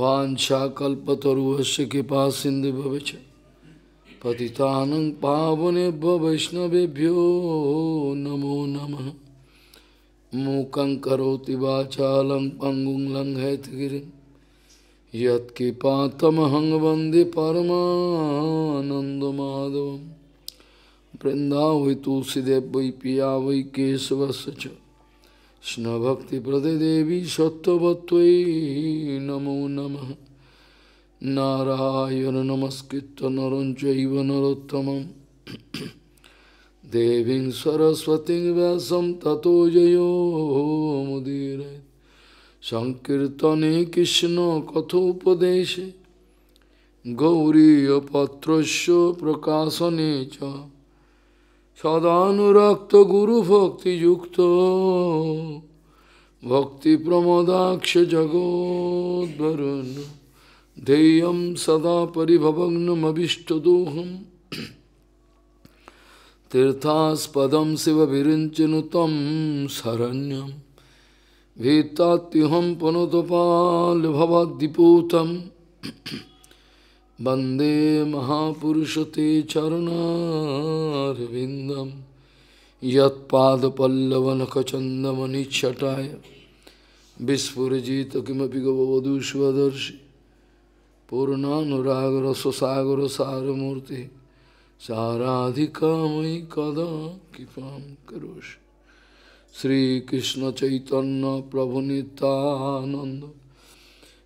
वाशाकल्पतरुश कृपा सिंधु भवच पावने वैष्णवभ्यो नमो नम मूक पंगु वाचा लंग वंदे परमानंदमाधव वृंदा तुलसीदेव वै पिया वै केशवश्च কৃষ্ণভক্তিপ্রদে দেবী সত্যবত্তই নমো নম নারায়ণ নমস্কৃত নরঞ্চৈব নরোত্তম দেবী সরস্বতী ব্যাসম ততো জয়োমুদীর সংকীর্তনে কৃষ্ণ কথোপদেশে গৌরীপত্র প্রকাশনে চ সদানুরক্ত গুরু ভক্তি যুক্ত ভক্তি প্রমোদাক্ষ জগদ্বরণ ध्येयম সদা পরিভবগ্নমীষ্টদোহম तीर्थास्पदं शिवभिरिञ्चनु तं शरण्यं भीतात्युहं पुनतपाल्भवद्दिपूतम् वन्दे महापुरुषते चरणारविन्दं यत्पादपल्लवनखचन्दमनिच्छटाय विस्फुरजित किमपि गवधूष्वदर्शि पूर्णानुरागरससागरसारमूर्ति साराधिकामयि कदा कृपां करोषि श्रीकृष्णचैतन्यप्रभुनितानन्द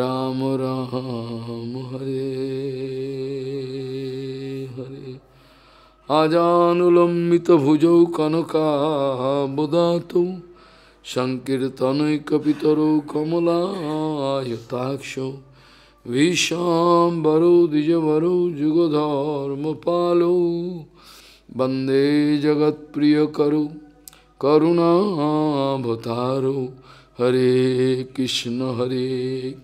রাম রাম হরে হরে আজানুলম্বিত ভুজৌ কনকাবদাত সংকীর্তনৈকিতর কমলায়তাক্ষ ভীষাম্বরো দ্বিজবরো যুগধর্ম পালো বন্দে জগৎপ্রিয় করু করুণাভতারো हरे कृष्ण हरे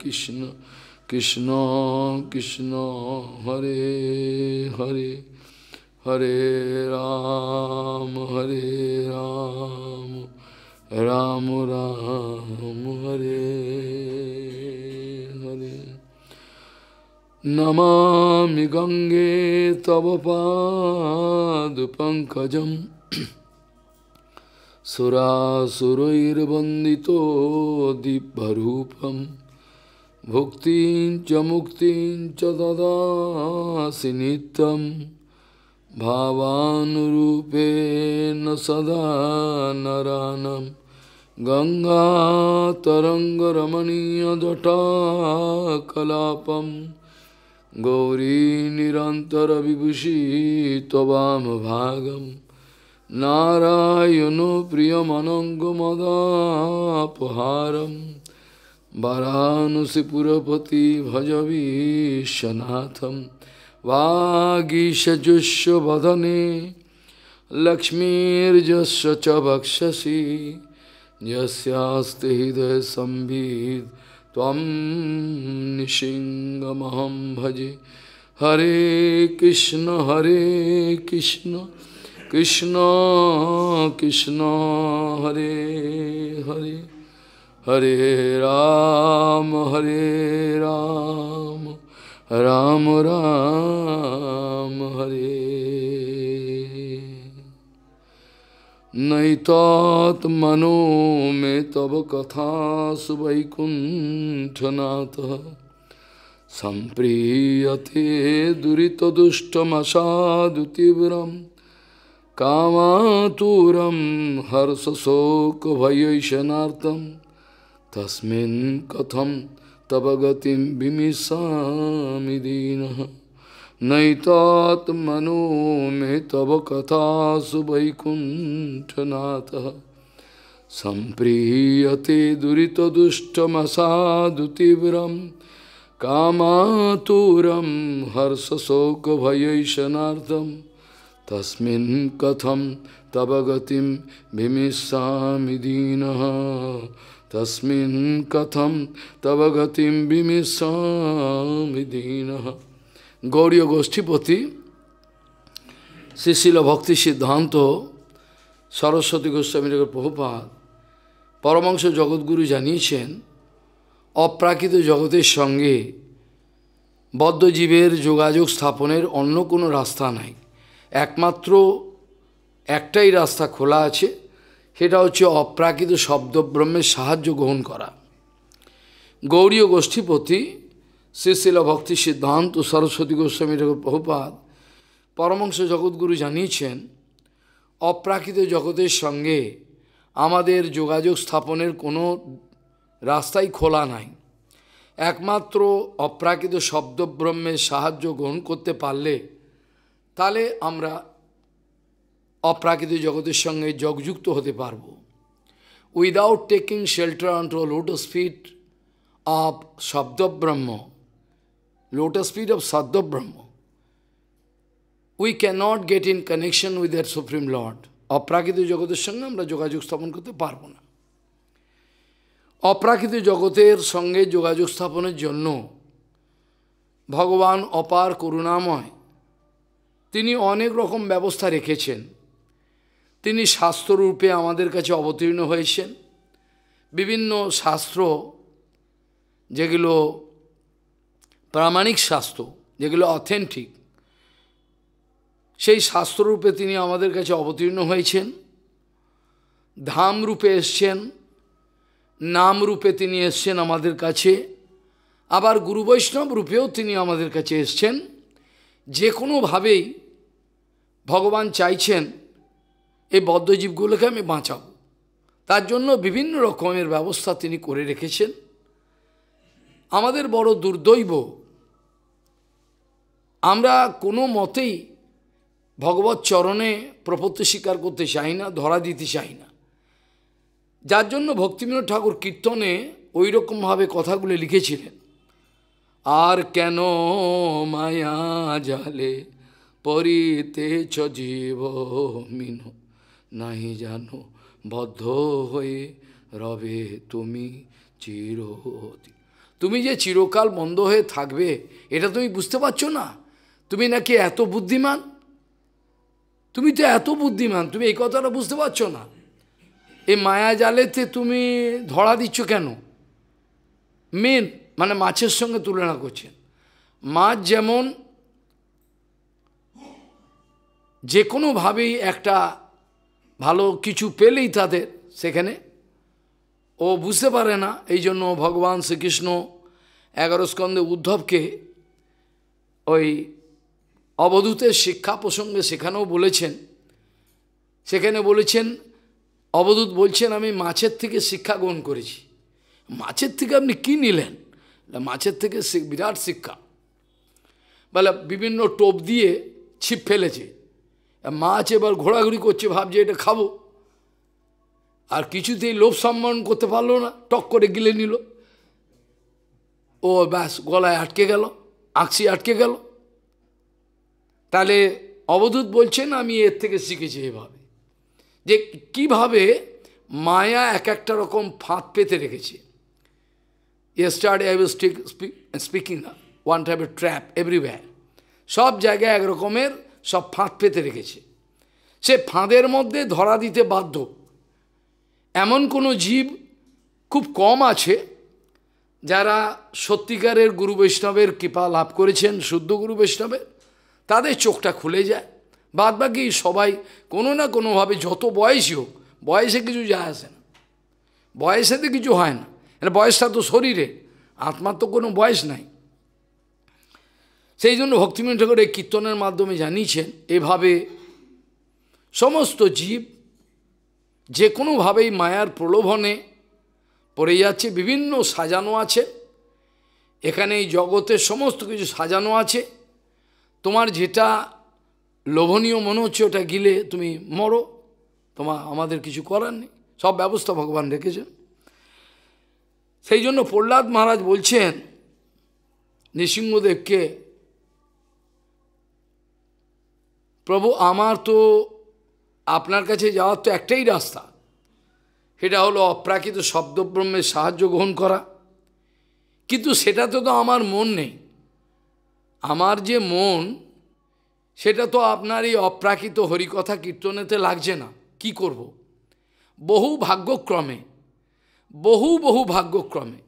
कृष्ण कृष्ण कृष्ण हरे हरे हरे राम हरे राम राम राम हरे हरे नमामि गंगे तव पाद पंकजम सुरासुरैर्वन्दितो दिव्यरूपं भुक्तिं च मुक्तिं च ददासि भावानुरूपेण सदा नरानं गङ्गातरङ्गरमणीयजटाकलापं गौरीनिरन्तरविभूषि त्ववामभागम् नारायणो प्रियमनङ्गमदापहारं वरानुसिपुरपति भजवीशनाथं वागीशजुष्व वदने लक्ष्मीर्जस्व च वक्षसि हृदय हृदयसंवित् त्वं निशिङ्गमहं भजे हरे कृष्ण हरे कृष्ण কৃষ্ণ কৃষ্ণ হরে হরে হরে রাম হরে রাম রাম রাম হরে নৈতৎ মনো মে তব কথা সুবৈকুণ্ঠনাথ সম্প্রিয়তে দুরিতদুষ্টমসাদু তীব্রম कामातुरम हर्ष शोक भयशनार्थम तस्मिन् कथम तब गति विमिषामी दीन नैतात्मनो में तब कथा सुवैकुंठनाथ संप्रीयते दुरीतदुष्टमसाधु तीव्रम कामातुरम हर्ष शोक भयशनार्थम তসমিন কথম তব গতি विमिषामि দীন তসমিন কথম তব গতি विमिषामि দীন গৌরীয় গোষ্ঠীপতি শ্রীশীল ভক্তি সিদ্ধান্ত সরস্বতী গোস্বামীর প্রভুপাত পরমাংশ জগৎগুরু জানিয়েছেন অপ্রাকৃত জগতের সঙ্গে বদ্ধজীবের যোগাযোগ স্থাপনের অন্য কোনো রাস্তা নাই একমাত্র একটাই রাস্তা খোলা আছে সেটা হচ্ছে অপ্রাকৃত শব্দব্রহ্মের সাহায্য গ্রহণ করা গৌরীয় গোষ্ঠীপতি শ্রীশিল ভক্তি সিদ্ধান্ত সরস্বতী গোস্বামী প্রভুপাদ পরমংশ জগৎগুরু জানিয়েছেন অপ্রাকৃত জগতের সঙ্গে আমাদের যোগাযোগ স্থাপনের কোনো রাস্তাই খোলা নাই একমাত্র অপ্রাকৃত শব্দব্রহ্মের সাহায্য গ্রহণ করতে পারলে তাহলে আমরা অপ্রাকৃত জগতের সঙ্গে যোগযুক্ত হতে পারব without taking shelter onto lotus feet of শব্দব্রহ্ম লোটাস ফিট অফ শব্দব্রহ্ম we cannot get in connection with their supreme lord অপ্রাকৃত জগতের সঙ্গে আমরা যোগাযোগ স্থাপন করতে পারবো না অপ্রাকৃত জগতের সঙ্গে যোগাযোগ স্থাপনের জন্য ভগবান অপার করুণাময় তিনি অনেক রকম ব্যবস্থা রেখেছেন তিনি শাস্ত্ররূপে আমাদের কাছে অবতীর্ণ হয়েছেন বিভিন্ন শাস্ত্র যেগুলো প্রামাণিক শাস্ত্র যেগুলো অথেন্টিক সেই শাস্ত্ররূপে তিনি আমাদের কাছে অবতীর্ণ হয়েছেন ধাম রূপে এসছেন নাম রূপে তিনি এসছেন আমাদের কাছে আবার গুরু বৈষ্ণব রূপেও তিনি আমাদের কাছে এসছেন যে কোনোভাবেই ভগবান চাইছেন এই বদ্ধজীবগুলোকে আমি বাঁচাব তার জন্য বিভিন্ন রকমের ব্যবস্থা তিনি করে রেখেছেন আমাদের বড় দুর্দৈব আমরা কোনো মতেই ভগবত চরণে প্রপত্তি স্বীকার করতে চাই না ধরা দিতে চাই না যার জন্য ভক্তিবিনোদ ঠাকুর কীর্তনে ওই রকমভাবে কথাগুলো লিখেছিলেন আর কেন মায়া জালে পরিতেছ জীব মিন নাহি জানো বদ্ধ হয়ে রবে তুমি চির তুমি যে চিরকাল বন্ধ হয়ে থাকবে এটা তুমি বুঝতে পারছো না তুমি নাকি এত বুদ্ধিমান তুমি তো এত বুদ্ধিমান তুমি এই কথাটা বুঝতে পারছো না এই মায়া জালেতে তুমি ধরা দিচ্ছ কেন মেন মানে মাছের সঙ্গে তুলনা করছেন মাছ যেমন যে কোনোভাবেই একটা ভালো কিছু পেলেই তাদের সেখানে ও বুঝতে পারে না এই জন্য ভগবান শ্রীকৃষ্ণ এগারো স্কন্ধে উদ্ধবকে ওই অবধূতের শিক্ষা প্রসঙ্গে সেখানেও বলেছেন সেখানে বলেছেন অবধূত বলছেন আমি মাছের থেকে শিক্ষা গ্রহণ করেছি মাছের থেকে আপনি কি নিলেন মাছের থেকে বিরাট শিক্ষা বলে বিভিন্ন টোপ দিয়ে ছিপ ফেলেছে মাছ এবার ঘোরাঘুরি করছে ভাবছে এটা খাবো আর কিছুতেই লোভ সম্মান করতে পারলো না টক করে গিলে নিল ও ব্যাস গলায় আটকে গেল আঁকশি আটকে গেল তাহলে অবধূত বলছেন আমি এর থেকে শিখেছি এভাবে যে কিভাবে মায়া এক একটা রকম ফাঁদ পেতে রেখেছে Yesterday I was speak, speaking one type of trap everywhere. সব জায়গায় একরকমের সব ফাঁদ পেতে রেখেছে সে ফাঁদের মধ্যে ধরা দিতে বাধ্য এমন কোনো জীব খুব কম আছে যারা সত্যিকারের গুরু বৈষ্ণবের কৃপা লাভ করেছেন শুদ্ধ গুরু বৈষ্ণবের তাদের চোখটা খুলে যায় বাদ বাকি সবাই কোনো না কোনোভাবে যত বয়সী হোক বয়সে কিছু যায় আসে না বয়সেতে কিছু হয় না এটা বয়সটা তো শরীরে আত্মার তো কোনো বয়স নাই সেই জন্য ভক্তিমী ঠাকুর এই কীর্তনের মাধ্যমে জানিয়েছেন এভাবে সমস্ত জীব যে কোনোভাবেই মায়ার প্রলোভনে পড়ে যাচ্ছে বিভিন্ন সাজানো আছে এখানে এই জগতে সমস্ত কিছু সাজানো আছে তোমার যেটা লোভনীয় মনে হচ্ছে ওটা গিলে তুমি মরো তোমার আমাদের কিছু করার নেই সব ব্যবস্থা ভগবান রেখেছেন সেই জন্য প্রহ্লাদ মহারাজ বলছেন নৃসিংহদেবকে প্রভু আমার তো আপনার কাছে যাওয়ার তো একটাই রাস্তা সেটা হলো অপ্রাকৃত শব্দব্রহ্মের সাহায্য গ্রহণ করা কিন্তু সেটাতে তো আমার মন নেই আমার যে মন সেটা তো আপনার এই অপ্রাকৃত হরিকথা কীর্তনেতে লাগছে না কি করব। বহু ভাগ্যক্রমে বহু বহু ভাগ্যক্রমে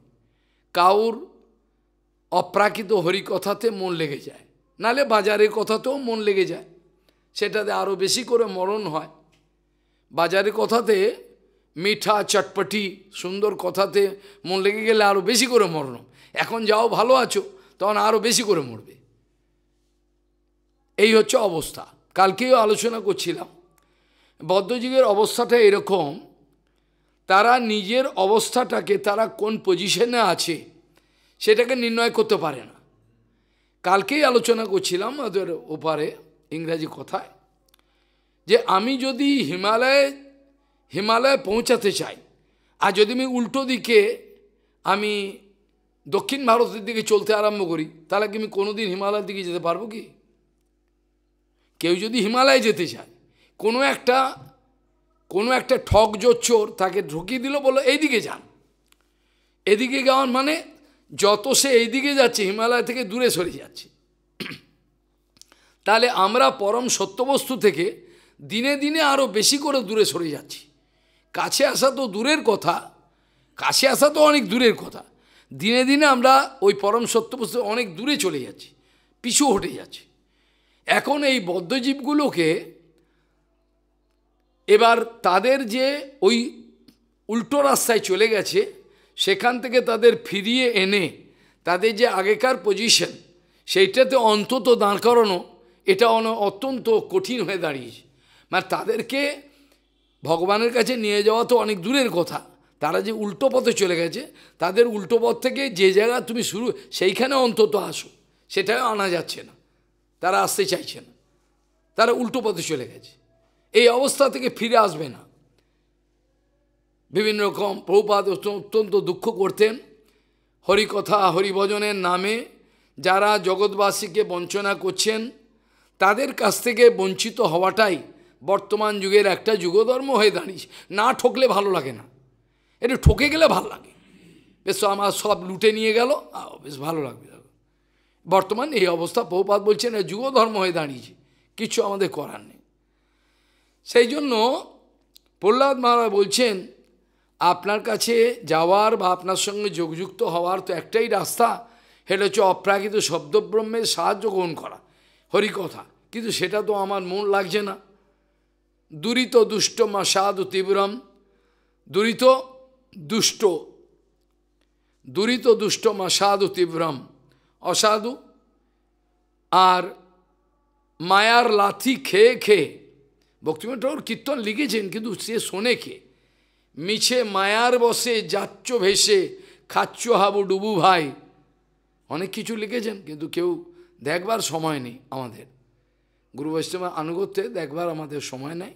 কাউর অপ্রাকৃত হরিকথাতে মন লেগে যায় নালে বাজারের কথাতেও মন লেগে যায় সেটাতে আরও বেশি করে মরণ হয় বাজারের কথাতে মিঠা চটপটি সুন্দর কথাতে মন লেগে গেলে আরও বেশি করে মরণ এখন যাও ভালো আছো তখন আরও বেশি করে মরবে এই হচ্ছে অবস্থা কালকেও আলোচনা করছিলাম বদ্ধযুগের অবস্থাটা এরকম তারা নিজের অবস্থাটাকে তারা কোন পজিশনে আছে সেটাকে নির্ণয় করতে পারে না কালকেই আলোচনা করছিলাম ওদের ওপারে ইংরাজি কথায় যে আমি যদি হিমালয়ে হিমালয়ে পৌঁছাতে চাই আর যদি আমি উল্টো দিকে আমি দক্ষিণ ভারতের দিকে চলতে আরম্ভ করি তাহলে কি আমি কোনোদিন হিমালয়ের দিকে যেতে পারবো কি কেউ যদি হিমালয়ে যেতে চায় কোনো একটা কোনো একটা ঠক চোর তাকে ঢুকিয়ে দিল বলো এইদিকে যান এদিকে যাওয়ার মানে যত সে এইদিকে যাচ্ছে হিমালয় থেকে দূরে সরে যাচ্ছে তাহলে আমরা পরম সত্যবস্তু থেকে দিনে দিনে আরও বেশি করে দূরে সরে যাচ্ছি কাছে আসা তো দূরের কথা কাছে আসা তো অনেক দূরের কথা দিনে দিনে আমরা ওই পরম সত্যবস্তু অনেক দূরে চলে যাচ্ছি পিছু হটে যাচ্ছি এখন এই বদ্ধজীবগুলোকে এবার তাদের যে ওই উল্টো রাস্তায় চলে গেছে সেখান থেকে তাদের ফিরিয়ে এনে তাদের যে আগেকার পজিশন সেইটাতে অন্তত দাঁড় করানো এটা অত্যন্ত কঠিন হয়ে দাঁড়িয়েছে মানে তাদেরকে ভগবানের কাছে নিয়ে যাওয়া তো অনেক দূরের কথা তারা যে উল্টো পথে চলে গেছে তাদের উল্টো পথ থেকে যে জায়গা তুমি শুরু সেইখানে অন্তত আসো সেটাও আনা যাচ্ছে না তারা আসতে চাইছে না তারা উল্টো পথে চলে গেছে এই অবস্থা থেকে ফিরে আসবে না বিভিন্ন রকম প্রভুপাত অত্যন্ত দুঃখ করতেন হরিকথা হরিভজনের নামে যারা জগৎবাসীকে বঞ্চনা করছেন তাদের কাছ থেকে বঞ্চিত হওয়াটাই বর্তমান যুগের একটা যুগধর্ম হয়ে দাঁড়িয়েছে না ঠকলে ভালো লাগে না এটা ঠকে গেলে ভালো লাগে বেশ আমার সব লুটে নিয়ে গেল বেশ ভালো লাগবে বর্তমান এই অবস্থা বহুপাত বলছেন যুগধর্ম হয়ে দাঁড়িয়েছে কিছু আমাদের করার নেই সেই জন্য প্রহ্লাদ মহারাজ বলছেন আপনার কাছে যাওয়ার বা আপনার সঙ্গে যোগযুক্ত হওয়ার তো একটাই রাস্তা সেটা হচ্ছে অপ্রাকৃত শব্দব্রহ্মের সাহায্য গ্রহণ করা হরিকথা কিন্তু সেটা তো আমার মন লাগছে না দুরিত দুষ্ট মাসাদ তীব্রম দুরিত দুষ্ট দুরিত দুষ্ট মাসাদ তীব্রম অসাধু আর মায়ার লাথি খেয়ে খেয়ে ভক্তিমন ঠাকুর কীর্তন লিখেছেন কিন্তু সে শোনে কে মিছে মায়ার বসে যাচ্ছ ভেসে খাচ্ছ হাবু ডুবু ভাই অনেক কিছু লিখেছেন কিন্তু কেউ দেখবার সময় নেই আমাদের গুরু বৈষ্ণবের আনুগত্যে দেখবার আমাদের সময় নাই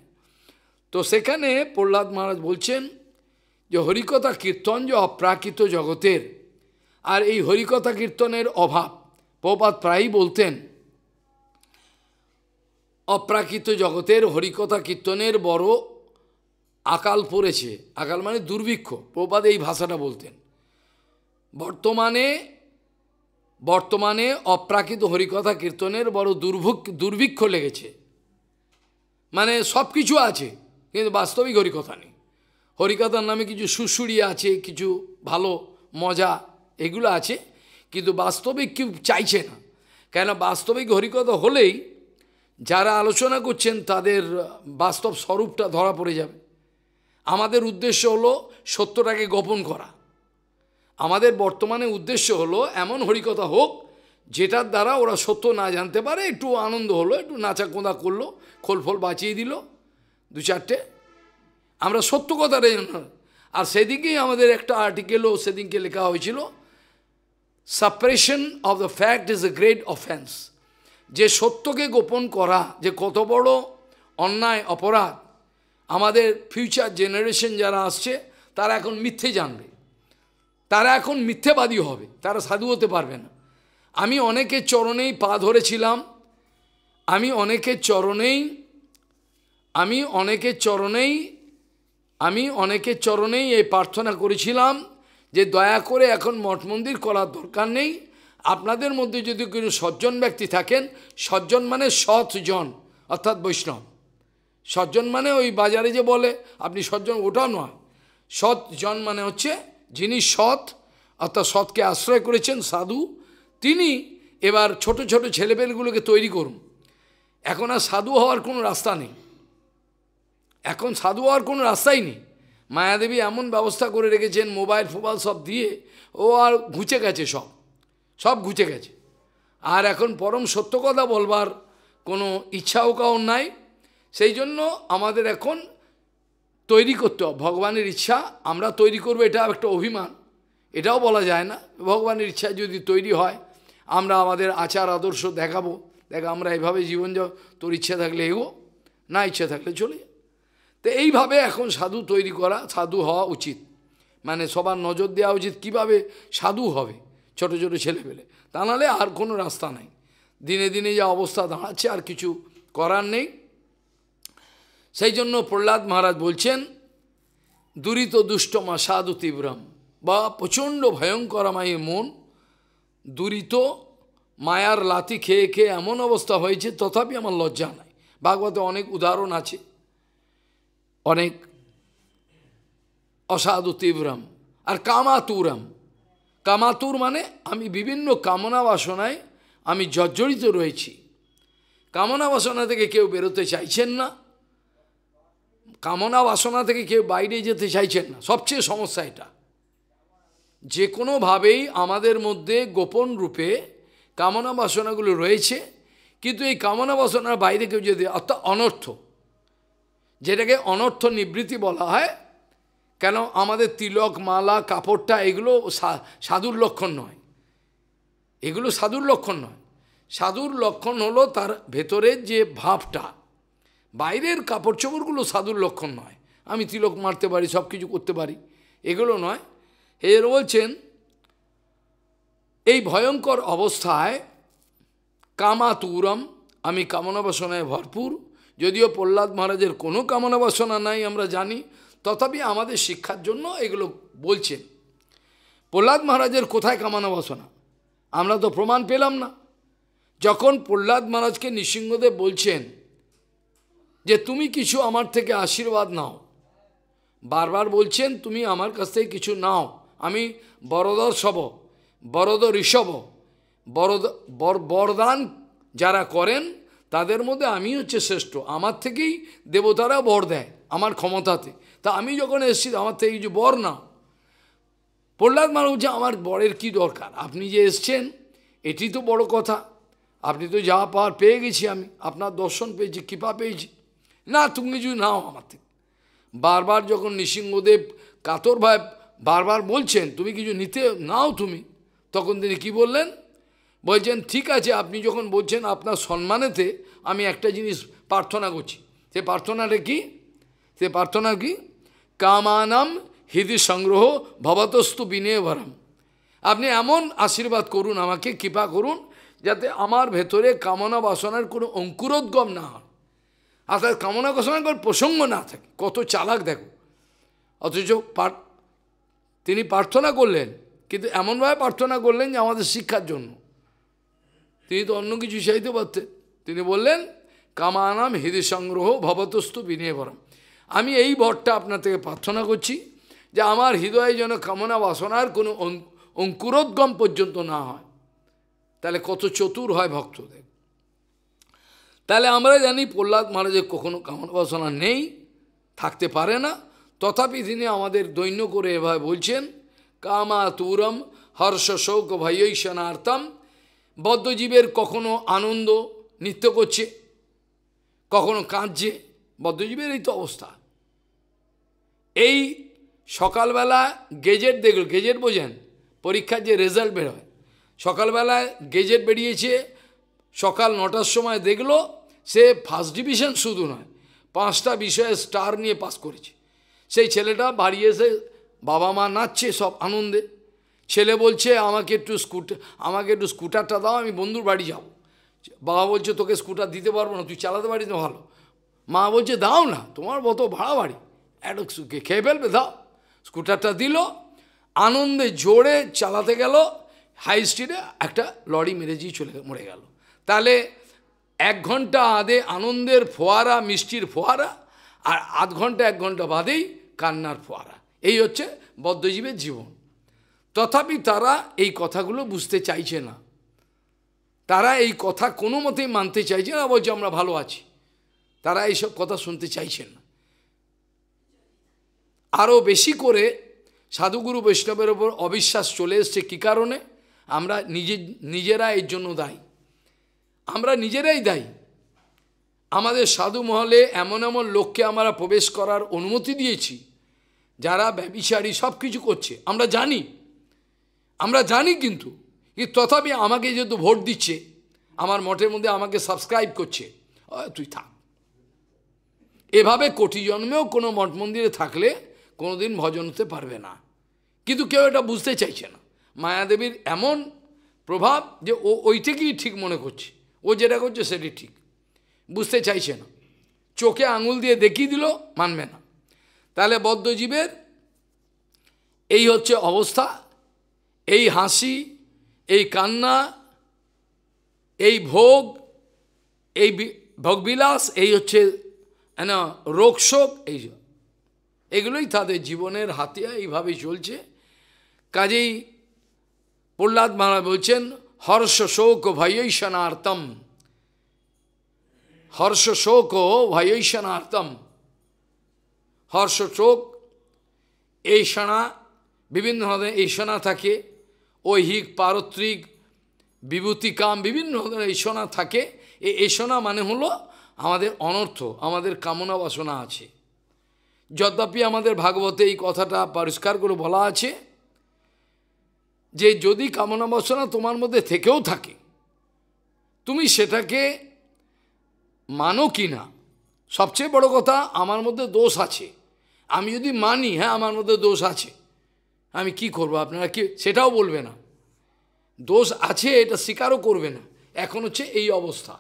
তো সেখানে প্রহ্লাদ মহারাজ বলছেন যে হরিকথা কীর্তন যে অপ্রাকৃত জগতের আর এই হরিকথা কীর্তনের অভাব প্রপাত প্রায়ই বলতেন অপ্রাকৃত জগতের হরিকথা কীর্তনের বড় আকাল পড়েছে আকাল মানে দুর্ভিক্ষ প্রপাদ এই ভাষাটা বলতেন বর্তমানে বর্তমানে অপ্রাকৃত হরিকথা কীর্তনের বড় দুর্ভুক দুর্ভিক্ষ লেগেছে মানে সব কিছু আছে কিন্তু বাস্তবিক হরিকথা নেই হরিকথার নামে কিছু সুসুড়ি আছে কিছু ভালো মজা এগুলো আছে কিন্তু বাস্তবিক কেউ চাইছে না কেন বাস্তবিক হরিকথা হলেই যারা আলোচনা করছেন তাদের বাস্তব স্বরূপটা ধরা পড়ে যাবে আমাদের উদ্দেশ্য হলো সত্যটাকে গোপন করা আমাদের বর্তমানে উদ্দেশ্য হলো এমন হরিকথা হোক যেটার দ্বারা ওরা সত্য না জানতে পারে একটু আনন্দ হলো একটু নাচা কোঁদা করলো খোলফোল বাঁচিয়ে দিল দু চারটে আমরা সত্য রে আর সেদিকেই আমাদের একটা আর্টিকেলও সেদিনকে লেখা হয়েছিল suppression of the fact is a great offence যে সত্যকে গোপন করা যে কত বড় অন্যায় অপরাধ আমাদের ফিউচার জেনারেশন যারা আসছে তারা এখন মিথ্যে জানবে তারা এখন মিথ্যেবাদী হবে তারা সাধু হতে পারবে না আমি অনেকের চরণেই পা ধরেছিলাম আমি অনেকের চরণেই আমি অনেকের চরণেই আমি অনেকের চরণেই এই প্রার্থনা করেছিলাম যে দয়া করে এখন মঠ মন্দির করার দরকার নেই আপনাদের মধ্যে যদি কোনো সজ্জন ব্যক্তি থাকেন সজ্জন মানে সৎজন অর্থাৎ বৈষ্ণব সজ্জন মানে ওই বাজারে যে বলে আপনি সজ্জন ওটাও নয় সৎজন মানে হচ্ছে যিনি সৎ অর্থাৎ সৎকে আশ্রয় করেছেন সাধু তিনি এবার ছোট ছোট ছেলেমেয়েগুলোকে তৈরি করুন এখন আর সাধু হওয়ার কোনো রাস্তা নেই এখন সাধু হওয়ার কোনো রাস্তাই নেই মায়াদেবী এমন ব্যবস্থা করে রেখেছেন মোবাইল ফোবাইল সব দিয়ে ও আর ঘুচে গেছে সব সব ঘুচে গেছে আর এখন পরম সত্য কথা বলবার কোনো ইচ্ছাও কাউর নাই সেই জন্য আমাদের এখন তৈরি করতে হবে ভগবানের ইচ্ছা আমরা তৈরি করবো এটা একটা অভিমান এটাও বলা যায় না ভগবানের ইচ্ছা যদি তৈরি হয় আমরা আমাদের আচার আদর্শ দেখাবো দেখ আমরা এইভাবে জীবন যাও তোর ইচ্ছা থাকলে এগো না ইচ্ছা থাকলে চলে তো এইভাবে এখন সাধু তৈরি করা সাধু হওয়া উচিত মানে সবার নজর দেওয়া উচিত কিভাবে সাধু হবে ছোট ছোট ছেলেপেলে তা নাহলে আর কোনো রাস্তা নাই দিনে দিনে যা অবস্থা দাঁড়াচ্ছে আর কিছু করার নেই সেই জন্য প্রহ্লাদ মহারাজ বলছেন দুরিত দুষ্টমা সাধু তীব্রম বা প্রচণ্ড ভয়ঙ্কর মায়ের মন দুরিত মায়ার লাতি খেয়ে খেয়ে এমন অবস্থা হয়েছে তথাপি আমার লজ্জা নাই ভাগবতে অনেক উদাহরণ আছে অনেক অসাধু তীব্রম আর কামাতুরম কামাতুর মানে আমি বিভিন্ন কামনা বাসনায় আমি জর্জরিত রয়েছি কামনা বাসনা থেকে কেউ বেরোতে চাইছেন না কামনা বাসনা থেকে কেউ বাইরে যেতে চাইছেন না সবচেয়ে সমস্যা এটা যে কোনোভাবেই আমাদের মধ্যে গোপন রূপে কামনা বাসনাগুলো রয়েছে কিন্তু এই কামনা বাসনার বাইরে কেউ যদি অর্থাৎ অনর্থ যেটাকে অনর্থ নিবৃত্তি বলা হয় কেন আমাদের তিলক মালা কাপড়টা এগুলো সাধুর লক্ষণ নয় এগুলো সাধুর লক্ষণ নয় সাধুর লক্ষণ হলো তার ভেতরের যে ভাবটা বাইরের কাপড় চোপড়গুলো সাধুর লক্ষণ নয় আমি তিলক মারতে পারি সব কিছু করতে পারি এগুলো নয় এর বলছেন এই ভয়ঙ্কর অবস্থায় কামাতুরম আমি কামনা বাসনায় ভরপুর যদিও প্রহ্লাদ মহারাজের কোনো কামনা বাসনা নাই আমরা জানি তথাপি আমাদের শিক্ষার জন্য এগুলো বলছেন প্রহ্লাদ মহারাজের কোথায় কামানো বাসনা আমরা তো প্রমাণ পেলাম না যখন প্রহ্লাদ মহারাজকে নৃসিংহদেব বলছেন যে তুমি কিছু আমার থেকে আশীর্বাদ নাও বারবার বলছেন তুমি আমার কাছ থেকে কিছু নাও আমি বরদর সব বরদ ঋষভ বরদ বরদান যারা করেন তাদের মধ্যে আমি হচ্ছে শ্রেষ্ঠ আমার থেকেই দেবতারা বর দেয় আমার ক্ষমতাতে তা আমি যখন এসেছি আমার তো এই যে বর না প্রহ্লাদ মানুষ যে আমার বরের কি দরকার আপনি যে এসছেন এটি তো বড় কথা আপনি তো যা পাওয়ার পেয়ে গেছি আমি আপনার দর্শন পেয়েছি কৃপা পেয়েছি না তুমি কিছু নাও আমার থেকে বারবার যখন নৃসিংহদেব কাতর ভাই বারবার বলছেন তুমি কিছু নিতে নাও তুমি তখন তিনি কি বললেন বলছেন ঠিক আছে আপনি যখন বলছেন আপনার সম্মানেতে আমি একটা জিনিস প্রার্থনা করছি সে প্রার্থনাটা কি সে প্রার্থনা কি কামানাম হৃদি সংগ্রহ ভবতস্তু বিনিয়োভরম আপনি এমন আশীর্বাদ করুন আমাকে কৃপা করুন যাতে আমার ভেতরে কামনা বাসনার কোনো অঙ্কুরোদ্গম না হয় অর্থাৎ কামনা বাসনার কোনো প্রসঙ্গ না থাকে কত চালাক দেখো অথচ পাঠ তিনি প্রার্থনা করলেন কিন্তু এমনভাবে প্রার্থনা করলেন যে আমাদের শিক্ষার জন্য তিনি তো অন্য কিছু চাইতে পারতেন তিনি বললেন কামানাম হৃদয় সংগ্রহ ভবতস্তু ভরম আমি এই বরটা আপনার থেকে প্রার্থনা করছি যে আমার হৃদয়ে যেন কামনা বাসনার কোনো অঙ্কুরোদ্গম পর্যন্ত না হয় তাহলে কত চতুর হয় ভক্তদের তাহলে আমরা জানি প্রহ্লাদ মহারাজের কখনো কামনা বাসনা নেই থাকতে পারে না তথাপি তিনি আমাদের দৈন্য করে এভাবে বলছেন কামাতুরম হর্ষ শোক সেনার্তম বদ্ধজীবের কখনো আনন্দ নৃত্য করছে কখনো কাঁদছে মধ্যযুগের এই তো অবস্থা এই সকালবেলা গেজেট দেখল গেজেট বোঝেন পরীক্ষার যে রেজাল্ট বেরোয় সকালবেলায় গেজেট বেরিয়েছে সকাল নটার সময় দেখল সে ফার্স্ট ডিভিশন শুধু নয় পাঁচটা বিষয়ে স্টার নিয়ে পাস করেছে সেই ছেলেটা বাড়ি এসে বাবা মা নাচছে সব আনন্দে ছেলে বলছে আমাকে একটু স্কুটার আমাকে একটু স্কুটারটা দাও আমি বন্ধুর বাড়ি যাব বাবা বলছে তোকে স্কুটার দিতে পারবো না তুই চালাতে পারিস না ভালো মা বলছে দাও না তোমার মতো ভাড়া বাড়ি একটা সুখে খেয়ে ফেলবে দাও স্কুটারটা দিল আনন্দে জোরে চালাতে গেল হাই স্ট্রিটে একটা লরি মেরেজি চলে মরে গেল তাহলে এক ঘন্টা আদে আনন্দের ফোয়ারা মিষ্টির ফোয়ারা আর আধ ঘন্টা এক ঘন্টা বাদেই কান্নার ফোয়ারা এই হচ্ছে বদ্ধজীবের জীবন তথাপি তারা এই কথাগুলো বুঝতে চাইছে না তারা এই কথা কোনো মতেই মানতে চাইছে না বলছে আমরা ভালো আছি তারা এইসব কথা শুনতে চাইছেন না আরও বেশি করে সাধুগুরু বৈষ্ণবের ওপর অবিশ্বাস চলে এসছে কী কারণে আমরা নিজে নিজেরা এর জন্য দায়ী আমরা নিজেরাই দায়ী আমাদের সাধু মহলে এমন এমন লোককে আমরা প্রবেশ করার অনুমতি দিয়েছি যারা ব্যবিচারী সব কিছু করছে আমরা জানি আমরা জানি কিন্তু তথাপি আমাকে যেহেতু ভোট দিচ্ছে আমার মঠের মধ্যে আমাকে সাবস্ক্রাইব করছে তুই থাক এভাবে কোটি জন্মেও কোনো মঠ মন্দিরে থাকলে কোনোদিন ভজন হতে পারবে না কিন্তু কেউ এটা বুঝতে চাইছে না মায়াদেবীর এমন প্রভাব যে ও ওই থেকেই ঠিক মনে করছে ও যেটা করছে সেটি ঠিক বুঝতে চাইছে না চোখে আঙুল দিয়ে দেখিয়ে দিল মানবে না তাহলে বদ্ধজীবের এই হচ্ছে অবস্থা এই হাসি এই কান্না এই ভোগ এই ভোগবিলাস এই হচ্ছে হ্যাঁ না রোগশোক এই এগুলোই তাদের জীবনের হাতিয়া এইভাবে চলছে কাজেই প্রহ্লাদ মহারাজ বলছেন হর্ষ শোক ভয়ৈষণার্তম হর্ষ শোক ভয়ৈষণার্তম হর্ষ শোক এই সনা বিভিন্ন ধরনের ঈশনা থাকে ঐহিক পারত্রিক বিভূতিকাম বিভিন্ন ধরনের ঈশনা থাকে এই ঈশনা মানে হলো আমাদের অনর্থ আমাদের কামনা বাসনা আছে যদ্যপি আমাদের ভাগবতে এই কথাটা পরিষ্কার করে বলা আছে যে যদি কামনা বাসনা তোমার মধ্যে থেকেও থাকে তুমি সেটাকে মানো কি না সবচেয়ে বড় কথা আমার মধ্যে দোষ আছে আমি যদি মানি হ্যাঁ আমার মধ্যে দোষ আছে আমি কি করব আপনারা কি সেটাও বলবে না দোষ আছে এটা স্বীকারও করবে না এখন হচ্ছে এই অবস্থা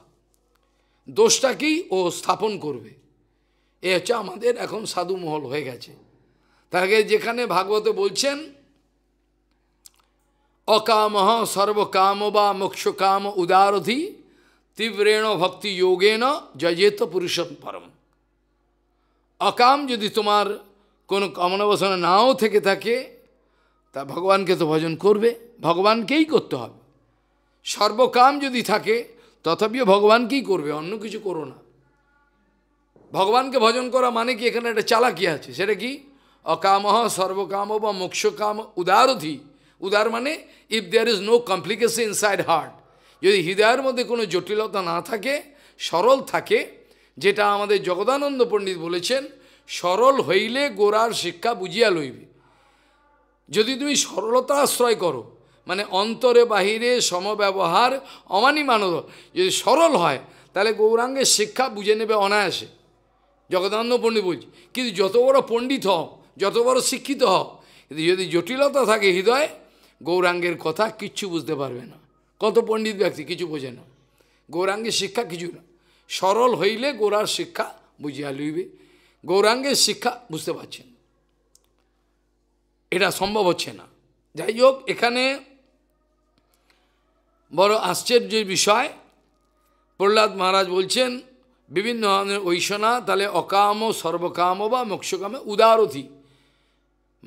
দোষটাকেই ও স্থাপন করবে এ হচ্ছে আমাদের এখন সাধু মহল হয়ে গেছে তাকে যেখানে ভাগবত বলছেন অকাম সর্বকাম বা মোক্ষকাম উদারধি তীব্রেণ ভক্তি যোগেন জয়েত পুরুষম পরম অকাম যদি তোমার কোনো কামনাবাসনা নাও থেকে থাকে তা ভগবানকে তো ভজন করবে ভগবানকেই করতে হবে সর্বকাম যদি থাকে তথাপিও ভগবান কি করবে অন্য কিছু করো না ভগবানকে ভজন করা মানে কি এখানে একটা চালাকি আছে সেটা কি অকামহ সর্বকাম বা মোক্ষকাম উদারধি উদার মানে if there is no complication inside heart যদি হৃদয়ের মধ্যে কোনো জটিলতা না থাকে সরল থাকে যেটা আমাদের জগদানন্দ পণ্ডিত বলেছেন সরল হইলে গোড়ার শিক্ষা বুঝিয়া লইবে যদি তুমি সরলতা আশ্রয় করো মানে অন্তরে বাহিরে সমব্যবহার অমানি মানব যদি সরল হয় তাহলে গৌরাঙ্গের শিক্ষা বুঝে নেবে অনায়াসে জগদানন্দ পণ্ডিত বুঝি কিন্তু যত বড় পণ্ডিত হও যত বড় শিক্ষিত হও কিন্তু যদি জটিলতা থাকে হৃদয়ে গৌরাঙ্গের কথা কিচ্ছু বুঝতে পারবে না কত পণ্ডিত ব্যক্তি কিছু বোঝে না গৌরাঙ্গের শিক্ষা কিছু না সরল হইলে গোরার শিক্ষা বুঝিয়া লইবে গৌরাঙ্গের শিক্ষা বুঝতে পারছেন এটা সম্ভব হচ্ছে না যাই হোক এখানে বড় আশ্চর্যের বিষয় প্রহ্লাদ মহারাজ বলছেন বিভিন্ন ধরনের ঐশনা তাহলে অকাম সর্বকাম বা মোক্ষকামে উদারথি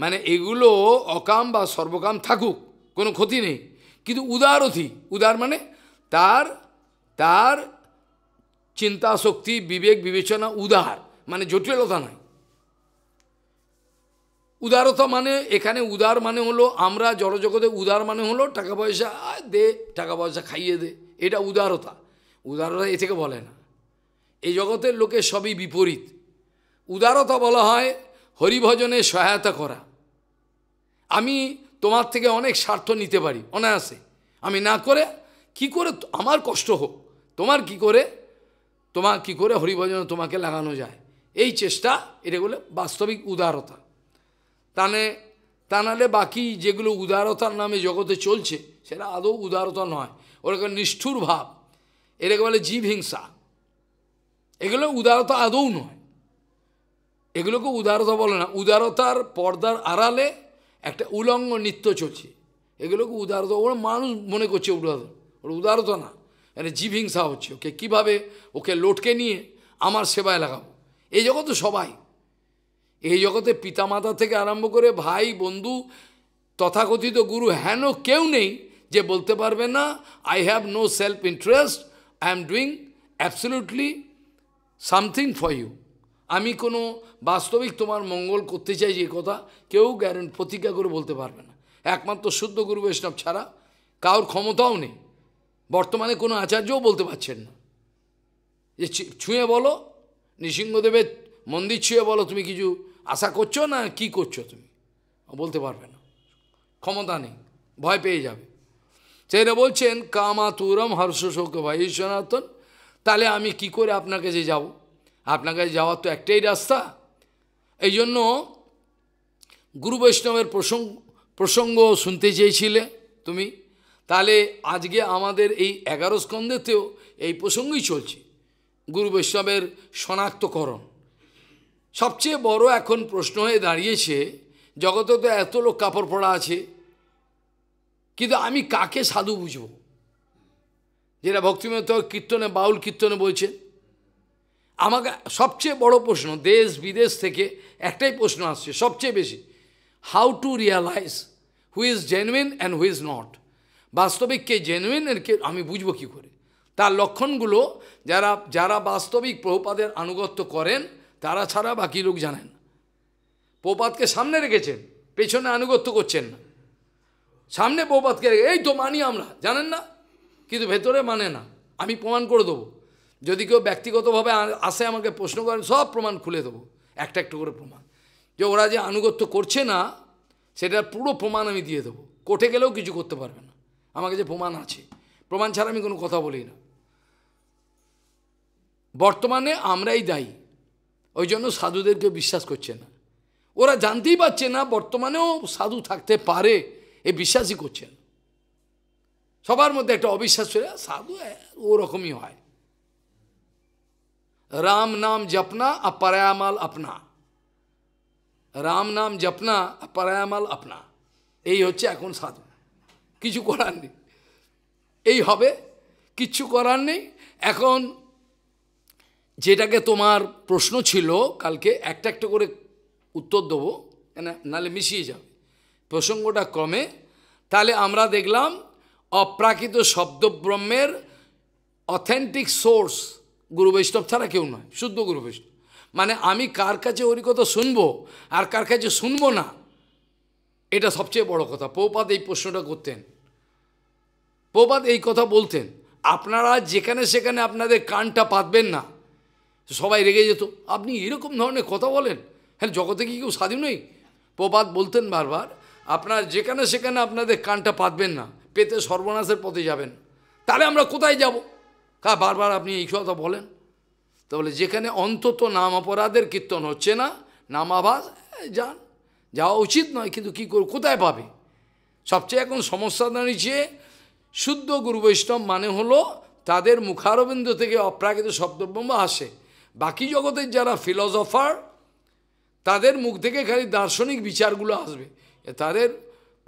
মানে এগুলো অকাম বা সর্বকাম থাকুক কোনো ক্ষতি নেই কিন্তু উদারথি উদার মানে তার তার চিন্তা শক্তি বিবেক বিবেচনা উদার মানে জটিলতা নয় উদারতা মানে এখানে উদার মানে হলো আমরা জড়জগতে উদার মানে হলো টাকা পয়সা দে টাকা পয়সা খাইয়ে দে এটা উদারতা উদারতা এ থেকে বলে না এই জগতের লোকে সবই বিপরীত উদারতা বলা হয় হরিভজনে সহায়তা করা আমি তোমার থেকে অনেক স্বার্থ নিতে পারি অনায়াসে আমি না করে কি করে আমার কষ্ট হোক তোমার কি করে তোমার কি করে হরিভজনে তোমাকে লাগানো যায় এই চেষ্টা এটা বলে বাস্তবিক উদারতা তানে তা নাহলে বাকি যেগুলো উদারতার নামে জগতে চলছে সেটা আদৌ উদারতা নয় ওরকম নিষ্ঠুর ভাব এটাকে বলে জীব হিংসা এগুলো উদারতা আদৌ নয় এগুলোকে উদারতা বলে না উদারতার পর্দার আড়ালে একটা উলঙ্গ নৃত্য চলছে এগুলোকে উদারতা ওরা মানুষ মনে করছে উদারতা ওর উদারতা না এটা জীব হিংসা হচ্ছে ওকে কীভাবে ওকে লোটকে নিয়ে আমার সেবায় লাগাবো এই জগতে সবাই এই জগতে পিতামাতা থেকে আরম্ভ করে ভাই বন্ধু তথাকথিত গুরু হেন কেউ নেই যে বলতে পারবে না I have no self interest I am doing absolutely something for you আমি কোনো বাস্তবিক তোমার মঙ্গল করতে চাই যে কথা কেউ গ্যারেন্ট প্রতিজ্ঞা করে বলতে পারবে না একমাত্র শুদ্ধ গুরু বৈষ্ণব ছাড়া কারোর ক্ষমতাও নেই বর্তমানে কোনো আচার্যও বলতে পারছেন না যে ছুঁয়ে বলো নৃসিংহদেবের মন্দির ছুঁয়ে বলো তুমি কিছু আশা করছো না কি করছো তুমি বলতে পারবে না ক্ষমতা নেই ভয় পেয়ে যাবে সেটা বলছেন কামাতুরম হর্ষ শোক ভাই সনাতন তাহলে আমি কি করে আপনার কাছে যাব আপনার কাছে যাওয়ার তো একটাই রাস্তা এই জন্য গুরু বৈষ্ণবের প্রসঙ্গ প্রসঙ্গ শুনতে চেয়েছিলে তুমি তাহলে আজকে আমাদের এই এগারো স্কন্ধেতেও এই প্রসঙ্গই চলছে গুরু বৈষ্ণবের শনাক্তকরণ সবচেয়ে বড় এখন প্রশ্ন হয়ে দাঁড়িয়েছে জগতে তো এত লোক কাপড় পরা আছে কিন্তু আমি কাকে সাধু বুঝব যেটা ভক্তিমত কীর্তনে বাউল কীর্তনে বলছেন আমাকে সবচেয়ে বড় প্রশ্ন দেশ বিদেশ থেকে একটাই প্রশ্ন আসছে সবচেয়ে বেশি how to realise who is genuine and who is not বাস্তবিক কে জেনুইন এর কে আমি বুঝবো কী করে তার লক্ষণগুলো যারা যারা বাস্তবিক প্রভুপাদের আনুগত্য করেন তারা ছাড়া বাকি লোক জানেন প্রপাতকে সামনে রেখেছেন পেছনে আনুগত্য করছেন না সামনে প্রপাতকে রেখে এই তো মানি আমরা জানেন না কিন্তু ভেতরে মানে না আমি প্রমাণ করে দেবো যদি কেউ ব্যক্তিগতভাবে আসে আমাকে প্রশ্ন করেন সব প্রমাণ খুলে দেবো একটা একটু করে প্রমাণ যে ওরা যে আনুগত্য করছে না সেটার পুরো প্রমাণ আমি দিয়ে দেবো কোর্টে গেলেও কিছু করতে পারবে না আমার কাছে প্রমাণ আছে প্রমাণ ছাড়া আমি কোনো কথা বলি না বর্তমানে আমরাই দায়ী ওই জন্য সাধুদেরকে বিশ্বাস করছে না ওরা জানতেই পারছে না বর্তমানেও সাধু থাকতে পারে এ বিশ্বাসই করছে না সবার মধ্যে একটা অবিশ্বাস ছিল সাধু ওরকমই হয় রাম নাম জপনা আপারায়ামাল আপনা রাম নাম জপনা আপারায়ামাল আপনা এই হচ্ছে এখন সাধু কিছু করার নেই এই হবে কিচ্ছু করার নেই এখন যেটাকে তোমার প্রশ্ন ছিল কালকে একটা একটা করে উত্তর দেবো নালে মিশিয়ে যাবে প্রসঙ্গটা ক্রমে তাহলে আমরা দেখলাম অপ্রাকৃত শব্দব্রহ্মের অথেন্টিক সোর্স গুরু বৈষ্ণব ছাড়া কেউ নয় শুদ্ধ গুরু বৈষ্ণব মানে আমি কার কাছে ওরই কথা শুনবো আর কার কাছে শুনবো না এটা সবচেয়ে বড় কথা পৌপাত এই প্রশ্নটা করতেন পৌপাত এই কথা বলতেন আপনারা যেখানে সেখানে আপনাদের কানটা পাতবেন না সবাই রেগে যেত আপনি এরকম ধরনের কথা বলেন হ্যাঁ জগতে কি কেউ স্বাধীন নেই প্রপাত বলতেন বারবার আপনার যেখানে সেখানে আপনাদের কানটা পাতবেন না পেতে সর্বনাশের পথে যাবেন তাহলে আমরা কোথায় যাব কা বারবার আপনি এই কথা বলেন তো বলে যেখানে অন্তত নাম অপরাধের কীর্তন হচ্ছে না নামাভাস যান যাওয়া উচিত নয় কিন্তু কী করব কোথায় পাবে সবচেয়ে এখন সমস্যা দাঁড়িয়েছে শুদ্ধ গুরু বৈষ্ণব মানে হলো তাদের মুখারবিন্দ থেকে অপ্রাকৃত শব্দব্রহ্ম আসে বাকি জগতের যারা ফিলসফার তাদের মুখ থেকে খালি দার্শনিক বিচারগুলো আসবে তাদের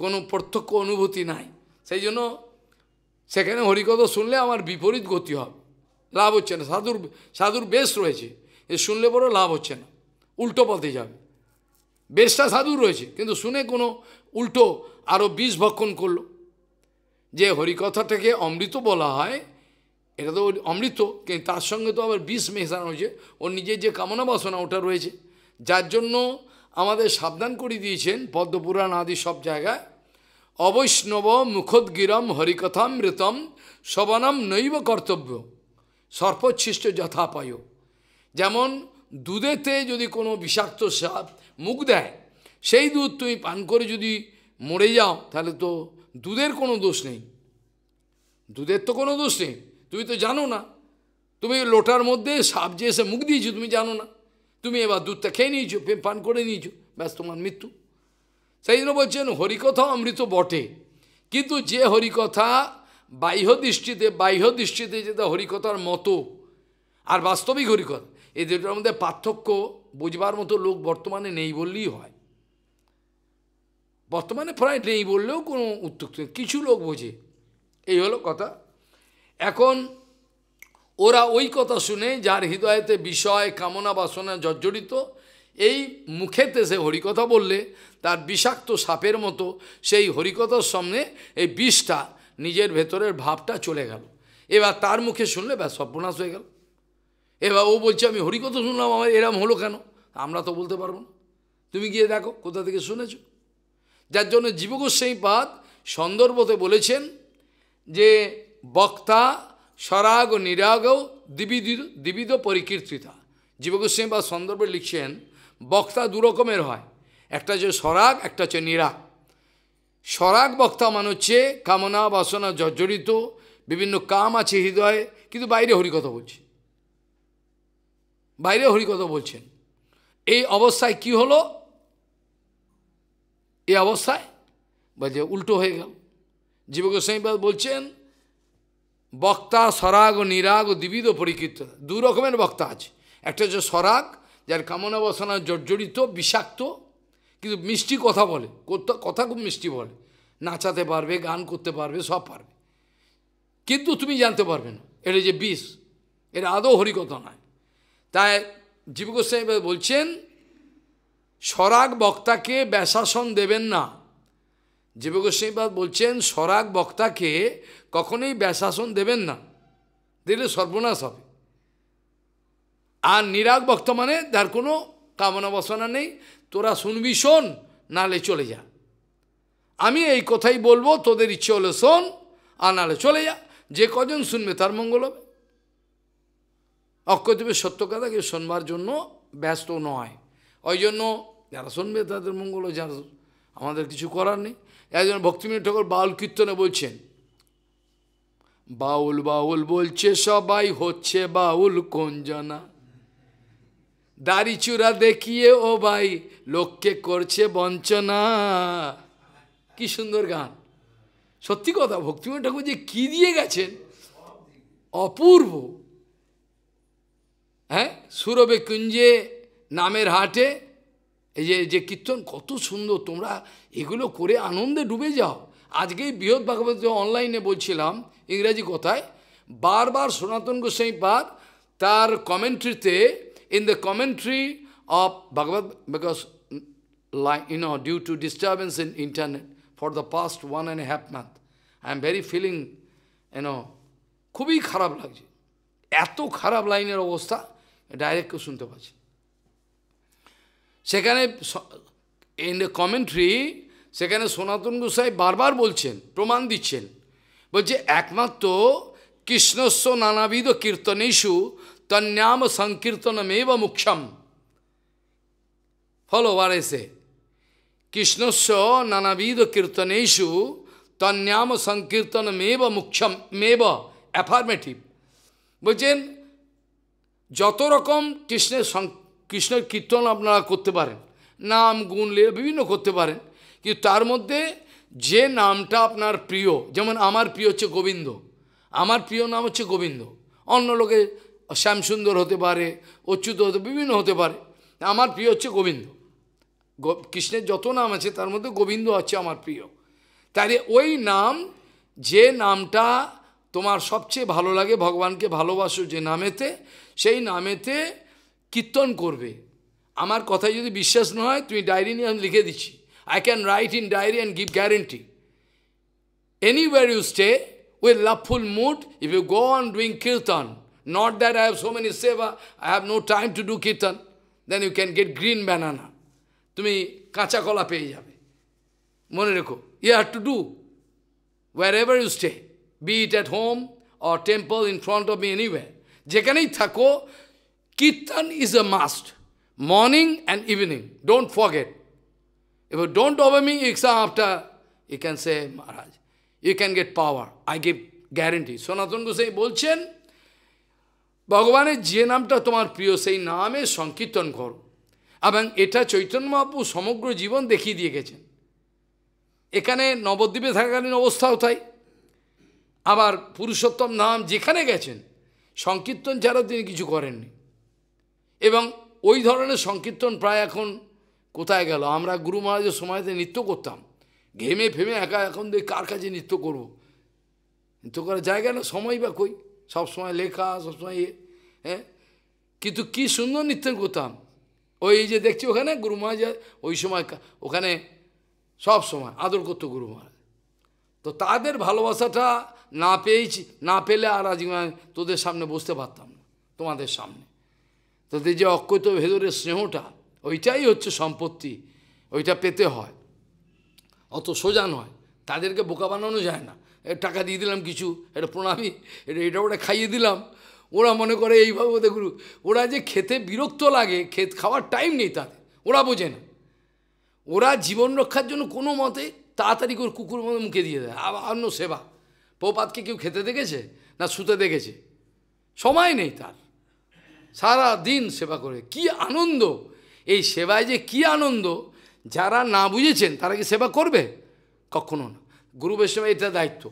কোনো প্রত্যক্ষ অনুভূতি নাই সেই জন্য সেখানে হরিকথা শুনলে আমার বিপরীত গতি হবে লাভ হচ্ছে না সাধুর সাধুর বেশ রয়েছে এ শুনলে বড় লাভ হচ্ছে না উল্টো পথে যাবে বেশটা সাধু রয়েছে কিন্তু শুনে কোনো উল্টো আরও বিষ ভক্ষণ করলো যে হরিকথাটাকে অমৃত বলা হয় এটা তো অমৃত কিন্তু তার সঙ্গে তো আবার বিষ মেশানো হয়েছে ওর নিজের যে কামনা বাসনা ওটা রয়েছে যার জন্য আমাদের সাবধান করে দিয়েছেন পদ্মপুরাণ আদি সব জায়গায় অবৈষ্ণব মুখোদ্গিরম হরিকথামৃতম সবনম নৈব কর্তব্য সর্পচ্ছিষ্ট যথাপায় যেমন দুধেতে যদি কোনো বিষাক্ত সাপ মুখ দেয় সেই দুধ তুমি পান করে যদি মরে যাও তাহলে তো দুধের কোনো দোষ নেই দুধের তো কোনো দোষ নেই তুমি তো জানো না তুমি লোটার মধ্যে সাপ যে এসে মুখ দিয়েছো তুমি জানো না তুমি এবার দুধটা খেয়ে নিয়েছো পান করে নিয়েছো ব্যাস তোমার মৃত্যু সেই জন্য বলছেন হরিকথা অমৃত বটে কিন্তু যে হরিকথা বাহ্য দৃষ্টিতে বাহ্য দৃষ্টিতে যেটা হরিকথার মতো আর বাস্তবিক হরিকথা এই দুটোর মধ্যে পার্থক্য বুঝবার মতো লোক বর্তমানে নেই বললেই হয় বর্তমানে প্রায় নেই বললেও কোনো উত্তুক্ত কিছু লোক বোঝে এই হলো কথা এখন ওরা ওই কথা শুনে যার হৃদয়েতে বিষয় কামনা বাসনা জর্জরিত এই মুখেতে সে হরিকথা বললে তার বিষাক্ত সাপের মতো সেই হরিকথার সামনে এই বিষটা নিজের ভেতরের ভাবটা চলে গেল এবার তার মুখে শুনলে ব্যাস সর্বনাশ হয়ে গেল এবার ও বলছে আমি হরিকথা শুনলাম আমার এরম হলো কেন আমরা তো বলতে পারবো না তুমি গিয়ে দেখো কোথা থেকে শুনেছ যার জন্য জীবগোস্বাই পাদ সন্দর্ভতে বলেছেন যে বক্তা সরাগ ও নিরাগ দিবিদির দিবিদ পরিকীর্তিতা জীবগোস্বামী বা সন্দর্ভে লিখছেন বক্তা দুরকমের হয় একটা যে সরাগ একটা হচ্ছে নিরাগ সরাগ বক্তা মানে হচ্ছে কামনা বাসনা জর্জরিত বিভিন্ন কাম আছে হৃদয়ে কিন্তু বাইরে হরিকথা বলছে বাইরে হরিকথা বলছেন এই অবস্থায় কি হলো এই অবস্থায় বা যে উল্টো হয়ে গেল জীবগোস্বামী বলছেন বক্তা সরাগ ও নিরাগ ও দ্বিবিধ পরিকৃত দু রকমের বক্তা আছে একটা হচ্ছে সরাগ যার কামনা বাসনা জর্জরিত বিষাক্ত কিন্তু মিষ্টি কথা বলে কথা খুব মিষ্টি বলে নাচাতে পারবে গান করতে পারবে সব পারবে কিন্তু তুমি জানতে পারবে না এটা যে বিষ এটা আদৌ হরিকথা নয় তাই জীবগোস্বাই বলছেন সরাগ বক্তাকে ব্যাসাসন দেবেন না জীবগোস্বাই বলছেন সরাগ বক্তাকে কখনোই ব্যাসাসন দেবেন না দিলে সর্বনাশ হবে আর নিরাগ ভক্ত মানে যার কোনো কামনা বাসনা নেই তোরা শুনবি শোন নালে চলে যা আমি এই কথাই বলবো তোদের ইচ্ছে হলে শোন আর নালে চলে যা যে কজন শুনবে তার মঙ্গল হবে অক্ষদেবের সত্য কথা কেউ শোনবার জন্য ব্যস্ত নয় ওই জন্য যারা শুনবে তাদের মঙ্গল যারা আমাদের কিছু করার নেই একজন ভক্তিমী ঠাকুর বাউল কীর্তনে বলছেন বাউল বাউল বলছে সবাই হচ্ছে বাউল কোন দাড়ি দাড়িচূড়া দেখিয়ে ও ভাই লোককে করছে বঞ্চনা কি সুন্দর গান সত্যি কথা ভক্তিময় ঠাকুর যে কি দিয়ে গেছেন অপূর্ব হ্যাঁ সুরবে কুঞ্জে নামের হাটে এই যে যে কীর্তন কত সুন্দর তোমরা এগুলো করে আনন্দে ডুবে যাও আজকেই বৃহৎ ভাগবত অনলাইনে বলছিলাম ইংরেজি কথায় বারবার সনাতন গোস্বাই পাদ তার কমেন্ট্রিতে in the commentary of Bhagavat because like, you due to to disturbance internet for the the one and half month I month. Very feeling very খুবই খারাপ লাগছে এত খারাপ লাইনের অবস্থা ডাইরেক্ট শুনতে পাচ্ছি সেখানে ইন দ্য কমেন্ট্রি সেখানে সনাতন গোসাই বারবার বলছেন প্রমাণ দিচ্ছেন বলছে একমাত্র কৃষ্ণস্ব নানাবিধ কীর্তনেশু তন্যাম সংকীর্তনমেব মুখ্যম বার এসে কৃষ্ণস্ব নানাবিধ কীর্তনেশু তন্যাম সংকীর্তনমেব মুখ্যম মেব অ্যাফার্মেটিভ বলছেন যত রকম কৃষ্ণের কৃষ্ণের কীর্তন আপনারা করতে পারেন নাম গুণ বিভিন্ন করতে পারেন কিন্তু তার মধ্যে যে নামটা আপনার প্রিয় যেমন আমার প্রিয় হচ্ছে গোবিন্দ আমার প্রিয় নাম হচ্ছে গোবিন্দ অন্য লোকে শ্যামসুন্দর হতে পারে অচ্যুত হতে বিভিন্ন হতে পারে আমার প্রিয় হচ্ছে গোবিন্দ কৃষ্ণের যত নাম আছে তার মধ্যে গোবিন্দ আছে আমার প্রিয় তাহলে ওই নাম যে নামটা তোমার সবচেয়ে ভালো লাগে ভগবানকে ভালোবাসো যে নামেতে সেই নামেতে কীর্তন করবে আমার কথায় যদি বিশ্বাস নয় হয় তুমি ডায়েরি নিয়ে আমি লিখে দিচ্ছি I can write in diary and give guarantee. Anywhere you stay, with loveful mood, if you go on doing kirtan, not that I have so many seva, I have no time to do kirtan, then you can get green banana. তুমি কাঁচা কলা পেয়ে যাবে মনে You have to do wherever you stay, be it at home or temple, in front of me anywhere. Anyway যেখানেই kirtan is a must. Morning and evening, don't forget. If you don't obey me, Iksa after, you can say, Maharaj, you can get power. I give guarantee. Sanatana Goswami বলছেন ভগবানের যে নামটা তোমার প্রিয় সেই নামে সংকীর্তন করো এবং এটা চৈতন্য মহাপু সমগ্র জীবন দেখিয়ে দিয়ে গেছেন এখানে নবদ্বীপে থাকাকালীন অবস্থাও তাই আবার পুরুষোত্তম নাম যেখানে গেছেন সংকীর্তন ছাড়াও তিনি কিছু করেননি এবং ওই ধরনের সংকীর্তন প্রায় এখন কোথায় গেল আমরা গুরু মহারাজের সময়তে নৃত্য করতাম ঘেমে ফেমে একা এখন দিয়ে কার কাছে নৃত্য করব নৃত্য করার জায়গা না সময় বা কই সবসময় লেখা সবসময় ইয়ে হ্যাঁ কিন্তু কি সুন্দর নৃত্য করতাম ওই যে দেখছি ওখানে গুরু মহারাজ ওই সময় ওখানে সব সময় আদর করতো গুরু মহারাজ তো তাদের ভালোবাসাটা না পেয়েছি না পেলে আর আজ মানে তোদের সামনে বসতে পারতাম না তোমাদের সামনে তোদের যে অক্ষত ভেতরের স্নেহটা ওইটাই হচ্ছে সম্পত্তি ওইটা পেতে হয় অত সোজা নয় তাদেরকে বোকা বানানো যায় না টাকা দিয়ে দিলাম কিছু এটা প্রণামী এটা এটা ওটা খাইয়ে দিলাম ওরা মনে করে এই ভাগবতে গুরু ওরা যে খেতে বিরক্ত লাগে খেত খাওয়ার টাইম নেই তাদের ওরা বোঝে না ওরা জীবন রক্ষার জন্য কোনো মতে তাড়াতাড়ি করে কুকুর মতো মুখে দিয়ে দেয় আবার অন্য সেবা পোপাতকে কেউ খেতে দেখেছে না শুতে দেখেছে সময় নেই তার সারা দিন সেবা করে কি আনন্দ এই সেবায় যে কি আনন্দ যারা না বুঝেছেন তারা কি সেবা করবে কখনো না গুরু বৈষ্ণব এটা দায়িত্ব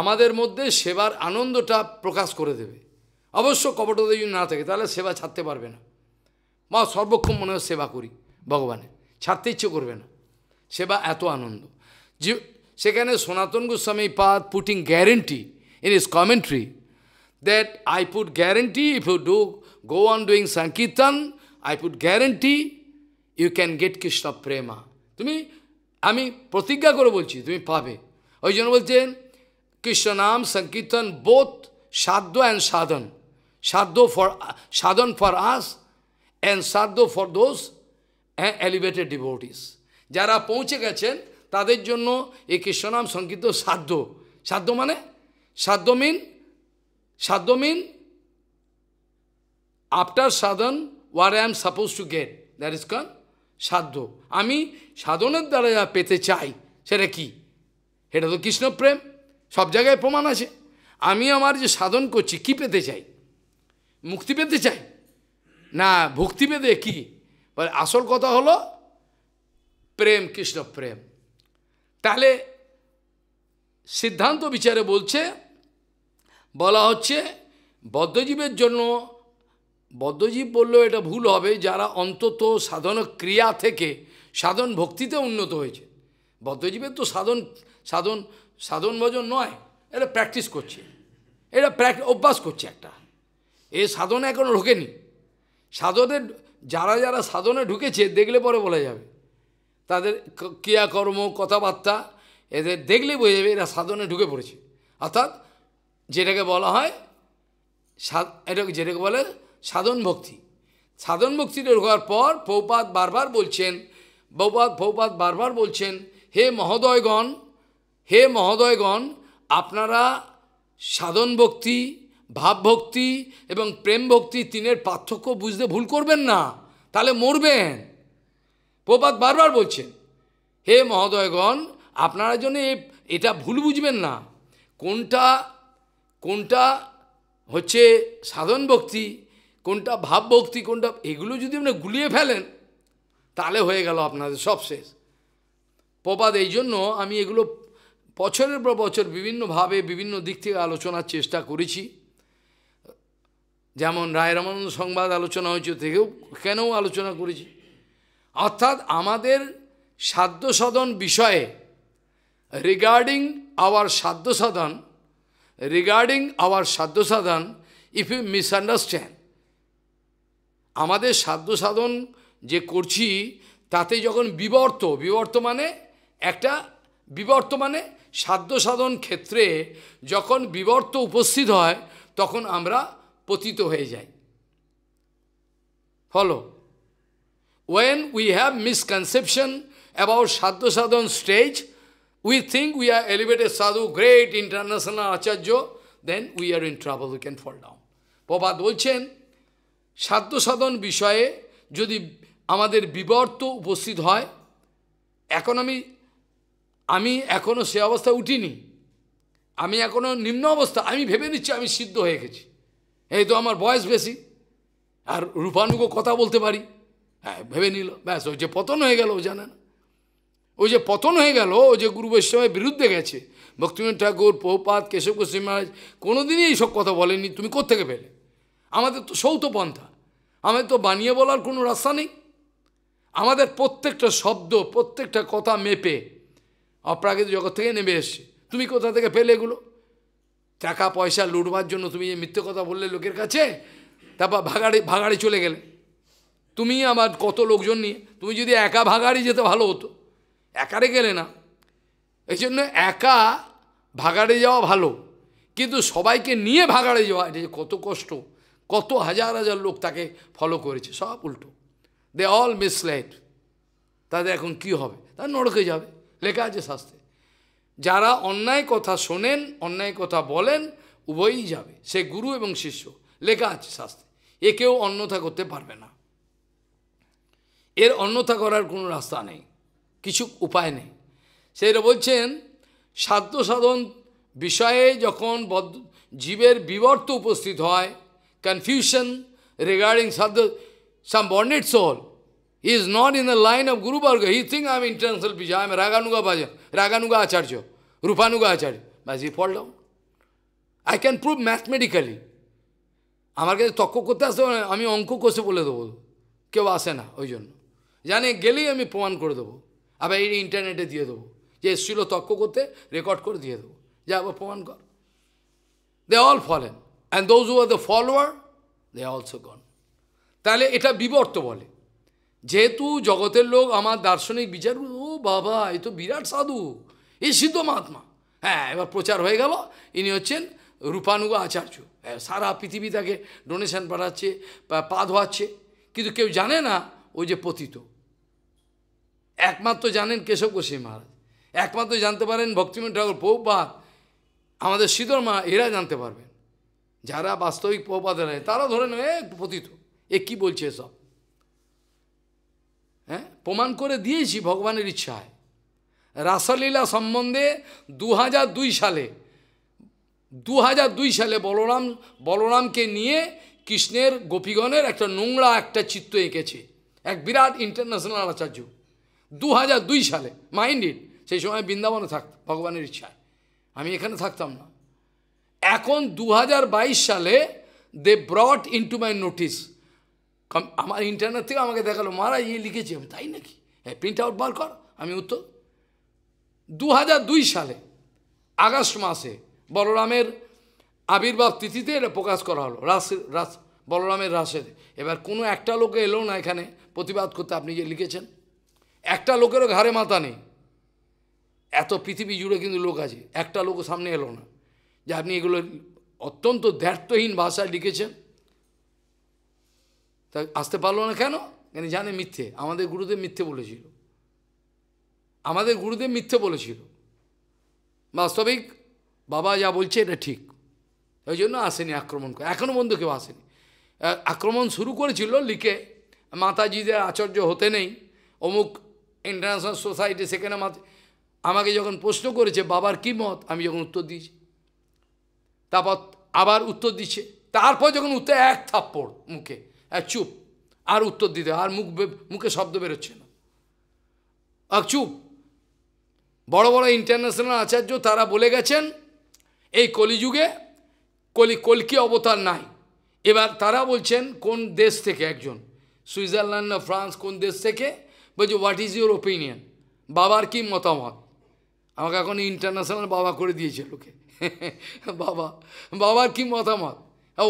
আমাদের মধ্যে সেবার আনন্দটা প্রকাশ করে দেবে অবশ্য কপটতে যদি না থাকে তাহলে সেবা ছাড়তে পারবে না বা সর্বক্ষম মনে হয় সেবা করি ভগবানে ছাড়তে ইচ্ছে করবে না সেবা এত আনন্দ যে সেখানে সনাতন গোস্বামী পাদ putting guarantee in his commentary that I put guarantee if you do go on doing sankirtan I put guarantee you can get Krishna প্রেমা তুমি আমি প্রতিজ্ঞা করে বলছি তুমি পাবে ওই জন্য বলছেন কৃষ্ণ নাম সংকীর্তন বোধ সাধ্য অ্যান্ড সাধন সাধ্য ফর সাধন ফর আস অ্যান্ড সাধ্য ফর অ্যান্ড এলিভেটেড ডিভোটিস যারা পৌঁছে গেছেন তাদের জন্য এই কৃষ্ণনাম সংকীর্ত সাধ্য সাধ্য মানে সাধ্য মিন সাধ্য মিন আফটার সাধন what I am supposed to get, that is called সাধ্য আমি সাধনের দ্বারা যা পেতে চাই সেটা কি সেটা তো কৃষ্ণ প্রেম সব জায়গায় প্রমাণ আছে আমি আমার যে সাধন করছি কি পেতে চাই মুক্তি পেতে চাই না ভক্তি পেতে কি আসল কথা হলো প্রেম কৃষ্ণ প্রেম তাহলে সিদ্ধান্ত বিচারে বলছে বলা হচ্ছে বদ্ধজীবের জন্য বদ্ধজীব বললেও এটা ভুল হবে যারা অন্তত সাধন ক্রিয়া থেকে সাধন ভক্তিতে উন্নত হয়েছে বদ্ধজীবের তো সাধন সাধন সাধন ভজন নয় এটা প্র্যাকটিস করছে এটা অভ্যাস করছে একটা এ সাধনে এখনও ঢোকেনি সাধনের যারা যারা সাধনে ঢুকেছে দেখলে পরে বলা যাবে তাদের ক্রিয়াকর্ম কথাবার্তা এদের দেখলে বোঝা যাবে এরা সাধনে ঢুকে পড়েছে অর্থাৎ যেটাকে বলা হয় এটাকে যেটাকে বলে সাধন ভক্তি সাধন ভক্তি হওয়ার পর পৌপাত বারবার বলছেন বৌপাত পৌপাত বারবার বলছেন হে মহোদয়গণ হে মহোদয়গণ আপনারা সাধন ভক্তি ভাবভক্তি এবং প্রেম ভক্তি তিনের পার্থক্য বুঝতে ভুল করবেন না তাহলে মরবেন প্রপাত বারবার বলছেন হে মহোদয়গণ আপনারা জন্য এটা ভুল বুঝবেন না কোনটা কোনটা হচ্ছে সাধন ভক্তি কোনটা ভাবভক্তি কোনটা এগুলো যদি আপনি গুলিয়ে ফেলেন তাহলে হয়ে গেল আপনাদের সব শেষ প্রবাদ এই জন্য আমি এগুলো বছরের পর বছর বিভিন্নভাবে বিভিন্ন দিক থেকে আলোচনার চেষ্টা করেছি যেমন রায় রামানন্দ সংবাদ আলোচনা হয়েছে থেকেও কেনও আলোচনা করেছি অর্থাৎ আমাদের সাধ্য সাধন বিষয়ে রিগার্ডিং আওয়ার সাধ্য সাধন রিগার্ডিং আওয়ার সাধ্য সাধন ইফ ইউ মিসআন্ডারস্ট্যান্ড আমাদের সাধ্য সাধন যে করছি তাতে যখন বিবর্ত বিবর্ত মানে একটা বিবর্ত মানে সাধ্য সাধন ক্ষেত্রে যখন বিবর্ত উপস্থিত হয় তখন আমরা পতিত হয়ে যাই follow when we have misconception about সাধ্য সাধন stage we think we are elevated সাধু গ্রেট ইন্টারন্যাশনাল আচার্য then we are in travel we can fall down প্রবাদ বলছেন সাধ্য সাধন বিষয়ে যদি আমাদের বিবর্ত উপস্থিত হয় এখন আমি আমি এখনও সে অবস্থা উঠিনি আমি এখনও নিম্ন অবস্থা আমি ভেবে নিচ্ছি আমি সিদ্ধ হয়ে গেছি এই তো আমার বয়স বেশি আর রূপানুগ কথা বলতে পারি হ্যাঁ ভেবে নিল ব্যাস ওই যে পতন হয়ে গেল ও জানে না ওই যে পতন হয়ে গেল ওই যে গুরু বৈষ্ণবের বিরুদ্ধে গেছে ভক্তিমেন ঠাকুর প্রপাত কেশব গোস্বামী মহারাজ কোনোদিনই এইসব কথা বলেনি তুমি কোথেকে পেলে আমাদের তো সৌত পন্থা আমি তো বানিয়ে বলার কোনো রাস্তা নেই আমাদের প্রত্যেকটা শব্দ প্রত্যেকটা কথা মেপে অপ্রাকৃত জগৎ থেকে নেমে এসছে তুমি কোথা থেকে পেলে এগুলো টাকা পয়সা লুটবার জন্য তুমি যে মিথ্যে কথা বললে লোকের কাছে তারপর ভাগাড়ি ভাগাড়ি চলে গেলে তুমি আমার কত লোকজন নিয়ে তুমি যদি একা ভাগাড়ি যেতে ভালো হতো একারে গেলে না এই জন্য একা ভাগাড়ে যাওয়া ভালো কিন্তু সবাইকে নিয়ে ভাগাড়ে যাওয়া এটা কত কষ্ট কত হাজার হাজার লোক তাকে ফলো করেছে সব উল্টো দে অল মিসলেড তাদের এখন কি হবে তার নড়কে যাবে লেখা আছে শাস্ত্রে যারা অন্যায় কথা শোনেন অন্যায় কথা বলেন উভয়ই যাবে সে গুরু এবং শিষ্য লেখা আছে শাস্ত্রে এ কেউ অন্যথা করতে পারবে না এর অন্যথা করার কোনো রাস্তা নেই কিছু উপায় নেই সেটা বলছেন সাধ্য সাধন বিষয়ে যখন জীবের বিবর্ত উপস্থিত হয় confusion regarding sadhu, some bonded soul. He is not in the line of Guru Bhargava. He thinks I am international Vijay, I am Raganuga Bhajan, Raganuga Acharya, Rupanuga Acharya. But he fall down. I can prove mathematically. আমার কাছে তক্ক করতে আসতে পারে আমি অঙ্ক কষে বলে দেবো কেউ আসে না ওই জন্য জানে গেলেই আমি প্রমাণ করে দেবো আবার এই ইন্টারনেটে দিয়ে দেবো যে এসেছিলো তক্ক করতে রেকর্ড করে দিয়ে দেবো যা আবার প্রমাণ কর they all fallen And those who are the follower, they are also gone. তাহলে এটা বিবর্ত বলে যেহেতু জগতের লোক আমার দার্শনিক বিচার ও বাবা এ তো বিরাট সাধু এই সিদ্ধ মহাত্মা হ্যাঁ এবার প্রচার হয়ে গেল ইনি হচ্ছেন রূপানুগ আচার্য সারা পৃথিবী তাকে ডোনেশন পাঠাচ্ছে পা ধোয়াচ্ছে কিন্তু কেউ জানে না ওই যে পতিত একমাত্র জানেন কেশব গোস্বামী মহারাজ একমাত্র জানতে পারেন ভক্তিমন ঠাকুর পৌপাত আমাদের সিদ্ধর মা এরা জানতে পারবে যারা বাস্তবিক প্রপাদে নেয় তারা ধরে নেবে পতিত এ কি বলছে এসব হ্যাঁ প্রমাণ করে দিয়েছি ভগবানের ইচ্ছায় রাসলীলা সম্বন্ধে দু সালে দু দুই সালে বলরাম বলরামকে নিয়ে কৃষ্ণের গোপীগণের একটা নোংরা একটা চিত্র এঁকেছে এক বিরাট ইন্টারন্যাশনাল আচার্য দু সালে মাইন্ডেড সেই সময় বৃন্দাবনে থাকত ভগবানের ইচ্ছায় আমি এখানে থাকতাম না এখন দু সালে they brought to my notice আমার ইন্টারনেট থেকে আমাকে দেখালো মারা ইয়ে লিখেছি আমি তাই নাকি হ্যাঁ প্রিন্ট আউট বার কর আমি উত্তর দু সালে আগস্ট মাসে বলরামের আবির্ভাব তিথিতে এটা প্রকাশ করা হলো রাশে রাস বলরামের রাসের এবার কোনো একটা লোকে এলো না এখানে প্রতিবাদ করতে আপনি যে লিখেছেন একটা লোকেরও ঘাড়ে মাথা নেই এত পৃথিবী জুড়ে কিন্তু লোক আছে একটা লোক সামনে এলো না যে আপনি এগুলো অত্যন্ত দ্ব্যর্থহীন ভাষায় লিখেছেন তা আসতে পারলো না কেন কেন জানে মিথ্যে আমাদের গুরুদেব মিথ্যে বলেছিল আমাদের গুরুদেব মিথ্যে বলেছিল বাস্তবিক বাবা যা বলছে এটা ঠিক ওই জন্য আসেনি আক্রমণ করে এখনও বন্ধু কেউ আসেনি আক্রমণ শুরু করেছিল লিখে মাতাজিদের আচার্য হতে নেই অমুক ইন্টারন্যাশনাল সোসাইটি সেখানে আমাকে যখন প্রশ্ন করেছে বাবার কী মত আমি যখন উত্তর দিয়েছি তারপর আবার উত্তর দিচ্ছে তারপর যখন উত্তর এক থাপ্পড় মুখে এক চুপ আর উত্তর দিতে আর মুখ মুখে শব্দ বেরোচ্ছে না আর চুপ বড় বড় ইন্টারন্যাশনাল আচার্য তারা বলে গেছেন এই কলিযুগে কলি কলকি অবতার নাই এবার তারা বলছেন কোন দেশ থেকে একজন সুইজারল্যান্ড না ফ্রান্স কোন দেশ থেকে বলছে হোয়াট ইজ ইউর ওপিনিয়ন বাবার কি মতামত আমাকে এখন ইন্টারন্যাশনাল বাবা করে দিয়েছে লোকে বাবা বাবার কি মতামত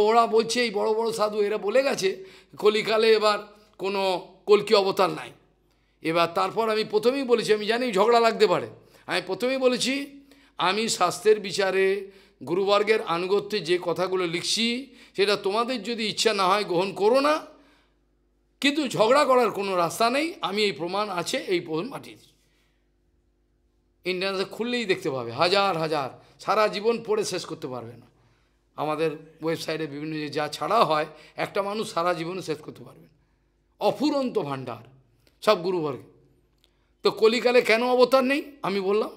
ওরা বলছে এই বড় বড় সাধু এরা বলে গেছে কলিকালে এবার কোনো কলকি অবতার নাই এবার তারপর আমি প্রথমেই বলেছি আমি জানি ঝগড়া লাগতে পারে আমি প্রথমেই বলেছি আমি স্বাস্থ্যের বিচারে গুরুবর্গের আনুগত্যে যে কথাগুলো লিখছি সেটা তোমাদের যদি ইচ্ছা না হয় গ্রহণ করো না কিন্তু ঝগড়া করার কোনো রাস্তা নেই আমি এই প্রমাণ আছে এই প্রমাণ মাটির ইন্টারনেটে খুললেই দেখতে পাবে হাজার হাজার সারা জীবন পড়ে শেষ করতে পারবে না আমাদের ওয়েবসাইটে বিভিন্ন যা ছাড়া হয় একটা মানুষ সারা জীবনে শেষ করতে পারবে না অফুরন্ত ভাণ্ডার সব গুরুবর্গে তো কলিকালে কেন অবতার নেই আমি বললাম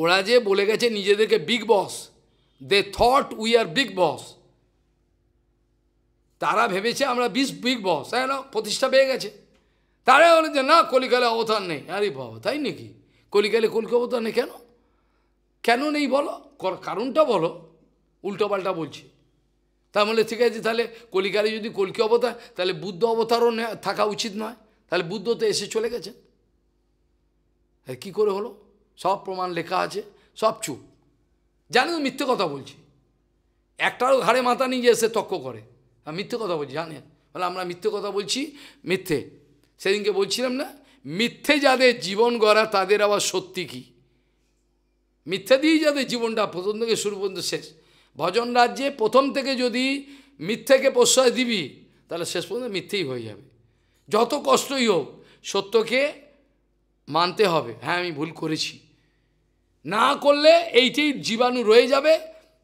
ওরা যে বলে গেছে নিজেদেরকে big boss they thought we are big boss তারা ভেবেছে আমরা বিশ বিগ বস হ্যাঁ প্রতিষ্ঠা পেয়ে গেছে তারা বলে যে না কলিকালে অবতার নেই আরে বাবা তাই নাকি কলিকালে কলকে অবতার নেই কেন কেন নেই বলো কারণটা বলো উল্টোপাল্টা বলছে তার মানে ঠিক আছে তাহলে কলিকালে যদি কলকি অবতার তাহলে বুদ্ধ অবতারও থাকা উচিত নয় তাহলে বুদ্ধ তো এসে চলে গেছে কি করে হলো সব প্রমাণ লেখা আছে সব চুপ জানি তো মিথ্যে কথা বলছি একটারও ঘাড়ে মাথা নিয়ে এসে তক্ক করে মিথ্যে কথা বলছি জানেন বলে আমরা মিথ্যে কথা বলছি মিথ্যে সেদিনকে বলছিলাম না মিথ্যে যাদের জীবন গড়া তাদের আবার সত্যি কী মিথ্যা দিয়েই যাদের জীবনটা প্রথম থেকে শুরু পর্যন্ত শেষ ভজন রাজ্যে প্রথম থেকে যদি মিথ্যাকে প্রশ্রয় দিবি তাহলে শেষ পর্যন্ত মিথ্যেই হয়ে যাবে যত কষ্টই হোক সত্যকে মানতে হবে হ্যাঁ আমি ভুল করেছি না করলে এইটি জীবাণু রয়ে যাবে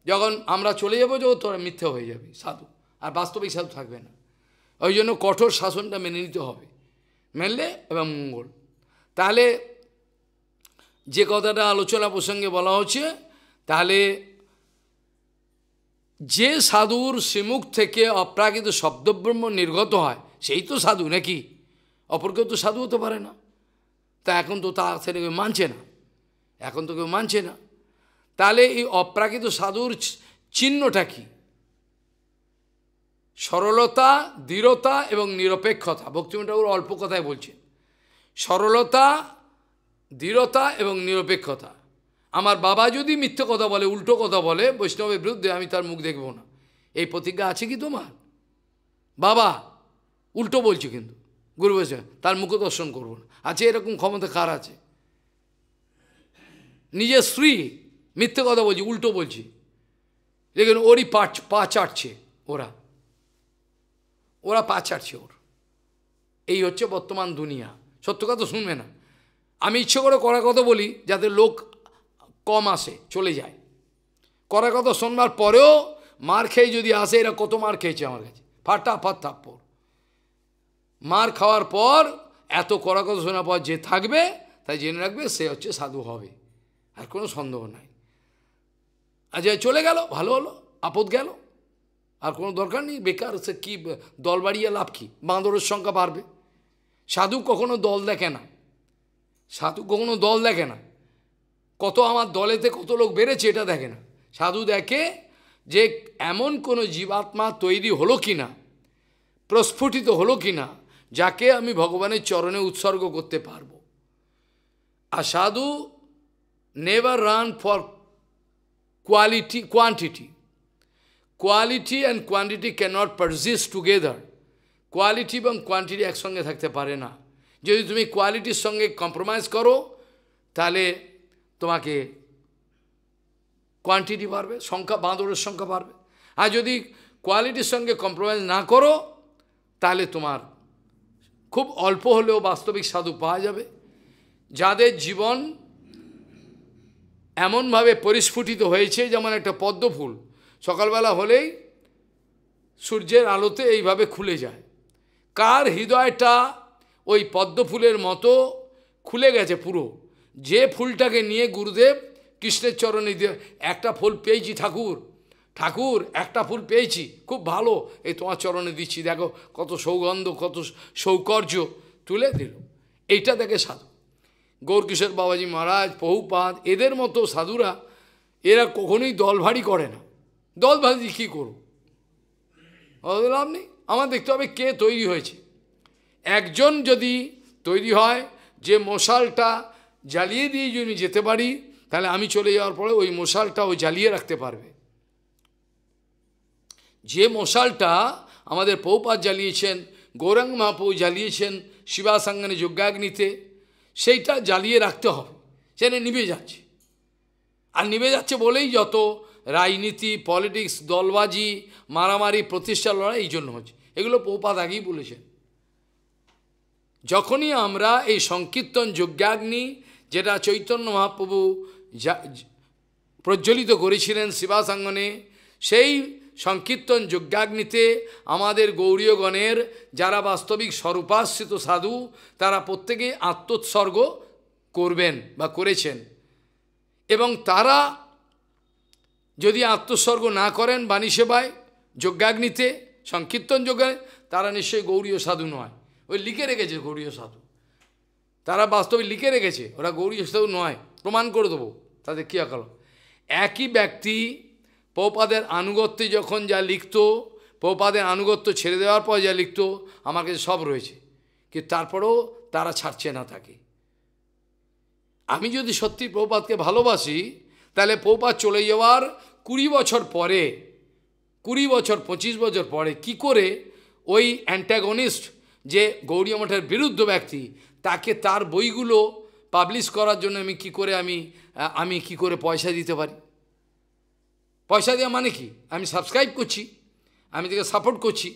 যখন আমরা চলে যাবো যখন তোরা মিথ্যে হয়ে যাবে সাধু আর বাস্তবিক সাধু থাকবে না ওই জন্য কঠোর শাসনটা মেনে নিতে হবে মেনলে এবং মঙ্গল তাহলে যে কথাটা আলোচনা প্রসঙ্গে বলা হচ্ছে তাহলে যে সাধুর শ্রীমুখ থেকে অপ্রাকৃত শব্দব্রহ্ম নির্গত হয় সেই তো সাধু নাকি অপরকে তো সাধু হতে পারে না তা এখন তো তা সেটা কেউ মানছে না এখন তো কেউ মানছে না তাহলে এই অপ্রাকৃত সাধুর চিহ্নটা কি সরলতা দৃঢ়তা এবং নিরপেক্ষতা ভক্তিম ঠাকুর অল্প কথায় বলছে সরলতা দৃঢ়তা এবং নিরপেক্ষতা আমার বাবা যদি মিথ্যে কথা বলে উল্টো কথা বলে বৈষ্ণবের বিরুদ্ধে আমি তার মুখ দেখব না এই প্রতিজ্ঞা আছে কি তোমার বাবা উল্টো বলছে কিন্তু গুরু বৈষ্ণব তার মুখ দর্শন করব না আছে এরকম ক্ষমতা কার আছে নিজের স্ত্রী মিথ্যে কথা বলছি উল্টো বলছি দেখুন ওরই পা পা চাটছে ওরা ওরা পা চাটছে ওর এই হচ্ছে বর্তমান দুনিয়া সত্য কথা শুনবে না আমি ইচ্ছে করে করা কথা বলি যাতে লোক কম আসে চলে যায় করা কথা শোনবার পরেও মার খেয়ে যদি আসে এরা কত মার খেয়েছে আমার কাছে ফাটা ফাট থাপ্পড় মার খাওয়ার পর এত করা কথা শোনার পর যে থাকবে তাই জেনে রাখবে সে হচ্ছে সাধু হবে আর কোনো সন্দেহ নাই আর আচ্ছা, যে চলে গেল ভালো হলো আপদ গেল আর কোনো দরকার নেই বেকার সে কী দল বাড়িয়ে লাভ কী বাঁদরের সংখ্যা বাড়বে সাধু কখনো দল দেখে না সাধু কখনো দল দেখে না কত আমার দলেতে কত লোক বেড়েছে এটা দেখে না সাধু দেখে যে এমন কোনো জীবাত্মা তৈরি হলো কি না প্রস্ফুটিত হলো কি না যাকে আমি ভগবানের চরণে উৎসর্গ করতে পারব আর সাধু never run for quality quantity quality and quantity cannot persist together quality এবং কোয়ান্টিটি একসঙ্গে থাকতে পারে না যদি তুমি কোয়ালিটির সঙ্গে কম্প্রোমাইজ করো তাহলে তোমাকে কোয়ান্টিটি বাড়বে সংখ্যা বাঁদরের সংখ্যা বাড়বে আর যদি কোয়ালিটির সঙ্গে কম্প্রোমাইজ না করো তাহলে তোমার খুব অল্প হলেও বাস্তবিক সাধু পাওয়া যাবে যাদের জীবন এমনভাবে পরিস্ফুটিত হয়েছে যেমন একটা পদ্ম ফুল সকালবেলা হলেই সূর্যের আলোতে এইভাবে খুলে যায় কার হৃদয়টা ওই পদ্মফুলের মতো খুলে গেছে পুরো যে ফুলটাকে নিয়ে গুরুদেব কৃষ্ণের চরণে দিয়ে একটা ফুল পেয়েছি ঠাকুর ঠাকুর একটা ফুল পেয়েছি খুব ভালো এই তোমার চরণে দিচ্ছি দেখো কত সৌগন্ধ কত সৌকর্য তুলে দিল এইটা দেখে সাধু গৌরকিশোর বাবাজি মহারাজ পহুপাত এদের মতো সাধুরা এরা কখনোই দলভারি করে না দলভারি কী করো লাভ নেই আমার দেখতে হবে কে তৈরি হয়েছে একজন যদি তৈরি হয় যে মশালটা জ্বালিয়ে দিয়ে যদি যেতে পারি তাহলে আমি চলে যাওয়ার পরে ওই মশালটা ও জ্বালিয়ে রাখতে পারবে যে মশালটা আমাদের পৌপাত জ্বালিয়েছেন গৌরাং মাপৌ জ্বালিয়েছেন শিবাসাঙ্গানে যজ্ঞাগ্নিতে সেইটা জ্বালিয়ে রাখতে হবে সেটা নিভে যাচ্ছে আর নিভে যাচ্ছে বলেই যত রাজনীতি পলিটিক্স দলবাজি মারামারি প্রতিষ্ঠা লড়াই এই জন্য হচ্ছে এগুলো পৌপাত আগেই বলেছেন যখনই আমরা এই সংকীর্তন যজ্ঞাগ্নি যেটা চৈতন্য মহাপ্রভু প্রজ্বলিত করেছিলেন শিবাসাঙ্গনে সেই সংকীর্তন যজ্ঞাগ্নিতে আমাদের গৌরীয়গণের যারা বাস্তবিক স্বরূপাশ্রিত সাধু তারা প্রত্যেকে আত্মোৎসর্গ করবেন বা করেছেন এবং তারা যদি আত্মস্বর্গ না করেন বাণী সেবায় যজ্ঞাগ্নিতে সংকীর্তন যজ্ঞ তারা নিশ্চয়ই গৌরীয় সাধু নয় ওই লিখে রেখেছে গৌরীয় সাধু তারা বাস্তবে লিখে রেখেছে ওরা গৌরীয় সাধু নয় প্রমাণ করে দেবো তাদের কী আকাল একই ব্যক্তি পৌপাদের আনুগত্যে যখন যা লিখত পৌপাদের আনুগত্য ছেড়ে দেওয়ার পর যা লিখত আমার কাছে সব রয়েছে কিন্তু তারপরেও তারা ছাড়ছে না তাকে আমি যদি সত্যি প্রপাতকে ভালোবাসি তাহলে পৌপাত চলে যাওয়ার কুড়ি বছর পরে কুড়ি বছর পঁচিশ বছর পরে কি করে ওই অ্যান্টাগনিস্ট যে গৌরী মঠের বিরুদ্ধ ব্যক্তি তাকে তার বইগুলো পাবলিশ করার জন্য আমি কি করে আমি আমি কি করে পয়সা দিতে পারি পয়সা দেওয়া মানে কি আমি সাবস্ক্রাইব করছি আমি তাকে সাপোর্ট করছি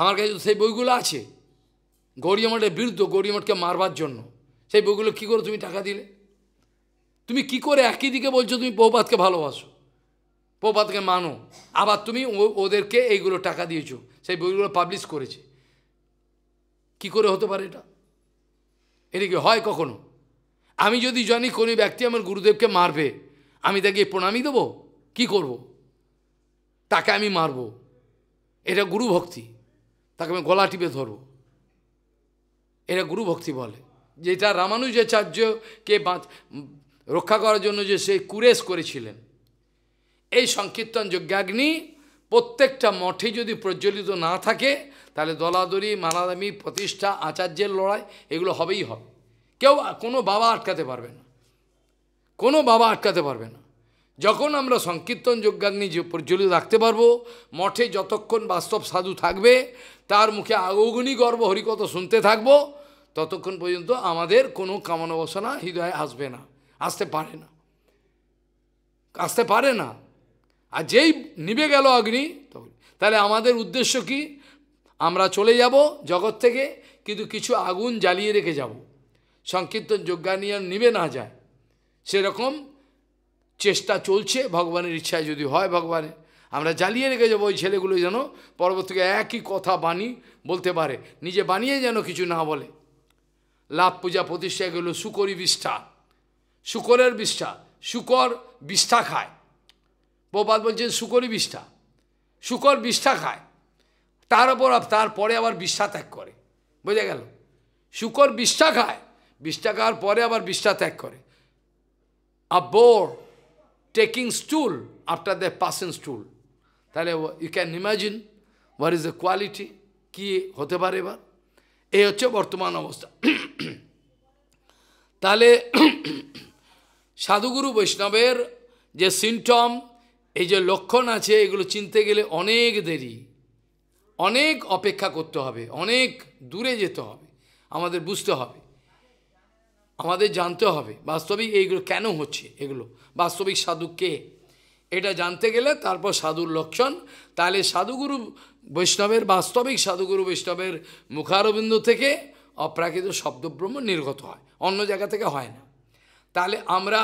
আমার কাছে সেই বইগুলো আছে গৌরী মঠের বিরুদ্ধ গৌরী মঠকে মারবার জন্য সেই বইগুলো কি করে তুমি টাকা দিলে তুমি কি করে একই দিকে বলছো তুমি বহুপাতকে ভালোবাসো প্রপাতকে মানো আবার তুমি ওদেরকে এইগুলো টাকা দিয়েছো সেই বইগুলো পাবলিশ করেছে কি করে হতে পারে এটা এটা কি হয় কখনো আমি যদি জানি কোনো ব্যক্তি আমার গুরুদেবকে মারবে আমি তাকে প্রণামী দেবো কি করব। তাকে আমি মারব এটা গুরু ভক্তি তাকে আমি গলা টিপে ধরব এটা গুরু ভক্তি বলে যেটা রামানুজাচার্যকে বাঁচ রক্ষা করার জন্য যে সে কুরেশ করেছিলেন এই সংকীর্তন যজ্ঞাগ্নি প্রত্যেকটা মঠে যদি প্রজ্বলিত না থাকে তাহলে দলাদলি মারাদামি প্রতিষ্ঠা আচার্যের লড়াই এগুলো হবেই হবে কেউ কোনো বাবা আটকাতে পারবে না কোনো বাবা আটকাতে পারবে না যখন আমরা সংকীর্তন যে প্রজ্বলিত রাখতে পারবো মঠে যতক্ষণ বাস্তব সাধু থাকবে তার মুখে অগ্নি গর্ব হরিকথা শুনতে থাকবো ততক্ষণ পর্যন্ত আমাদের কোনো কামনা বাসনা হৃদয়ে আসবে না আসতে পারে না আসতে পারে না আর যেই নিবে গেল অগ্নি তখন তাহলে আমাদের উদ্দেশ্য কি আমরা চলে যাব জগৎ থেকে কিন্তু কিছু আগুন জ্বালিয়ে রেখে যাব সংকীর্তন যজ্ঞানিয়ন নিবে না যায় সেরকম চেষ্টা চলছে ভগবানের ইচ্ছায় যদি হয় ভগবানের আমরা জ্বালিয়ে রেখে যাবো ওই ছেলেগুলো যেন পরবর্তীকে একই কথা বাণী বলতে পারে নিজে বানিয়ে যেন কিছু না বলে লাভ পূজা প্রতিষ্ঠা গেল শুকরি বিষ্ঠা শুকরের বিষ্ঠা শুকর বিষ্ঠা খায় প্রপাত বলছেন শুকরি বিষ্ঠা শুকর বিষ্ঠা খায় তার উপর তারপরে আবার বিষ্ঠা ত্যাগ করে বোঝা গেল শুকর বিষ্ঠা খায় বিষ্ঠা খাওয়ার পরে আবার বিষ্ঠা ত্যাগ করে a boar taking stool after the passing stool তাহলে you can imagine what is the quality কী হতে পারে এবার এই হচ্ছে বর্তমান অবস্থা তাহলে সাধুগুরু বৈষ্ণবের যে সিমটম এই যে লক্ষণ আছে এগুলো চিনতে গেলে অনেক দেরি অনেক অপেক্ষা করতে হবে অনেক দূরে যেতে হবে আমাদের বুঝতে হবে আমাদের জানতে হবে বাস্তবিক এইগুলো কেন হচ্ছে এগুলো বাস্তবিক সাধু কে এটা জানতে গেলে তারপর সাধুর লক্ষণ তাহলে সাধুগুরু বৈষ্ণবের বাস্তবিক সাধুগুরু বৈষ্ণবের মুখারবিন্দ থেকে অপ্রাকৃত শব্দব্রহ্ম নির্গত হয় অন্য জায়গা থেকে হয় না তাহলে আমরা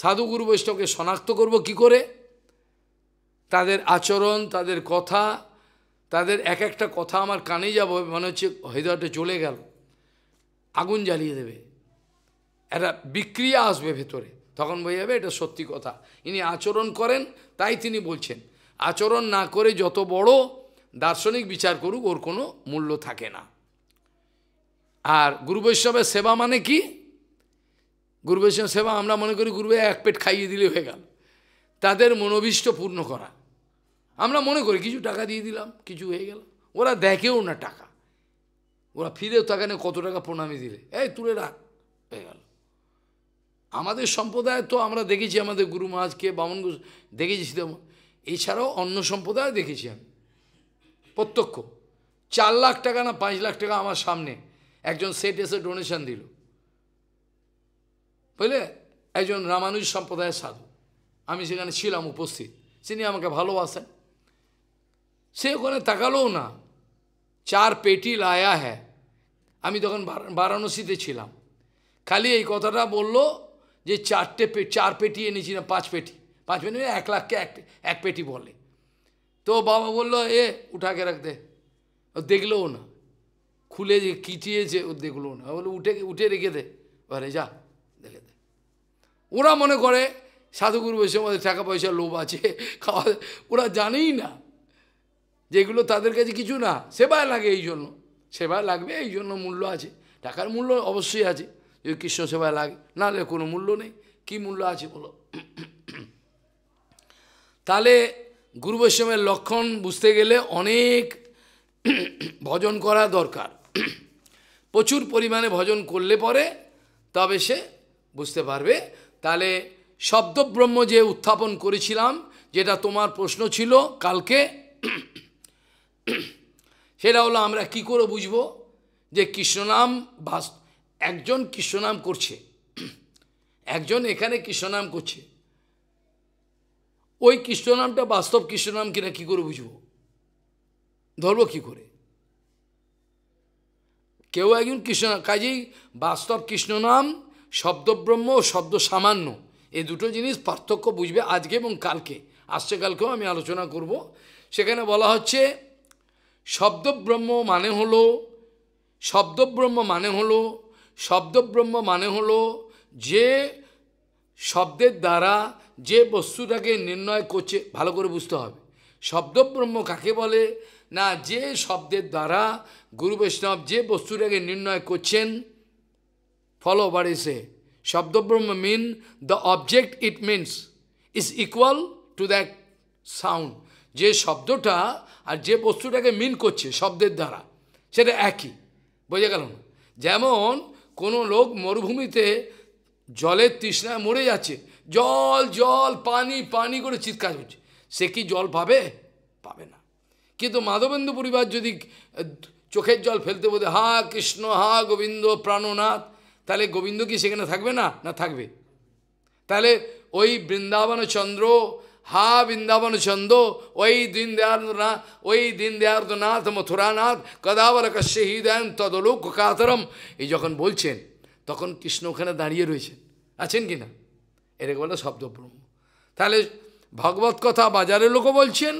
সাধুগুরু বৈষ্ণবকে শনাক্ত করব কি করে তাদের আচরণ তাদের কথা তাদের এক একটা কথা আমার কানে যাব মনে হচ্ছে হৃদয়টা চলে গেল আগুন জ্বালিয়ে দেবে একটা বিক্রিয়া আসবে ভেতরে তখন বই যাবে এটা সত্যি কথা ইনি আচরণ করেন তাই তিনি বলছেন আচরণ না করে যত বড় দার্শনিক বিচার করুক ওর কোনো মূল্য থাকে না আর গুরু বৈষ্ণবের সেবা মানে কি গুরু বৈষ্ণব সেবা আমরা মনে করি গুরুবে এক পেট খাইয়ে দিলে হয়ে গেল তাদের মনোবিষ্ট পূর্ণ করা আমরা মনে করি কিছু টাকা দিয়ে দিলাম কিছু হয়ে গেল ওরা দেখেও না টাকা ওরা ফিরেও তাকে কত টাকা প্রণামী দিলে এই তুলে রাখ হয়ে গেল আমাদের সম্প্রদায় তো আমরা দেখেছি আমাদের গুরু মহাজকে বামন দেখেছি এছাড়াও অন্য সম্প্রদায় দেখেছি আমি প্রত্যক্ষ চার লাখ টাকা না পাঁচ লাখ টাকা আমার সামনে একজন সেট এসে ডোনেশন দিল বুঝলে একজন রামানুজ সম্প্রদায়ের সাধু আমি সেখানে ছিলাম উপস্থিত তিনি আমাকে ভালোবাসেন সে ওখানে তাকালোও না চার পেটি লায়া হ্যাঁ আমি তখন বারাণসীতে ছিলাম খালি এই কথাটা বলল যে চারটে পে চার পেটি এনেছি না পাঁচ পেটি পাঁচ পেটি মানে এক লাখকে এক এক পেটি বলে তো বাবা বলল এ উঠাকে রাখ দে দেখলেও না খুলে যে কিটিয়েছে ও দেখলো না বলে উঠে উঠে রেখে দে ঘরে যা ওরা মনে করে সাধুগুরু বসে আমাদের টাকা পয়সা লোভ আছে খাওয়া ওরা জানেই না যেগুলো তাদের কাছে কিছু না সেবায় লাগে এই জন্য সেবায় লাগবে এই জন্য মূল্য আছে টাকার মূল্য অবশ্যই আছে যদি কৃষ্ণ সেবায় লাগে নাহলে কোনো মূল্য নেই কি মূল্য আছে বলো তাহলে গুরু বৈষ্ণবের লক্ষণ বুঝতে গেলে অনেক ভজন করা দরকার প্রচুর পরিমাণে ভজন করলে পরে তবে সে বুঝতে পারবে তাহলে শব্দব্রহ্ম যে উত্থাপন করেছিলাম যেটা তোমার প্রশ্ন ছিল কালকে সেটা হলো আমরা কি করে বুঝবো যে কৃষ্ণনাম বাস একজন কৃষ্ণনাম করছে একজন এখানে কৃষ্ণনাম করছে ওই কৃষ্ণনামটা বাস্তব কৃষ্ণনাম কিনা কি করে বুঝবো ধরবো কি করে কেউ একজন কৃষ্ণ কাজেই বাস্তব কৃষ্ণনাম শব্দব্রহ্ম ও শব্দ সামান্য এই দুটো জিনিস পার্থক্য বুঝবে আজকে এবং কালকে আসছে কালকেও আমি আলোচনা করব সেখানে বলা হচ্ছে শব্দব্রহ্ম মানে হলো শব্দব্রহ্ম মানে হলো শব্দব্রহ্ম মানে হলো যে শব্দের দ্বারা যে বস্তুটাকে নির্ণয় করছে ভালো করে বুঝতে হবে শব্দব্রহ্ম কাকে বলে না যে শব্দের দ্বারা গুরু বৈষ্ণব যে বস্তুটাকে নির্ণয় করছেন Follow what I say. Shabda Brahma mean the object it means is equal to that sound. যে শব্দটা আর যে বস্তুটাকে মিন করছে শব্দের দ্বারা সেটা একই বোঝা গেল না যেমন কোনো লোক মরুভূমিতে জলের তৃষ্ণায় মরে যাচ্ছে জল জল পানি পানি করে চিৎকার হচ্ছে সে কি জল পাবে পাবে না কিন্তু মাধবেন্দু পরিবার যদি চোখের জল ফেলতে বলতে হা কৃষ্ণ হা গোবিন্দ প্রাণনাথ তাহলে গোবিন্দ কি সেখানে থাকবে না না থাকবে তাহলে ওই বৃন্দাবন চন্দ্র হা বৃন্দাবন চন্দ্র ওই দিন দেয়ার্দনাথ ওই দিন দেয়ার্দনাথ মথুরানাথ কদাবর কশ্যে হৃদয়ন তদলোক কাতরম এই যখন বলছেন তখন কৃষ্ণ ওখানে দাঁড়িয়ে রয়েছেন আছেন কি না এরকম বলে শব্দব্রহ্ম তাহলে ভগবত কথা বাজারের লোকও বলছেন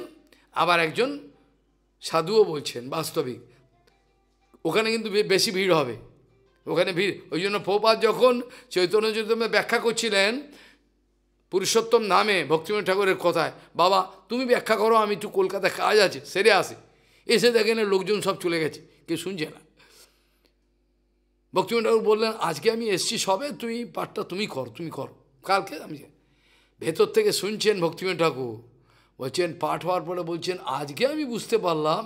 আবার একজন সাধুও বলছেন বাস্তবিক ওখানে কিন্তু বেশি ভিড় হবে ওখানে ভিড় ওই জন্য প্রপাত যখন চৈতন্য চৈতন্য ব্যাখ্যা করছিলেন পুরুষোত্তম নামে ভক্তিময় ঠাকুরের কথায় বাবা তুমি ব্যাখ্যা করো আমি একটু কলকাতায় কাজ আছে সেরে আসে এসে দেখেন লোকজন সব চলে গেছে কেউ শুনছে না ভক্তিময় ঠাকুর বললেন আজকে আমি এসছি সবে তুই পাঠটা তুমি কর তুমি কর কালকে আমি ভেতর থেকে শুনছেন ভক্তিময় ঠাকুর বলছেন পাঠ হওয়ার পরে বলছেন আজকে আমি বুঝতে পারলাম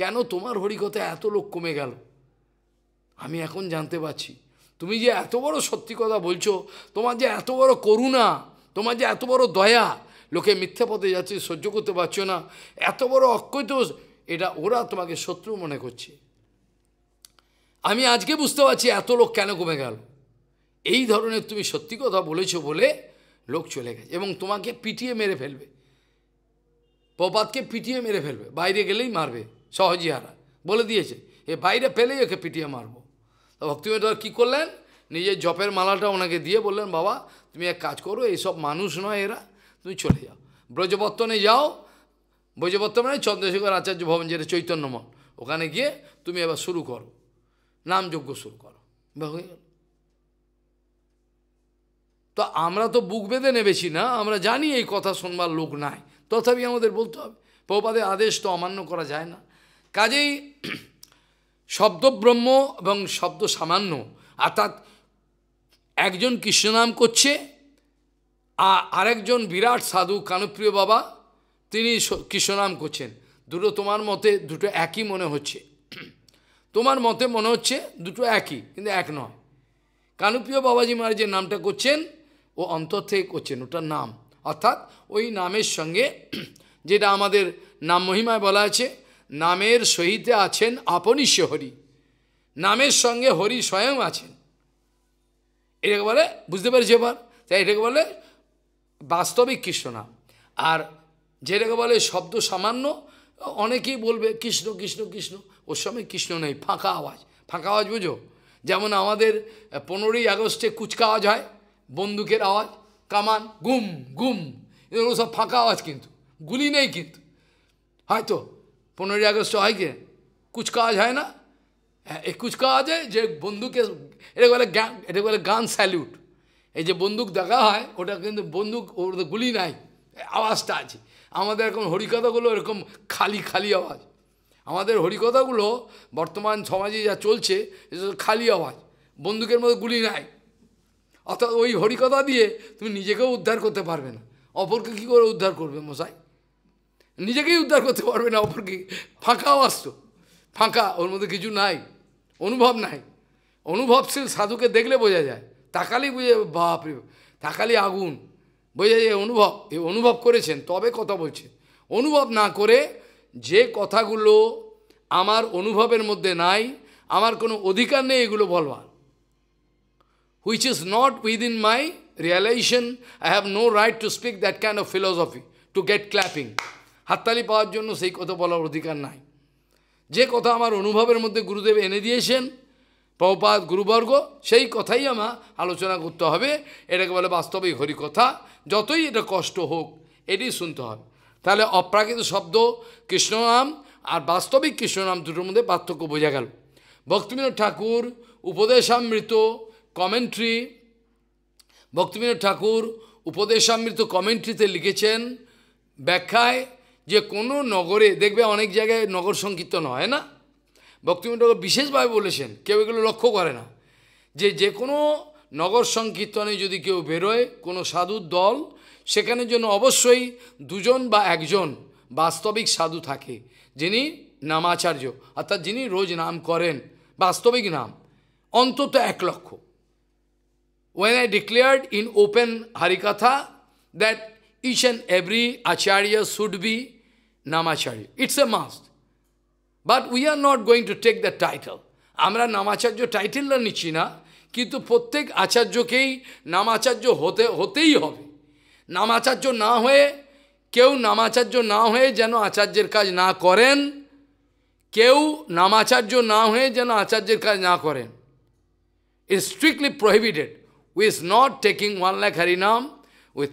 কেন তোমার হরিকথা এত লোক কমে গেল আমি এখন জানতে পারছি তুমি যে এত বড় সত্যি কথা বলছো তোমার যে এত বড় করুণা তোমার যে এত বড় দয়া লোকে মিথ্যা পথে যাচ্ছে সহ্য করতে পারছো না এত বড় অকৈত এটা ওরা তোমাকে শত্রু মনে করছে আমি আজকে বুঝতে পারছি এত লোক কেন কমে গেল এই ধরনের তুমি সত্যি কথা বলেছ বলে লোক চলে গেছে এবং তোমাকে পিটিয়ে মেরে ফেলবে প্রপাতকে পিটিয়ে মেরে ফেলবে বাইরে গেলেই মারবে সহজে হারা বলে দিয়েছে এ বাইরে ফেলেই ওকে পিটিয়ে মারবো ভক্তিবেদার কী করলেন নিজের জপের মালাটা ওনাকে দিয়ে বললেন বাবা তুমি এক কাজ করো এইসব মানুষ নয় এরা তুমি চলে যাও ব্রজবর্তনে যাও ব্রজবর্তমানে চন্দ্রশেখর আচার্য ভবন যেটা চৈতন্যমন ওখানে গিয়ে তুমি এবার শুরু করো নামযজ্ঞ শুরু করো হয়ে গেল তো আমরা তো বুক বেঁধে নেবেছি না আমরা জানি এই কথা শুনবার লোক নাই তথাপি আমাদের বলতে হবে প্রপাদের আদেশ তো অমান্য করা যায় না কাজেই শব্দ ব্রহ্ম এবং শব্দ সামান্য অর্থাৎ একজন কৃষ্ণনাম করছে আর আরেকজন বিরাট সাধু কানপ্রিয় বাবা তিনি কৃষ্ণনাম করছেন দুটো তোমার মতে দুটো একই মনে হচ্ছে তোমার মতে মনে হচ্ছে দুটো একই কিন্তু এক নয় কানুপ্রিয় বাবাজি মহারাজ যে নামটা করছেন ও অন্তর থেকে করছেন ওটার নাম অর্থাৎ ওই নামের সঙ্গে যেটা আমাদের নাম মহিমায় বলা আছে নামের সহিতে আছেন আপনি সে হরি নামের সঙ্গে হরি স্বয়ং আছেন এটাকে বলে বুঝতে পেরেছি এবার তাই এটাকে বলে বাস্তবিক কৃষ্ণ নাম আর যেটাকে বলে শব্দ সামান্য অনেকেই বলবে কৃষ্ণ কৃষ্ণ কৃষ্ণ ওর সময় কৃষ্ণ নেই ফাঁকা আওয়াজ ফাঁকা আওয়াজ বুঝো যেমন আমাদের পনেরোই আগস্টে কুচকা আওয়াজ হয় বন্দুকের আওয়াজ কামান গুম গুম এগুলো সব ফাঁকা আওয়াজ কিন্তু গুলি নেই কিন্তু হয়তো পনেরোই আগস্ট হয় কে কুচকাওয়াজ হয় না হ্যাঁ এই কুচকাওয়াজে যে বন্দুকে এটা বলে এটা বলে গান স্যালিউট এই যে বন্দুক দেখা হয় ওটা কিন্তু বন্দুক ওর গুলি নাই আওয়াজটা আছে আমাদের এখন হরিকথাগুলো এরকম খালি খালি আওয়াজ আমাদের হরিকথাগুলো বর্তমান সমাজে যা চলছে খালি আওয়াজ বন্দুকের মধ্যে গুলি নাই অর্থাৎ ওই হরিকথা দিয়ে তুমি নিজেকেও উদ্ধার করতে পারবে না অপরকে কী করে উদ্ধার করবে মশাই নিজেকেই উদ্ধার করতে পারবে না অপরকে ফাঁকাও আসত ফাঁকা ওর মধ্যে কিছু নাই অনুভব নাই অনুভবশীল সাধুকে দেখলে বোঝা যায় তাকালি বুঝে বাপ রে তাকালি আগুন বোঝা যায় অনুভব এ অনুভব করেছেন তবে কথা বলছেন অনুভব না করে যে কথাগুলো আমার অনুভবের মধ্যে নাই আমার কোনো অধিকার নেই এগুলো বলবার which is not within my realisation I have no right to speak that kind of philosophy to get clapping হাততালি পাওয়ার জন্য সেই কথা বলার অধিকার নাই যে কথা আমার অনুভবের মধ্যে গুরুদেব এনে দিয়েছেন পৌপাত গুরুবর্গ সেই কথাই আমার আলোচনা করতে হবে এটাকে বলে বাস্তবিক হরি কথা যতই এটা কষ্ট হোক এটি শুনতে হবে তাহলে অপ্রাকৃত শব্দ কৃষ্ণনাম আর বাস্তবিক কৃষ্ণনাম দুটোর মধ্যে পার্থক্য বোঝা গেল ভক্তিবিনোদ ঠাকুর উপদেশামৃত কমেন্ট্রি ভক্তিবিনোদ ঠাকুর উপদেশামৃত কমেন্ট্রিতে লিখেছেন ব্যাখ্যায় যে কোনো নগরে দেখবে অনেক জায়গায় নগর সংকীর্তন হয় না ভক্তিমণ্ডল বিশেষভাবে বলেছেন কেউ এগুলো লক্ষ্য করে না যে যে কোনো নগর সংকীর্তনে যদি কেউ বেরোয় কোনো সাধুর দল সেখানে জন্য অবশ্যই দুজন বা একজন বাস্তবিক সাধু থাকে যিনি নামাচার্য অর্থাৎ যিনি রোজ নাম করেন বাস্তবিক নাম অন্তত এক lakh when I declared in open harikatha that each and every acharya should be Namacharya. It's a must. But we are not going to take the title. আমরা নামাচার্য টাইটেলটা নিচ্ছি না কিন্তু প্রত্যেক আচার্যকেই নামাচার্য হতে হতেই হবে নামাচার্য না হয়ে কেউ নামাচার্য না হয়ে যেন আচার্যের কাজ না করেন কেউ নামাচার্য না হয়ে যেন আচার্যের কাজ না করেন is strictly prohibited who's not taking one lakh harinam with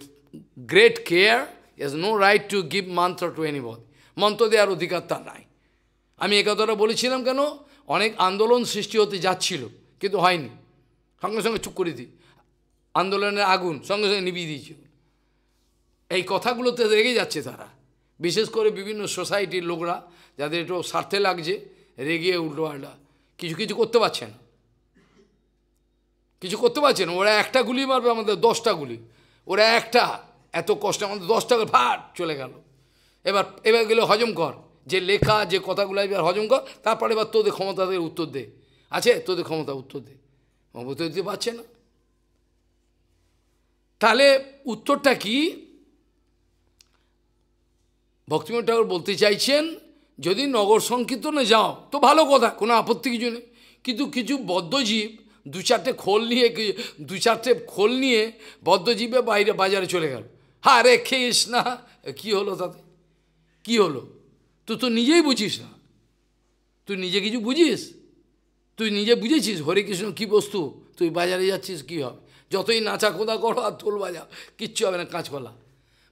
great care is no right to give mantra to anybody মন্ত্র দেওয়ার অধিকার তার নাই আমি একথাটা বলেছিলাম কেন অনেক আন্দোলন সৃষ্টি হতে যাচ্ছিল কিন্তু হয়নি সঙ্গে সঙ্গে চুপ করে দিই আন্দোলনের আগুন সঙ্গে সঙ্গে নিবিয়ে দিয়েছিল এই কথাগুলোতে রেগে যাচ্ছে তারা বিশেষ করে বিভিন্ন সোসাইটির লোকরা যাদের একটু স্বার্থে লাগছে রেগে উল্টো আল্টা কিছু কিছু করতে পারছে না কিছু করতে পারছে না ওরা একটা গুলি মারবে আমাদের দশটা গুলি ওরা একটা এত কষ্ট আমাদের দশটা ফাট চলে গেল এবার এবার গেলে হজম কর যে লেখা যে কথাগুলো এবার হজম কর তারপরে এবার তোদের ক্ষমতা থেকে উত্তর দে আছে তোদের ক্ষমতা উত্তর দে মমতা দিতে পারছে না তাহলে উত্তরটা কি ভক্তিমোহন ঠাকুর বলতে চাইছেন যদি নগর সংকীর্তনে যাও তো ভালো কথা কোনো আপত্তি কিছু নেই কিন্তু কিছু বদ্ধজীব দু চারটে খোল নিয়ে দু চারটে খোল নিয়ে বদ্ধজীবে বাইরে বাজারে চলে গেল হ্যাঁ রে খেয়েস না কী হলো তাতে কি হলো তো তুই নিজেই বুঝিস না তুই নিজে কিছু বুঝিস তুই নিজে বুঝেছিস হরে কৃষ্ণ কী বস্তু তুই বাজারে যাচ্ছিস কি হবে যতই নাচা খোদা করো আর তোল বাজা কিচ্ছু হবে না কাঁচকলা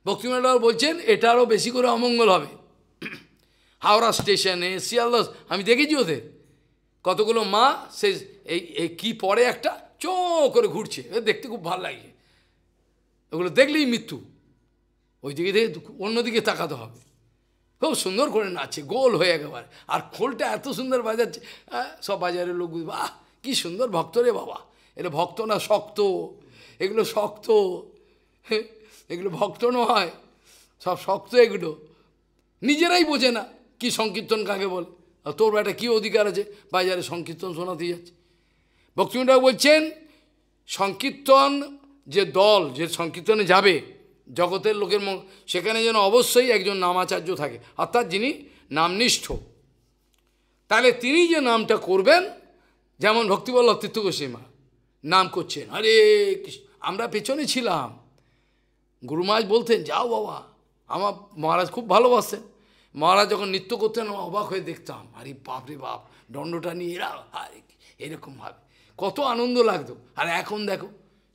ভক্তিমান্ডাল বলছেন এটারও বেশি করে অমঙ্গল হবে হাওড়া স্টেশনে শিয়ালদাস আমি দেখেছি ওদের কতগুলো মা সে এই কী পরে একটা চো করে ঘুরছে দেখতে খুব ভালো লাগে ওগুলো দেখলেই মৃত্যু ওই দিকে থেকে অন্যদিকে তাকাতে হবে খুব সুন্দর করে নাচে গোল হয়ে একেবারে আর খোলটা এত সুন্দর বাজাচ্ছে সব বাজারের লোক বাহ কি সুন্দর ভক্ত রে বাবা এটা ভক্ত না শক্ত এগুলো শক্ত এগুলো ভক্ত নয় সব শক্ত এগুলো নিজেরাই বোঝে না কি সংকীর্তন কাকে বলে আর তোর একটা কী অধিকার আছে বাজারে সংকীর্তন শোনাতে যাচ্ছে ভক্তিমটা বলছেন সংকীর্তন যে দল যে সংকীর্তনে যাবে জগতের লোকের সেখানে যেন অবশ্যই একজন নামাচার্য থাকে অর্থাৎ যিনি নামনিষ্ঠ তাহলে তিনি যে নামটা করবেন যেমন ভক্তিবল্লভ তীর্থ নাম করছেন আরে আমরা পেছনে ছিলাম গুরুমাজ বলতেন যাও বাবা আমার মহারাজ খুব ভালোবাসেন মহারাজ যখন নৃত্য করতেন অবাক হয়ে দেখতাম আরে বাপরে বাপ দণ্ডটা নিয়ে এরা আরে এরকমভাবে কত আনন্দ লাগতো আর এখন দেখো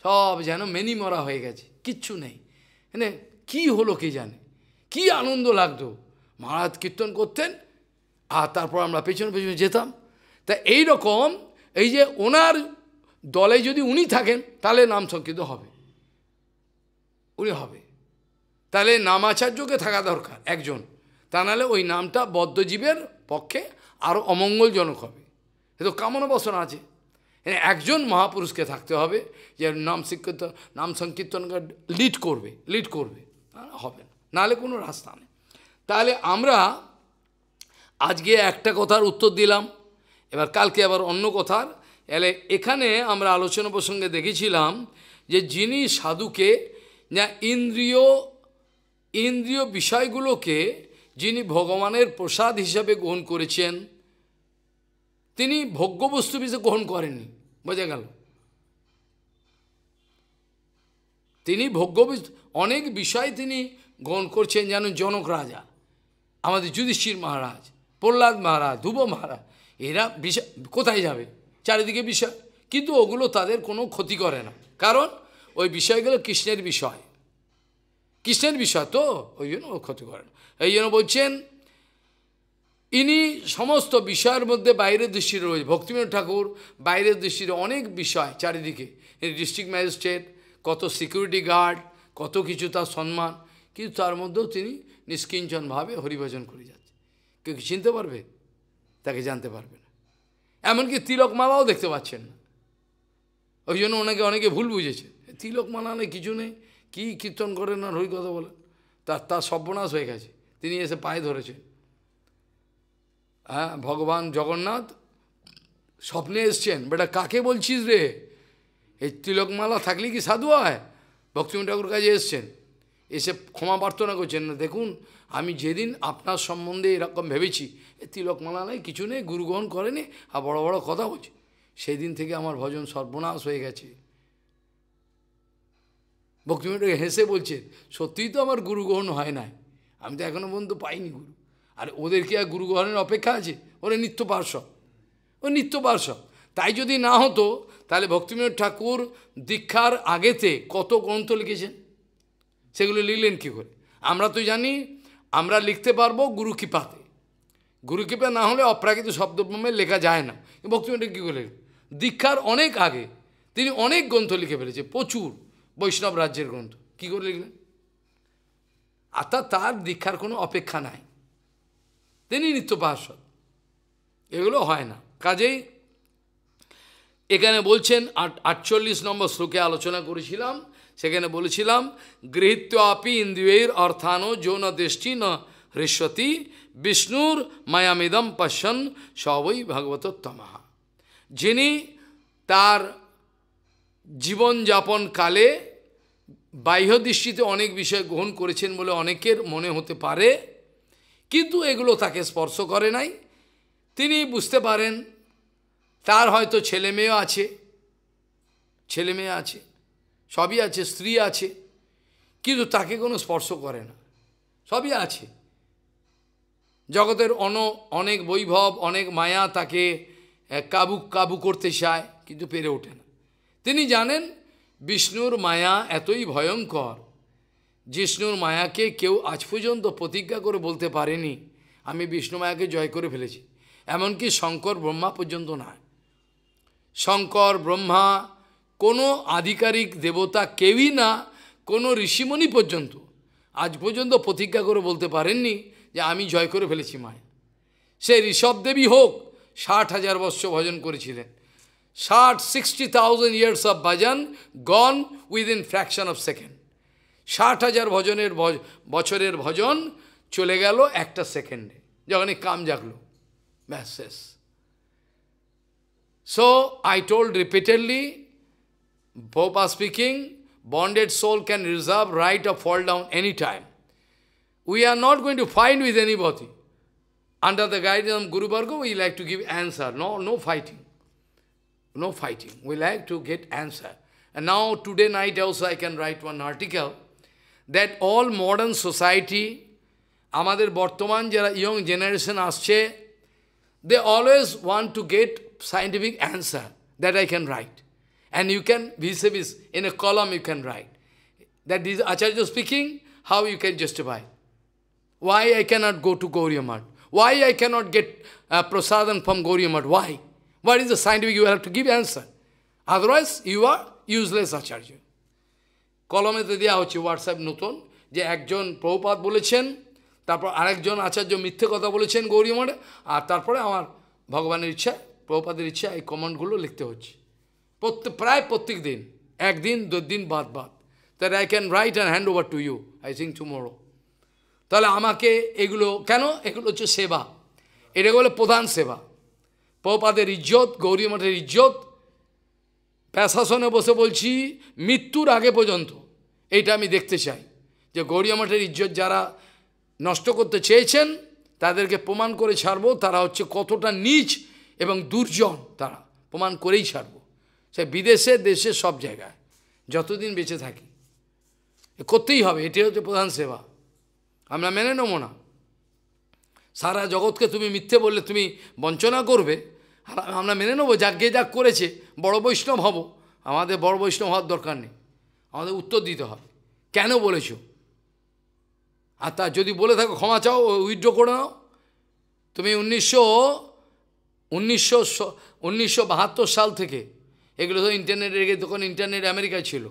সব যেন মেনি মরা হয়ে গেছে কিচ্ছু নেই মানে কী হলো কে জানে কি আনন্দ লাগতো মহারাজ কীর্তন করতেন আর তারপর আমরা পেছনে পেছনে যেতাম তা এই রকম এই যে ওনার দলে যদি উনি থাকেন তাহলে নাম সংকৃত হবে উনি হবে তাহলে নামাচার্যকে থাকা দরকার একজন তা নাহলে ওই নামটা বদ্ধজীবের পক্ষে আরও অমঙ্গলজনক হবে এ তো কামনা বসনা আছে মানে একজন মহাপুরুষকে থাকতে হবে যে নাম শিক্ষিত নাম সংকীর্তনকে লিড করবে লিড করবে হবে না নাহলে কোনো রাস্তা নেই তাহলে আমরা আজকে একটা কথার উত্তর দিলাম এবার কালকে আবার অন্য কথার এলে এখানে আমরা আলোচনা প্রসঙ্গে দেখেছিলাম যে যিনি সাধুকে যা ইন্দ্রিয় ইন্দ্রিয় বিষয়গুলোকে যিনি ভগবানের প্রসাদ হিসাবে গ্রহণ করেছেন তিনি ভোগ্যবস্তু বিষয়ে গ্রহণ করেননি বোঝা গেল তিনি ভোগ্য অনেক বিষয় তিনি গ্রহণ করছেন যেন জনক রাজা আমাদের যুধিষ্ঠির মহারাজ প্রহ্লাদ মহারাজ ধ্রুব মহারাজ এরা বিষয় কোথায় যাবে চারিদিকে বিষয় কিন্তু ওগুলো তাদের কোনো ক্ষতি করে না কারণ ওই বিষয়গুলো কৃষ্ণের বিষয় কৃষ্ণের বিষয় তো ওই জন্য ক্ষতি করে না এই জন্য বলছেন ইনি সমস্ত বিষয়ের মধ্যে বাইরের দৃষ্টির রয়েছে ভক্তিবিনোদ ঠাকুর বাইরের দৃষ্টির অনেক বিষয় চারিদিকে ডিস্ট্রিক্ট ম্যাজিস্ট্রেট কত সিকিউরিটি গার্ড কত কিছু তার সম্মান কিন্তু তার মধ্যেও তিনি নিষ্কিঞ্চনভাবে হরিভজন করে যাচ্ছে কেউ কি চিনতে পারবে তাকে জানতে পারবে না এমনকি তিলকমালাও দেখতে পাচ্ছেন না ওই জন্য ওনাকে অনেকে ভুল বুঝেছে তিলকমালা নেই কিছু নেই কী কীর্তন করেন আর হরি কথা বলেন তার তার সর্বনাশ হয়ে গেছে তিনি এসে পায়ে ধরেছেন হ্যাঁ ভগবান জগন্নাথ স্বপ্নে এসছেন বেটা কাকে বলছিস রে এই তিলকমালা থাকলে কি সাধু হয় ভক্তিম ঠাকুর কাছে এসছেন এসে ক্ষমা প্রার্থনা করছেন না দেখুন আমি যেদিন আপনার সম্বন্ধে এরকম ভেবেছি তিলকমালা নাই কিছু নেই গুরুগ্রহণ করেনি আর বড় বড় কথা বলছি সেই দিন থেকে আমার ভজন সর্বনাশ হয়ে গেছে ঠাকুর হেসে বলছে সত্যিই তো আমার গুরু গ্রহণ হয় নাই আমি তো এখনও পর্যন্ত পাইনি গুরু আর ওদের কি আর গুরুগ্রহণের অপেক্ষা আছে ওরা নিত্য পার্শ্ব ও নিত্য পার্শ্ব তাই যদি না হতো তাহলে ভক্তিবিনোদ ঠাকুর দীক্ষার আগেতে কত গ্রন্থ লিখেছেন সেগুলো লিখলেন কী করে আমরা তো জানি আমরা লিখতে পারবো গুরু কৃপাতে গুরু কৃপা না হলে অপ্রাকৃত শব্দব্রমে লেখা যায় না ভক্তিবিনোদ কী করে দীক্ষার অনেক আগে তিনি অনেক গ্রন্থ লিখে ফেলেছে প্রচুর বৈষ্ণব রাজ্যের গ্রন্থ কী করে লিখলেন আর তার দীক্ষার কোনো অপেক্ষা নাই তিনি নিত্যপার্ষদ এগুলো হয় না কাজেই এখানে বলছেন আটচল্লিশ নম্বর শ্লোকে আলোচনা করেছিলাম সেখানে বলেছিলাম গৃহীত আপি ইন্দ্রিয়ের অর্থানো যৌন দৃষ্টি ন হৃস্বতি বিষ্ণুর মায়ামিদম পশ্যন সবই ভগবতোত্তমাহা যিনি তার জীবনযাপন কালে বাহ্য দৃষ্টিতে অনেক বিষয় গ্রহণ করেছেন বলে অনেকের মনে হতে পারে কিন্তু এগুলো তাকে স্পর্শ করে নাই তিনি বুঝতে পারেন তার হয়তো ছেলে মেয়েও আছে ছেলে মেয়ে আছে সবই আছে স্ত্রী আছে কিন্তু তাকে কোনো স্পর্শ করে না সবই আছে জগতের অন অনেক বৈভব অনেক মায়া তাকে কাবু কাবু করতে চায় কিন্তু পেরে ওঠে না তিনি জানেন বিষ্ণুর মায়া এতই ভয়ঙ্কর জিষ্ণুর মায়াকে কেউ আজ পর্যন্ত প্রতিজ্ঞা করে বলতে পারেনি আমি বিষ্ণু মায়াকে জয় করে ফেলেছি এমনকি শঙ্কর ব্রহ্মা পর্যন্ত নয় শঙ্কর ব্রহ্মা কোনো আধিকারিক দেবতা কেউই না কোনো ঋষিমণি পর্যন্ত আজ পর্যন্ত প্রতিজ্ঞা করে বলতে পারেননি যে আমি জয় করে ফেলেছি মায়া সে ঋষভ দেবী হোক ষাট হাজার বৎস ভজন করেছিলেন ষাট sixty thousand years of bhajan gone within fraction of second ষাট হাজার ভজনের বছরের ভজন চলে গেল একটা সেকেন্ডে যখনই কাম জাগলো ব্যাস শেষ so I told repeatedly Popa speaking, bonded soul can reserve right of fall down any time. We are not going to fight with anybody. Under the guidance of Guru Bhargava, we like to give answer. No, no fighting. No fighting. We like to get answer. And now, today night also, I can write one article that all modern society, আমাদের বর্তমান যারা young they always want to get scientific answer that I can write. And you can, vis a in a column you can write. That is Acharya speaking, how you can justify. Why I cannot go to Gauriamat? Why I cannot get uh, prasadam from Gauriamat? Why? Why is the scientific? You have to give answer. Otherwise, you are useless Acharya. কলমেতে দেওয়া হচ্ছে WhatsApp নতুন যে একজন প্রভুপাত বলেছেন তারপর আরেকজন আচার্য মিথ্যে কথা বলেছেন গৌরীমঠে আর তারপরে আমার ভগবানের ইচ্ছা প্রভুপাতের ইচ্ছা এই কমেন্টগুলো লিখতে হচ্ছে প্রত্যেক প্রায় প্রত্যেক দিন একদিন দুদিন বাদ বাদ তাহলে I can write and hand over to you I think tomorrow তাহলে আমাকে এগুলো কেন এগুলো হচ্ছে সেবা এটা হলো প্রধান সেবা প্রপাদের ইজ্জত গৌরী মঠের ইজ্জত প্যাশাসনে বসে বলছি মৃত্যুর আগে পর্যন্ত এটা আমি দেখতে চাই যে গৌরী মঠের ইজ্জত যারা নষ্ট করতে চেয়েছেন তাদেরকে প্রমাণ করে ছাড়ব তারা হচ্ছে কতটা নিচ এবং দুর্জন তারা প্রমাণ করেই ছাড়ব সে বিদেশে দেশে সব জায়গায় যতদিন বেঁচে থাকি করতেই হবে এটি হচ্ছে প্রধান সেবা আমরা মেনে নেব না সারা জগৎকে তুমি মিথ্যে বললে তুমি বঞ্চনা করবে আমরা মেনে নেবো যাক গে যাক করেছে বড় বৈষ্ণব হব আমাদের বড় বৈষ্ণব হওয়ার দরকার নেই আমাদের উত্তর দিতে হবে কেন বলেছো আর তা যদি বলে থাকো ক্ষমা চাও উইথড্র করে নাও তুমি উনিশশো উনিশশো উনিশশো সাল থেকে এগুলো তো ইন্টারনেট রেখে তখন ইন্টারনেট আমেরিকায় ছিল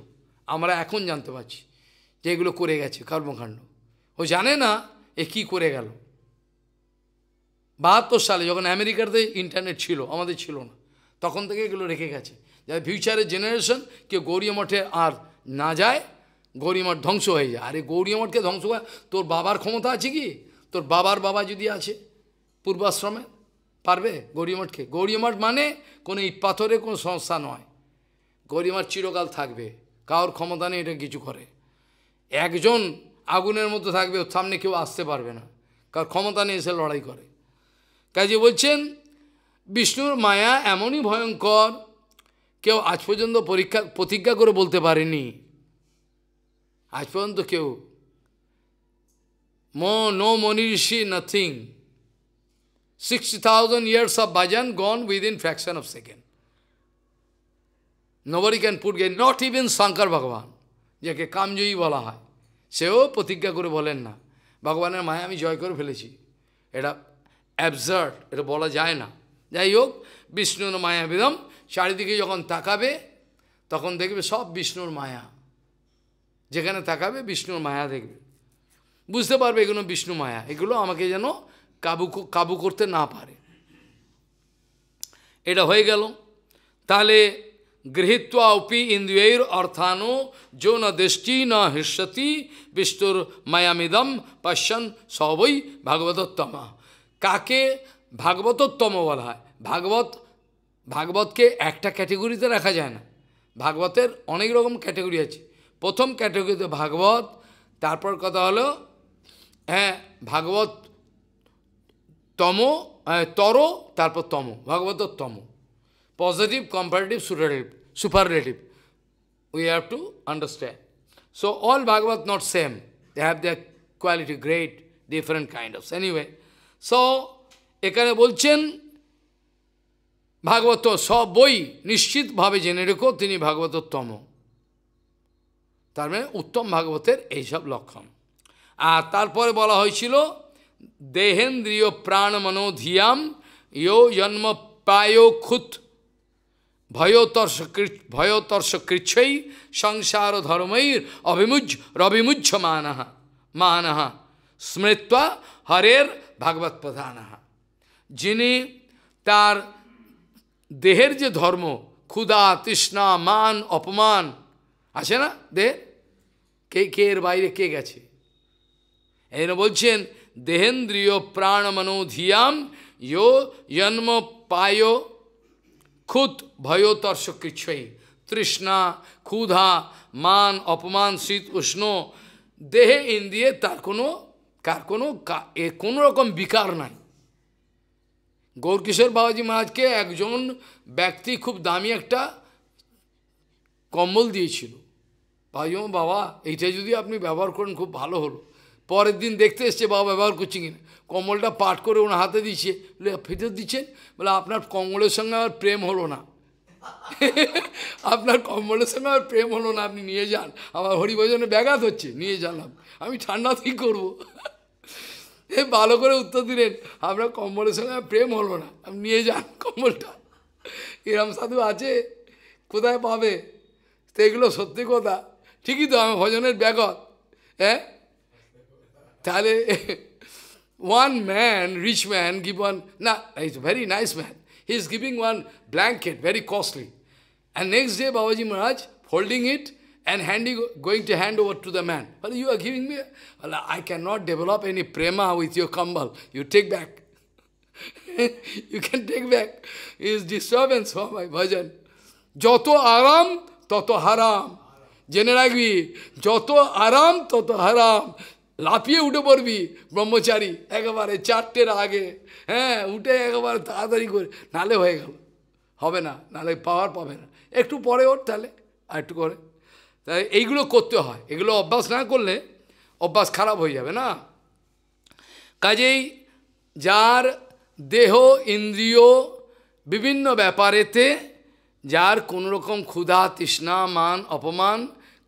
আমরা এখন জানতে পারছি যে এগুলো করে গেছে কর্মকাণ্ড ও জানে না এ কি করে গেল বাহাত্তর সালে যখন আমেরিকাতে ইন্টারনেট ছিল আমাদের ছিল না তখন থেকে এগুলো রেখে গেছে যাতে ফিউচারের জেনারেশন কেউ গৌরী মঠে আর না যায় গৌরীমঠ ধ্বংস হয়ে যায় আরে গৌরীমঠকে ধ্বংস করে তোর বাবার ক্ষমতা আছে কি তোর বাবার বাবা যদি আছে পূর্বাশ্রমে পারবে গৌরীমঠকে গৌরীমঠ মানে কোনো ইট পাথরে কোনো সংস্থা নয় গৌরীমঠ চিরকাল থাকবে কারোর ক্ষমতা নেই এটা কিছু করে একজন আগুনের মধ্যে থাকবে ওর সামনে কেউ আসতে পারবে না কার ক্ষমতা নিয়ে এসে লড়াই করে কাজে বলছেন বিষ্ণুর মায়া এমনই ভয়ঙ্কর কেউ আজ পর্যন্ত পরীক্ষা প্রতিজ্ঞা করে বলতে পারেনি আজ পর্যন্ত কেউ মো নো মনিঋষি nothing sixty thousand years of বাজান gone within fraction of second nobody can put গে নট ইভেন শঙ্কর ভগবান যাকে কামজয়ী বলা হয় সেও প্রতিজ্ঞা করে বলেন না ভগবানের মায়া আমি জয় করে ফেলেছি এটা অ্যাবজার্ড এটা বলা যায় না যাই হোক বিষ্ণুর মায়াবিদম চারিদিকে যখন তাকাবে তখন দেখবে সব বিষ্ণুর মায়া যেখানে তাকাবে বিষ্ণুর মায়া দেখবে বুঝতে পারবে এগুলো বিষ্ণু মায়া এগুলো আমাকে যেন কাবু কাবু করতে না পারে এটা হয়ে গেল তাহলে গৃহীত্বা অপি ইন্দ্রিয়ের অর্থানো যো না দৃষ্টি না হৃষ্যতি বিষ্ণুর মায়ামিদম পশ্যন সবই ভাগবতোত্তমা কাকে ভাগবতোত্তম বলা হয় ভাগবত ভাগবতকে একটা ক্যাটেগরিতে রাখা যায় না ভাগবতের অনেক রকম ক্যাটেগরি আছে প্রথম ক্যাটেগরিতে ভাগবত তারপর কথা হলো হ্যাঁ ভাগবত তম হ্যাঁ, তর তারপর তম ভাগবত তম positive comparative superlative superlative we have to understand so all Bhagavat not same they have the quality great different kind of anyway so এখানে বলছেন ভাগবত সব বই নিশ্চিতভাবে জেনে রেখো তিনি ভাগবতোত্তম তার মানে উত্তম ভাগবতের এইসব লক্ষণ আর তারপরে বলা হয়েছিল দেহেন্দ্রীয় প্রাণ মনোধিয়াম ইয় জন্ম পায় খুত ভয়তর্ষ ভয়তর্ষ কৃচ্ছই সংসার ধর্মৈর অভিমুজ রবিমুজ্জ মানহা মানহা স্মৃত্বা হরের ভাগবত প্রধানহা যিনি তার দেহের যে ধর্ম ক্ষুদা তৃষ্ণা মান অপমান আছে না দেহ কে কে এর বাইরে কে গেছে এই বলছেন দেহেন্দ্রিয় প্রাণ মনোধিয়াম ইয়ো জন্ম পায় ক্ষুত ভয়োতর্ষ কৃচ্ছয়ী তৃষ্ণা ক্ষুধা মান অপমান শীত উষ্ণ দেহে ইন্দ্রিয়ে তার কোনো কার কোনো কোনো রকম বিকার নাই গৌরকিশোর বাবাজি মহারাজকে একজন ব্যক্তি খুব দামি একটা কম্বল দিয়েছিল ভাইও বাবা এইটা যদি আপনি ব্যবহার করেন খুব ভালো হলো পরের দিন দেখতে এসছে বাবা ব্যবহার করছে কিনা কম্বলটা পাট করে ওনার হাতে দিচ্ছে বলে ফেটে দিচ্ছেন বলে আপনার কম্বলের সঙ্গে আমার প্রেম হলো না আপনার কম্বলের সঙ্গে আমার প্রেম হলো না আপনি নিয়ে যান আমার হরিভজনে ব্যাঘাত হচ্ছে নিয়ে যান আমি ঠান্ডাতেই করবো এ ভালো করে উত্তর দিলেন আমরা কম্বলের সঙ্গে প্রেম হলো না নিয়ে যান কম্বলটা এরম সাধু আছে কোথায় পাবে তো এগুলো সত্যি কথা ঠিকই তো আমি ভজনের ব্যাগত হ্যাঁ তাহলে one man rich man give one না is very nice man he is giving one blanket very costly and next day Babaji Maharaj folding it and handing, going to hand over to the man. Well, you are giving me, well, I cannot develop any prema with your kambal. You take back. you can take back. It is disturbance for my bhajan. Jato aram, toto haram. জেনে রাখবি aram, toto haram. হারাম লাফিয়ে উঠে পড়বি ব্রহ্মচারী একেবারে চারটের আগে হ্যাঁ উঠে একেবারে তাড়াতাড়ি করে নালে হয়ে গেল হবে না নালে পাওয়ার পাবে না একটু পরে ওর তাহলে আর একটু করে তাই এইগুলো করতে হয় এগুলো অভ্যাস না করলে অভ্যাস খারাপ হয়ে যাবে না কাজেই যার দেহ ইন্দ্রিয় বিভিন্ন ব্যাপারেতে যার কোনোরকম ক্ষুধা তৃষ্ণা মান অপমান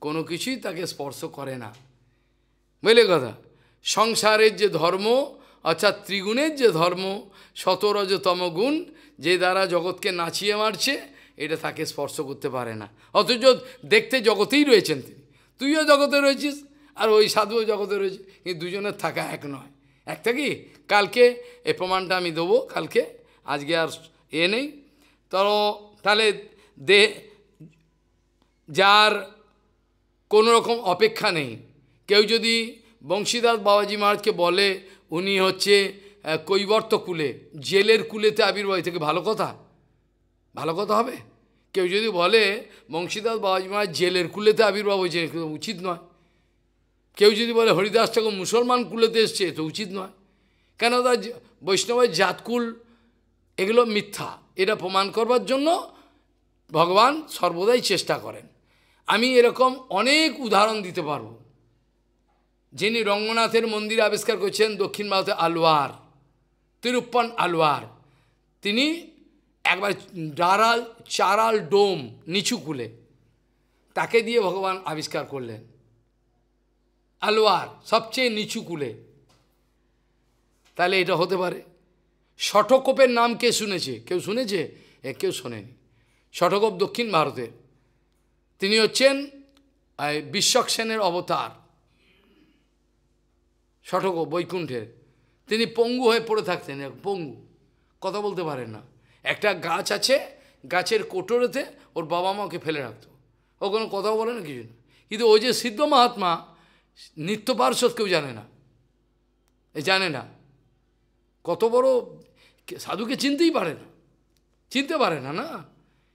কোনো কিছুই তাকে স্পর্শ করে না বুঝলে কথা সংসারের যে ধর্ম অর্থাৎ ত্রিগুণের যে ধর্ম শতরজতম গুণ যে দ্বারা জগৎকে নাচিয়ে মারছে এটা তাকে স্পর্শ করতে পারে না অথচ দেখতে জগতেই রয়েছেন তিনি তুইও জগতে রয়েছিস আর ওই সাধুও জগতে রয়েছে কিন্তু দুজনের থাকা এক নয় একটা কি কালকে এ প্রমাণটা আমি দেবো কালকে আজকে আর এ নেই তো তাহলে দে যার কোনো রকম অপেক্ষা নেই কেউ যদি বংশীদাস বাবাজি মহারাজকে বলে উনি হচ্ছে কৈবর্ত কুলে জেলের কুলেতে আবির্ভাব থেকে ভালো কথা ভালো কথা হবে কেউ যদি বলে বংশীদাস বাবাজিমার জেলের কুলেতে আবির্ভাব হয়েছে উচিত নয় কেউ যদি বলে হরিদাস ঠাকুর মুসলমান কুলেতে এসছে তো উচিত নয় কেন তার বৈষ্ণবের জাতকুল এগুলো মিথ্যা এটা প্রমাণ করবার জন্য ভগবান সর্বদাই চেষ্টা করেন আমি এরকম অনেক উদাহরণ দিতে পারব যিনি রঙ্গনাথের মন্দির আবিষ্কার করেছেন দক্ষিণ ভারতে আলোয়ার তিরুপ্পন আলোয়ার তিনি একবার ডারাল চারাল ডোম নিচু কুলে তাকে দিয়ে ভগবান আবিষ্কার করলেন আলোয়ার সবচেয়ে নিচু কুলে তাহলে এটা হতে পারে শটকোপের নাম কে শুনেছে কেউ শুনেছে এ কেউ শোনেনি শটকোপ দক্ষিণ ভারতের তিনি হচ্ছেন বিশ্বক সেনের অবতার শটকোপ বৈকুণ্ঠের তিনি পঙ্গু হয়ে পড়ে থাকতেন পঙ্গু কথা বলতে পারেন না একটা গাছ আছে গাছের কোটরেতে ওর বাবা মা ওকে ফেলে রাখতো ও কোনো কথাও বলে না কিছু কিন্তু ওই যে সিদ্ধ মহাত্মা নিত্য পার্শ্বদ কেউ জানে না জানে না কত বড় সাধুকে চিনতেই পারে না চিনতে পারে না না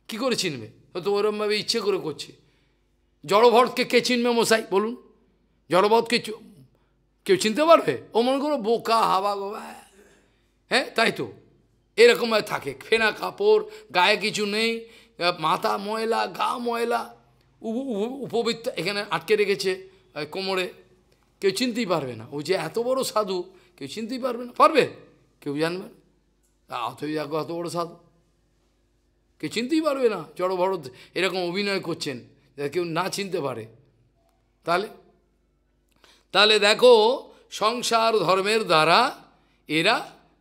কি করে চিনবে তো ওরমভাবে ইচ্ছে করে করছে জড়ভটকে কে চিনবে মশাই বলুন জড়ভটকে কেউ চিনতে পারবে ও মনে করো বোকা হাবা গোবা হ্যাঁ তাই তো এরকমভাবে থাকে ফেনা কাপড় গায়ে কিছু নেই মাথা ময়লা গা ময়লা উপবৃত্ত এখানে আটকে রেখেছে কোমরে কেউ চিনতেই পারবে না ও যে এত বড় সাধু কেউ চিনতেই পারবে না পারবে কেউ জানবে না এত বড় সাধু কেউ চিনতেই পারবে না চড় ভরত এরকম অভিনয় করছেন কেউ না চিনতে পারে তাহলে তাহলে দেখো সংসার ধর্মের দ্বারা এরা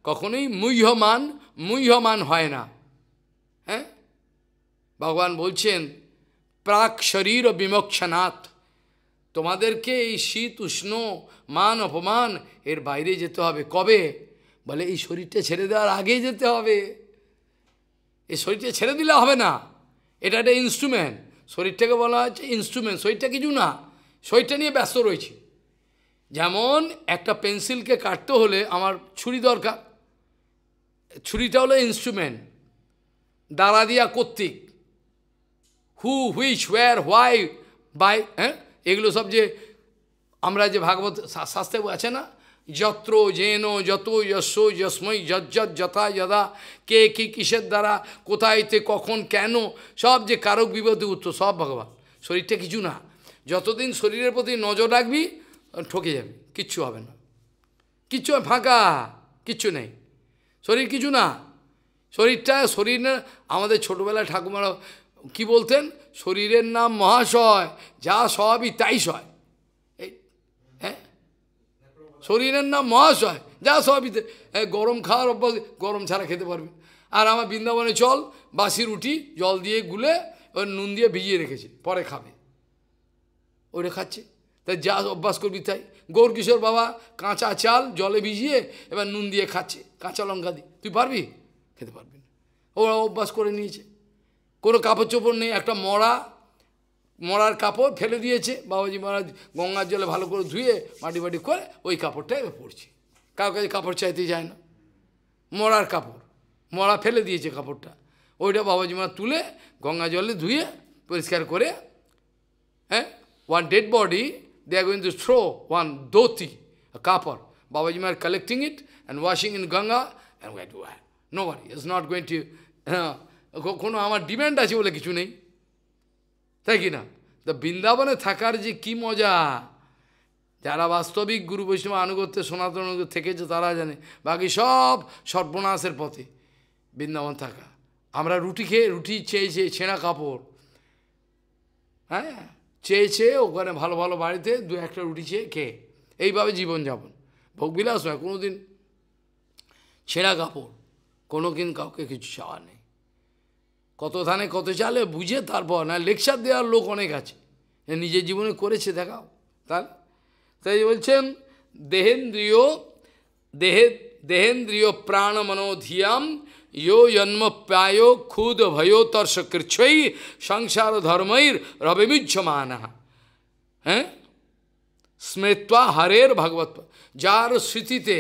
কখনোই মুহ্যমান মুহ্যমান হয় না হ্যাঁ ভগবান বলছেন প্রাক শরীর ও তোমাদেরকে এই শীত উষ্ণ মান অপমান এর বাইরে যেতে হবে কবে বলে এই শরীরটা ছেড়ে দেওয়ার আগেই যেতে হবে এই শরীরটা ছেড়ে দিলে হবে না এটা একটা ইনস্ট্রুমেন্ট শরীরটাকে বলা হচ্ছে ইনস্ট্রুমেন্ট শরীরটা কিছু না শরীরটা নিয়ে ব্যস্ত রয়েছে যেমন একটা পেন্সিলকে কাটতে হলে আমার ছুরি দরকার ছুরিটা হলো ইনস্ট্রুমেন্ট দ্বারা দিয়া কর্তৃক who which where why by হ্যাঁ এগুলো সব যে আমরা যে ভাগবত শাস্ত্রে আছে না যত্র জেন যত যশো যশ্মই যজ্জত যথা যদা কে কি কিসের দ্বারা কোথায়তে কখন কেন সব যে কারক বিপদে উত্তর সব ভগবান শরীরটা কিছু না যতদিন শরীরের প্রতি নজর রাখবি ঠকে যাবি কিচ্ছু হবে না কিচ্ছু ফাঁকা কিচ্ছু নেই শরীর কিছু না শরীরটা শরীর আমাদের ছোটোবেলায় ঠাকুমারা কি বলতেন শরীরের নাম মহাশয় যা সবই তাই সয় হ্যাঁ শরীরের নাম মহাশয় যা সবই গরম খাওয়ার অভ্যাস গরম ছাড়া খেতে পারবে আর আমার বৃন্দাবনে চল বাসি রুটি জল দিয়ে গুলে ওর নুন দিয়ে ভিজিয়ে রেখেছে পরে খাবে ওটা খাচ্ছে তাই যা অভ্যাস করবি তাই গৌরকিশোর বাবা কাঁচা চাল জলে ভিজিয়ে এবার নুন দিয়ে খাচ্ছে কাঁচা লঙ্কা দিয়ে তুই পারবি খেতে পারবি না ওরা অভ্যাস করে নিয়েছে কোনো কাপড় চোপড় নেই একটা মরা মরার কাপড় ফেলে দিয়েছে বাবাজি মহারাজ গঙ্গার জলে ভালো করে ধুয়ে মাটি বাটি করে ওই কাপড়টা এবার পড়ছে কারো কাছে কাপড় চাইতে যায় না মরার কাপড় মরা ফেলে দিয়েছে কাপড়টা ওইটা বাবাজি মহারাজ তুলে গঙ্গা জলে ধুয়ে পরিষ্কার করে হ্যাঁ one dead body they are going to throw one dhoti, a copper. Babaji Maharaj collecting it and washing in Ganga, and where do I? No worry, it's not going to... Kono amar demand কোনো আমার kichu nahi. বলে কিছু নেই তাই কি না তা বৃন্দাবনে থাকার যে কি মজা যারা বাস্তবিক গুরু বৈষ্ণব আনুগত্যে সনাতন থেকেছে তারা জানে বাকি সব সর্বনাশের Bindavan thakar. থাকা ruti রুটি ruti রুটি চেয়েছে chena কাপড় হ্যাঁ চেয়েছে ওখানে ভালো ভালো বাড়িতে দু একটা রুটি চেয়ে খেয়ে এইভাবে জীবনযাপন ভোগবিলাস নয় কোনো দিন ছেঁড়া কাপড় কোনো দিন কাউকে কিছু চাওয়া নেই কত ধানে কত চালে বুঝে তারপর না লেকচার দেওয়ার লোক অনেক আছে নিজের জীবনে করেছে দেখাও তাহলে তাই বলছেন দেহেন্দ্রীয় দেহে দেহেন্দ্রীয় প্রাণ মনোধিয়াম ইয়ো जन्म प्यायो खुद भयो तर्स कृच्छई संसार धर्मैर रविमुज्यमान হ্যাঁ স্মৃত্বা হরের ভগবত যার স্মৃতিতে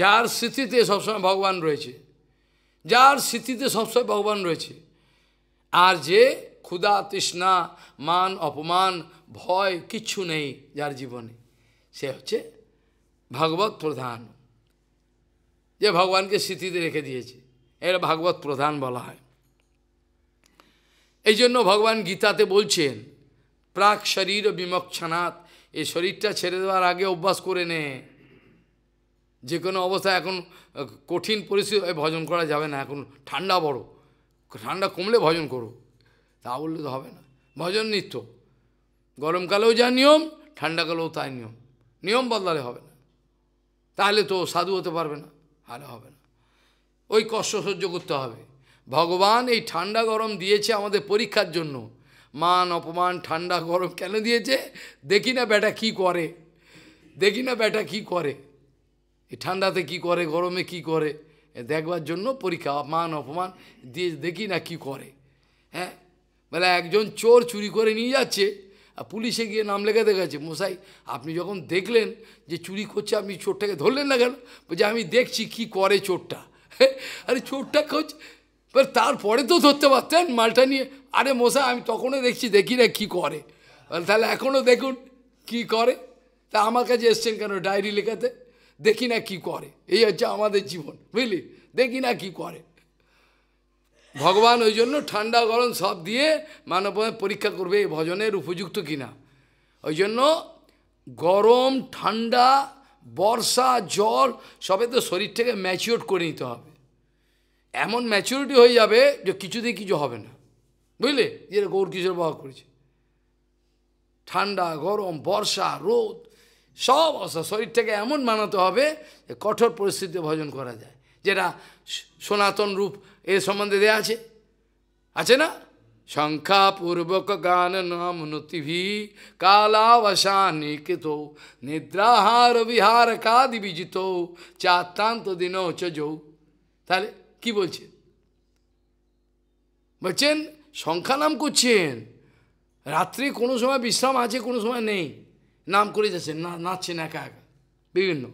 যার স্মৃতিতে সবসময় ভগবান রয়েছে যার স্মৃতিতে সবসময় ভগবান রয়েছে আর যে ক্ষুধা তৃষ্ণা মান অপমান ভয় কিচ্ছু নেই যার জীবনে সে হচ্ছে ভগবত প্রধান যে ভগবানকে স্মৃতিতে রেখে দিয়েছে এরা ভাগবত প্রধান বলা হয় এই জন্য ভগবান গীতাতে বলছেন প্রাক শরীর বিমক্ষণাত এই শরীরটা ছেড়ে দেওয়ার আগে অভ্যাস করে নে যে কোনো অবস্থা এখন কঠিন পরিস্থিতি ভজন করা যাবে না এখন ঠান্ডা বড় ঠান্ডা কমলে ভজন করো তা বললে তো হবে না ভজন নিত্য গরমকালেও যা নিয়ম ঠান্ডাকালেও তাই নিয়ম নিয়ম বদলালে হবে না তাহলে তো সাধু হতে পারবে না ভালো হবে না ওই কষ্ট সহ্য করতে হবে ভগবান এই ঠান্ডা গরম দিয়েছে আমাদের পরীক্ষার জন্য মান অপমান ঠান্ডা গরম কেন দিয়েছে দেখি না বেটা কি করে দেখি না ব্যাটা কি করে এই ঠান্ডাতে কি করে গরমে কি করে দেখবার জন্য পরীক্ষা মান অপমান দিয়ে দেখি না কি করে হ্যাঁ বলে একজন চোর চুরি করে নিয়ে যাচ্ছে আর পুলিশে গিয়ে নাম লেখাতে গেছে মশাই আপনি যখন দেখলেন যে চুরি করছে আপনি চোরটাকে ধরলেন না কেন বলছে আমি দেখছি কি করে চোরটা আরে চোরটা খোঁজ এবার তারপরে তো ধরতে পারতেন মালটা নিয়ে আরে মশাই আমি তখনও দেখছি দেখি না কী করে তাহলে এখনও দেখুন কি করে তা আমার কাছে এসছেন কেন ডায়েরি লেখাতে দেখি না কি করে এই হচ্ছে আমাদের জীবন বুঝলি দেখি না কি করে ভগবান ওই জন্য ঠান্ডা গরম সব দিয়ে মানব পরীক্ষা করবে এই ভজনের উপযুক্ত কিনা ওই জন্য গরম ঠান্ডা বর্ষা জল সবে তো শরীর থেকে ম্যাচিওর করে নিতে হবে এমন ম্যাচিউরিটি হয়ে যাবে যে কিছুতেই কিছু হবে না বুঝলে যেটা গৌর কিশোর বাবা করেছে ঠান্ডা গরম বর্ষা রোদ সব শরীর শরীরটাকে এমন মানাতে হবে যে কঠোর পরিস্থিতিতে ভজন করা যায় যেটা সনাতন রূপ এ সম্বন্ধে দেয়া আছে আছে না পূর্বক গান নাম নতিভি কালাবসানি নিদ্রাহার বিহার কাদি বিজিত চাত্তান্ত দিন চৌ তাহলে কি বলছেন বলছেন শঙ্খা নাম করছেন রাত্রি কোনো সময় বিশ্রাম আছে কোনো সময় নেই নাম করে যাচ্ছেন না নাচছেন একা একা বিভিন্ন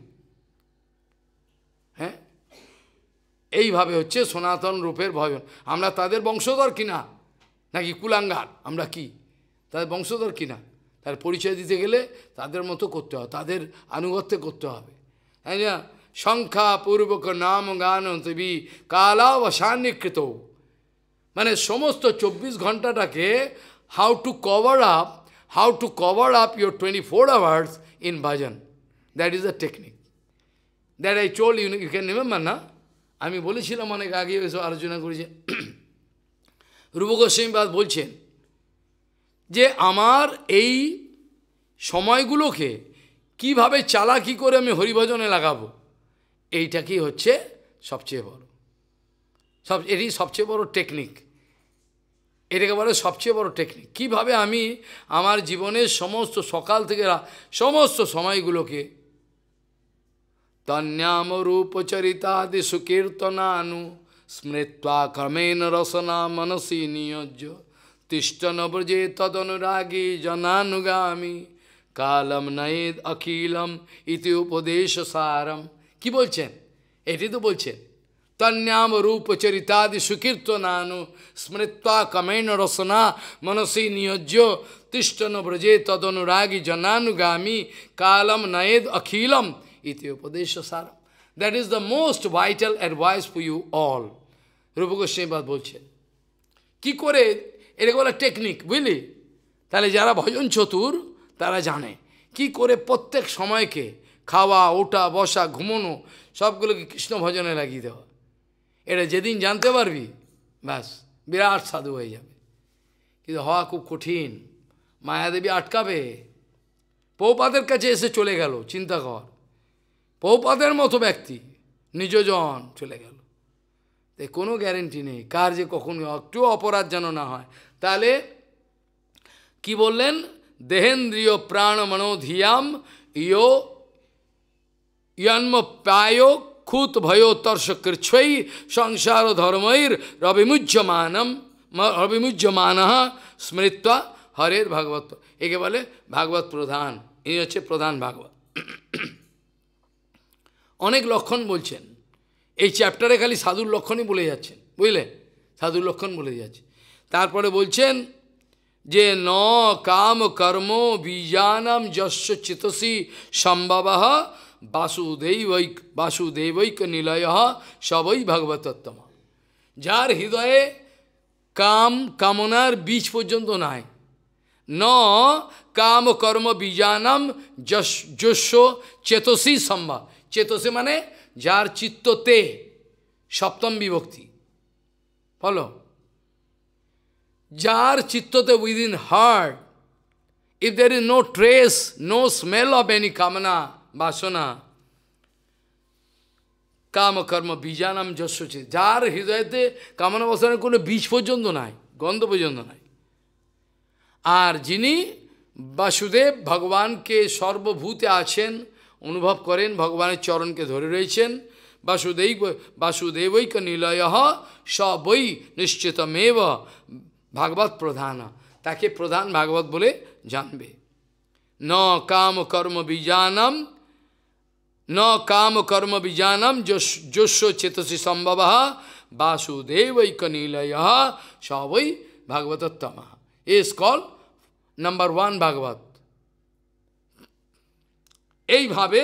এইভাবে হচ্ছে সনাতন রূপের ভজন আমরা তাদের বংশধর কিনা নাকি কুলাঙ্গার আমরা কি তাদের বংশধর কিনা তার পরিচয় দিতে গেলে তাদের মতো করতে হবে তাদের আনুগত্য করতে হবে তাই না সংখ্যা পূর্বক নাম গান দেবী কালাবসান্নিকৃত মানে সমস্ত চব্বিশ ঘন্টাটাকে how to cover up how to cover up your twenty four hours in bhajan that is a technique that I চোল ইউ ইউ ক্যান রিমেম্বার না আমি বলেছিলাম অনেক আগে এসব আলোচনা করেছি রূপগোস্বামীবাদ বলছেন যে আমার এই সময়গুলোকে কিভাবে কি করে আমি হরিভজনে লাগাবো এইটা কি হচ্ছে সবচেয়ে বড় সব এটি সবচেয়ে বড় টেকনিক এটাকে বলে সবচেয়ে বড় টেকনিক কিভাবে আমি আমার জীবনের সমস্ত সকাল থেকে সমস্ত সময়গুলোকে তন্যামরূপচরিতাদি সুকীর্তনানু স্মৃত্বা ক্রমেণ রসনা মনসি নিয়োজ্য তিষ্ঠন ব্রজে তদনুরাগী জনানুগামী কালম নয়েদ অখিলম ইতি উপদেশ সারম কি বলছেন এটি তো বলছেন তন্যাম রূপ চরিতাদি সুকীর্তনানু স্মৃত্বা কমেণ রসনা মনসি নিয়োজ্য তিষ্ঠন ব্রজে তদনুরাগী জনানুগামী কালম নয়েদ অখিলম iti সার that is the most vital advice advice you all all. Rupa Goswami বলছে কি করে এটাকে বলে টেকনিক বুঝলি তাহলে যারা ভজন চতুর তারা জানে কি করে প্রত্যেক সময়কে খাওয়া ওঠা বসা ঘুমনো সবগুলোকে কৃষ্ণ ভজনে লাগিয়ে দেওয়া এটা যেদিন জানতে পারবি ব্যাস বিরাট সাধু হয়ে যাবে কিন্তু হওয়া খুব কঠিন মায়াদেবী আটকাবে পৌপাদের কাছে এসে চলে গেল চিন্তা কর পৌপাদের মতো ব্যক্তি নিজজন চলে গেল তে কোনো গ্যারেন্টি নেই কার যে কখন একটু অপরাধ যেন না হয় তাহলে কি বললেন দেহেন্দ্রীয় প্রাণ মনোধিয়াম ইয় ইয়ন্ম পায় খুত ভয় তর্ষ কৃচ্ছই সংসার ধর্মৈর রবিমুজ্জমানম রবিমুজ্জমান স্মৃত্বা হরের ভাগবত একে বলে ভাগবত প্রধান এই হচ্ছে প্রধান ভাগবত অনেক লক্ষণ বলছেন এই চ্যাপ্টারে খালি সাধুর লক্ষণই বলে যাচ্ছেন বুঝলে সাধুর লক্ষণ বলে যাচ্ছে তারপরে বলছেন যে ন কাম কর্ম বীজানাম যশ চেতসি সম্ভব বাসুদেবৈক বাসুদেবৈক নিলয় সবই ভগবতত্তম যার হৃদয়ে কাম কামনার বীজ পর্যন্ত নাই ন কাম কর্ম বীজানাম যশ যস্য চেতসী সম্ভব চেতসে মানে যার চিত্ততে সপ্তম বিভক্তি ফলো যার চিত্ততে within heart if there is no trace no smell of any কামনা বাসনা কামকর্ম বীজা bijanam jasya যার হৃদয়তে কামনা বাসনার কোনো বীজ পর্যন্ত নাই গন্ধ পর্যন্ত নাই আর যিনি বাসুদেব ভগবানকে সর্বভূতে আছেন अनुभव करें भगवान के चरण के धरे रहेছেন বাসুদেবৈক বাসুদেবৈক নিলয়ঃ শাবৈ নিশ্চিতমেব ভাগবত প্রধান তাকে প্রধান ভাগবত বলে জানবে ন কাম কর্ম বিজানম ন কাম কর্ম বিজানম যো যশো চিত্তে সম্ভবঃ বাসুদেবৈক নিলয়ঃ শাবৈ ভাগবততমঃ ইস কল নাম্বার 1 ভাগবত এইভাবে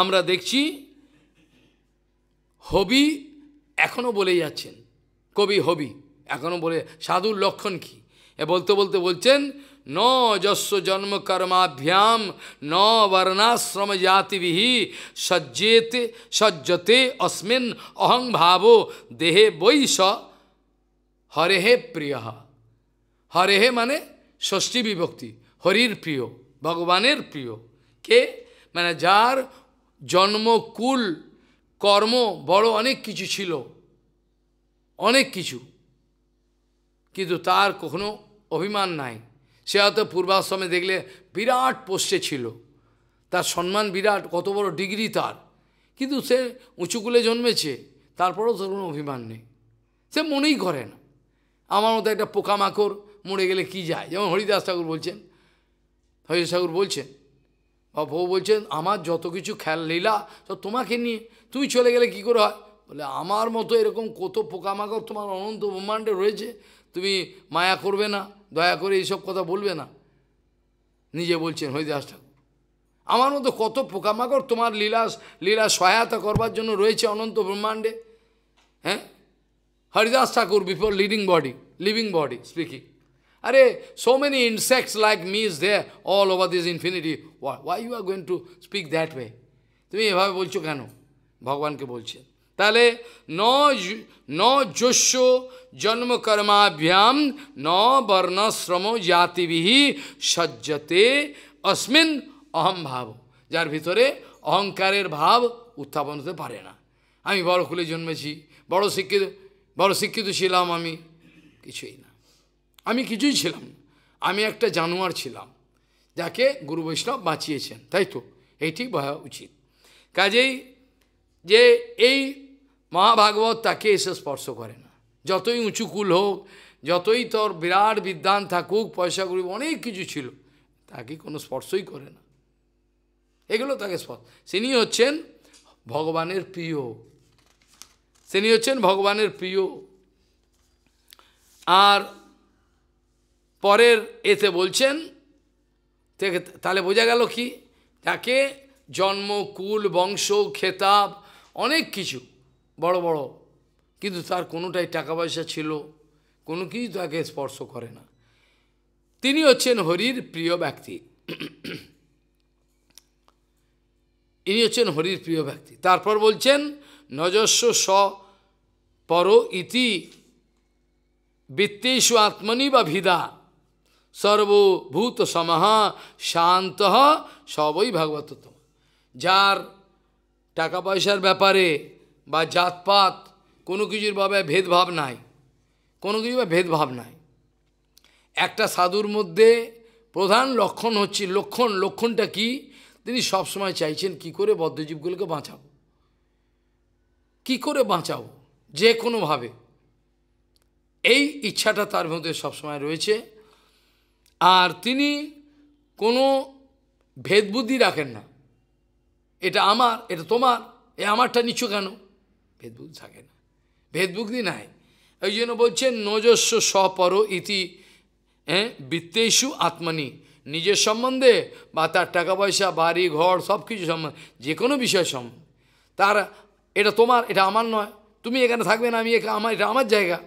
আমরা দেখছি হবি এখনও বলে যাচ্ছেন কবি হবি এখনও বলে সাধুর লক্ষণ কি এ বলতে বলতে বলছেন ন যস্ব জন্ম কর্মাভ্যাম ন বর্ণাশ্রম জাতিবিহি সজ্জেতে সজ্জতে অস্মিন অহং ভাব দেহে বৈশ হরেহে প্রিয় হরেহে মানে ষষ্ঠী বিভক্তি হরির প্রিয় ভগবানের প্রিয় কে মানে যার জন্মকুল কর্ম বড় অনেক কিছু ছিল অনেক কিছু কিন্তু তার কখনো অভিমান নাই সে হয়তো পূর্বাশ্রমে দেখলে বিরাট পোষ্যে ছিল তার সম্মান বিরাট কত বড় ডিগ্রি তার কিন্তু সে উঁচুকুলে জন্মেছে তারপরেও তার কোনো অভিমান নেই সে মনেই করে না আমার মতো একটা পোকামাকড় মরে গেলে কি যায় যেমন হরিদাস ঠাকুর বলছেন হরিশ ঠাকুর বলছেন বা বউ বলছেন আমার যত কিছু খেল লীলা তো তোমাকে নিয়ে তুমি চলে গেলে কি করে হয় বলে আমার মতো এরকম কত পোকামাকড় তোমার অনন্ত ব্রহ্মাণ্ডে রয়েছে তুমি মায়া করবে না দয়া করে এইসব কথা বলবে না নিজে বলছেন হরিদাস ঠাকুর আমার মতো কত পোকামাকড় তোমার লীলা লীলা সহায়তা করবার জন্য রয়েছে অনন্ত ব্রহ্মাণ্ডে হ্যাঁ Haridas Thakur before leading body living body speaking আরে সো many ইনসেক্টস লাইক মিস is all over this infinity infinity. Why, why you to speak that way তুমি এভাবে বলছো কেন ভগবানকে বলছে তাহলে ন ন যস্য জন্ম ন বর্ণাশ্রম জাতিবিহি সজ্জতে অস্মিন অহম ভাব যার ভিতরে অহংকারের ভাব উত্থাপন হতে পারে না আমি বড় খুলে জন্মেছি বড় শিক্ষিত বড় শিক্ষিত ছিলাম আমি কিছুই না আমি কিছুই ছিলাম আমি একটা জানোয়ার ছিলাম যাকে গুরু বৈষ্ণব বাঁচিয়েছেন তাই তো এইটি বলা উচিত কাজেই যে এই মহাভাগবত তাকে এসে স্পর্শ করে না যতই উঁচু কুল হোক যতই তোর বিরাট বিদ্যান থাকুক পয়সা গরিব অনেক কিছু ছিল তাকে কোনো স্পর্শই করে না এগুলো তাকে স্পর্শ তিনি হচ্ছেন ভগবানের প্রিয় তিনি হচ্ছেন ভগবানের প্রিয় আর পরের এতে বলছেন তাহলে বোঝা গেল কি তাকে জন্ম কুল বংশ খেতাব অনেক কিছু বড় বড় কিন্তু তার কোনোটাই টাকা পয়সা ছিল কোনো কিছু তাকে স্পর্শ করে না তিনি হচ্ছেন হরির প্রিয় ব্যক্তি ইনি হচ্ছেন হরির প্রিয় ব্যক্তি তারপর বলছেন নজস্ব স পর ইতি বৃত্তেষু আত্মনি বা ভিদা সর্বভূত সমাহ শান্ত সবই ভাগবত যার টাকা পয়সার ব্যাপারে বা জাতপাত কোনো কিছুর ভাবে ভেদভাব নাই কোনো কিছু ভেদভাব নাই একটা সাধুর মধ্যে প্রধান লক্ষণ হচ্ছে লক্ষণ লক্ষণটা কি তিনি সবসময় চাইছেন কি করে বদ্ধজীবগুলোকে বাঁচাও কি করে বাঁচাবো যে কোনোভাবে এই ইচ্ছাটা তার মধ্যে সবসময় রয়েছে আর তিনি কোনো ভেদবুদ্ধি রাখেন না এটা আমার এটা তোমার এ আমারটা নিচ্ছ কেন ভেদবুদ্ধি থাকে না ভেদবুদ্ধি নাই এই জন্য বলছেন নজস্ব স্বপর ইতি হ্যাঁ বৃত্তেষু আত্মানি নিজের সম্বন্ধে বা তার টাকা পয়সা বাড়ি ঘর সব কিছু সম্বন্ধে যে কোনো বিষয় সম্বন্ধে তার এটা তোমার এটা আমার নয় তুমি এখানে থাকবে না আমি আমার এটা আমার জায়গা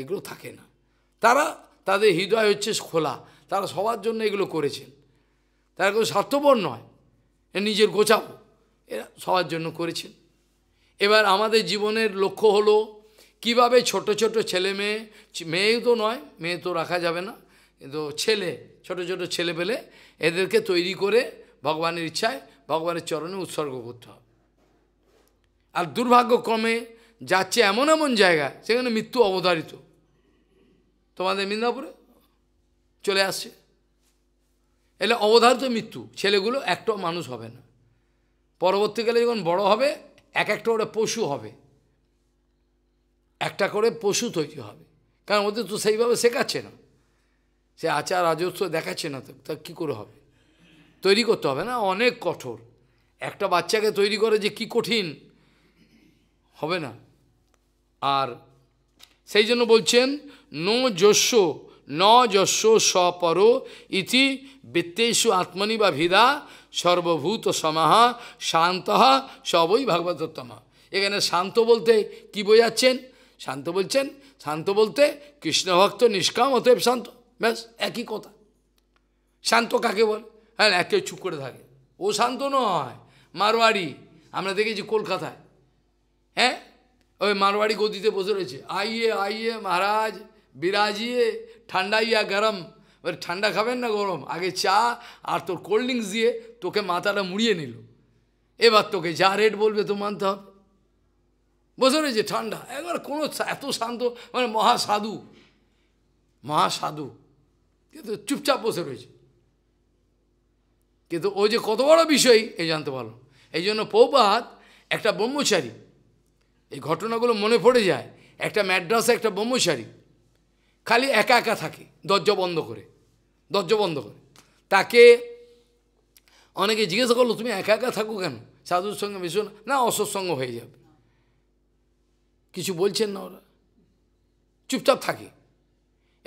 এগুলো থাকে না তারা তাদের হৃদয় হচ্ছে খোলা তারা সবার জন্য এগুলো করেছেন তারা কেউ স্বার্থপর নয় নিজের গোচাপ এরা সবার জন্য করেছেন এবার আমাদের জীবনের লক্ষ্য হলো কিভাবে ছোট ছোট ছেলে মেয়ে মেয়েও তো নয় মেয়ে তো রাখা যাবে না কিন্তু ছেলে ছোট ছোট ছেলে পেলে এদেরকে তৈরি করে ভগবানের ইচ্ছায় ভগবানের চরণে উৎসর্গ করতে হবে আর দুর্ভাগ্যক্রমে যাচ্ছে এমন এমন জায়গা সেখানে মৃত্যু অবধারিত তোমাদের মিদনাপুরে চলে আসছে এলে অবধারিত মৃত্যু ছেলেগুলো একটাও মানুষ হবে না পরবর্তীকালে যখন বড় হবে এক একটা ওরা পশু হবে একটা করে পশু তৈরি হবে কারণ ওদের তো সেইভাবে শেখাচ্ছে না সে আচার রাজস্ব দেখাচ্ছে না তো তা কী করে হবে তৈরি করতে হবে না অনেক কঠোর একটা বাচ্চাকে তৈরি করে যে কি কঠিন হবে না আর সেই জন্য বলছেন নো যস্য ন যশ স্বপর ইতি বৃত্তেষু আত্মনি বা ভিদা সর্বভূত সমাহা শান্ত সবই ভাগবতোত্তমা এখানে শান্ত বলতে কি বোঝাচ্ছেন শান্ত বলছেন শান্ত বলতে কৃষ্ণ ভক্ত নিষ্কাম অতএব শান্ত ব্যাস একই কথা শান্ত কাকে বল হ্যাঁ একে চুপ করে থাকে ও শান্ত নয় মারোয়াড়ি আমরা দেখেছি কলকাতায় হ্যাঁ ওই মারোয়াড়ি গদিতে বসে রয়েছে আইয়ে আইয়ে মহারাজ বিরাজিয়ে ঠান্ডা ইয়া গরম এবার ঠান্ডা খাবেন না গরম আগে চা আর তোর কোল্ড ড্রিঙ্কস দিয়ে তোকে মাথাটা মুড়িয়ে নিল এবার তোকে যা রেট বলবে তো মানতে হবে বোঝা যে ঠান্ডা একবার কোনো এত শান্ত মানে মহাসাধু মহাসাধু কিন্তু চুপচাপ বসে রয়েছে কিন্তু ও যে কত বড় বিষয় এ জানতে পারলো এই জন্য পৌপাত একটা ব্রহ্মচারী এই ঘটনাগুলো মনে পড়ে যায় একটা ম্যাড্রাসে একটা ব্রহ্মচারী খালি একা একা থাকে দরজা বন্ধ করে দরজা বন্ধ করে তাকে অনেকে জিজ্ঞেস করলো তুমি একা একা থাকো কেন সাধুর সঙ্গে মিশো না অসৎ হয়ে যাবে কিছু বলছেন না ওরা চুপচাপ থাকে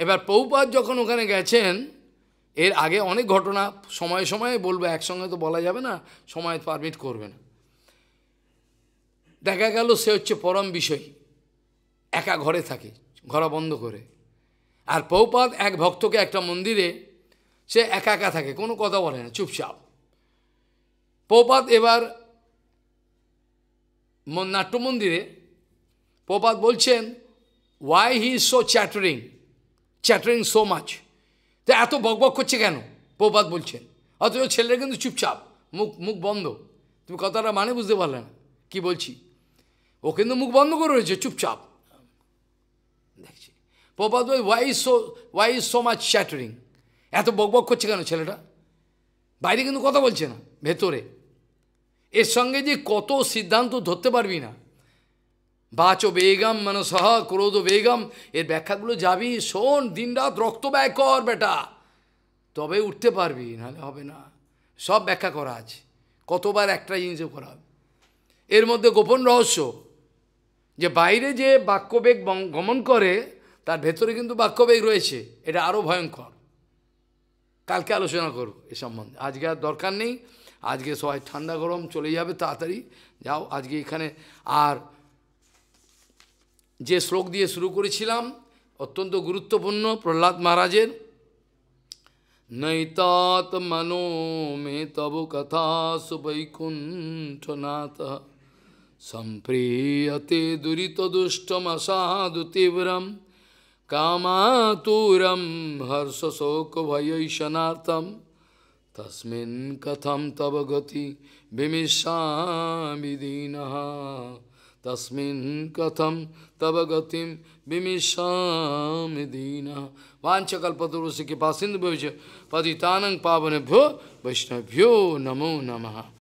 এবার পৌপাত যখন ওখানে গেছেন এর আগে অনেক ঘটনা সময়ে সময়ে বলবো একসঙ্গে তো বলা যাবে না সময় পারমিট করবে না দেখা গেল সে হচ্ছে পরম বিষয় একা ঘরে থাকে ঘর বন্ধ করে আর পৌপাদ এক ভক্তকে একটা মন্দিরে সে একা একা থাকে কোনো কথা বলে না চুপচাপ পৌপাত এবার নাট্য মন্দিরে পৌপাত বলছেন why he is so chattering chattering so much তা এত বকবক করছে কেন পৌপাত বলছেন অথচ ছেলেরা কিন্তু চুপচাপ মুখ মুখ বন্ধ তুমি কথাটা মানে বুঝতে পারলে না কী বলছি ও কিন্তু মুখ বন্ধ করে রয়েছে চুপচাপ Prabhupada, why is so why so much chattering এত বক বক করছে কেন ছেলেটা বাইরে কিন্তু কথা বলছে না ভেতরে এর সঙ্গে যে কত সিদ্ধান্ত ধরতে পারবি না বাচ বেগম মানসহ ক্রোধ বেগম এর ব্যাখ্যাগুলো যাবি শোন দিনরাত রক্ত ব্যয় কর বেটা তবে উঠতে পারবি নাহলে হবে না সব ব্যাখ্যা করা আছে কতবার একটা জিনিসও করা হবে এর মধ্যে গোপন রহস্য যে বাইরে যে বাক্যবেগ গমন করে তার ভেতরে কিন্তু বাক্যবেগ রয়েছে এটা আরও ভয়ঙ্কর কালকে আলোচনা করো এ সম্বন্ধে আজকে আর দরকার নেই আজকে সবাই ঠান্ডা গরম চলে যাবে তাড়াতাড়ি যাও আজকে এখানে আর যে শ্লোক দিয়ে শুরু করেছিলাম অত্যন্ত গুরুত্বপূর্ণ প্রহ্লাদ মহারাজের নৈতাত মনো মে তব কথা সুবৈকুণ্ঠনাথ সম্প্রিয়তে দুরিত দুষ্টম অসাধু তীব্রম कामातुरम हर्ष शोक भयशनाथम तस्मिन कथम तब गति विमिषादीन तस्मिन कथम तब गतिम विमिषादीन वाछकल्पतुरुष कृपा सिंधु पतितानंग पावनभ्यो वैष्णव्यो नमो नमः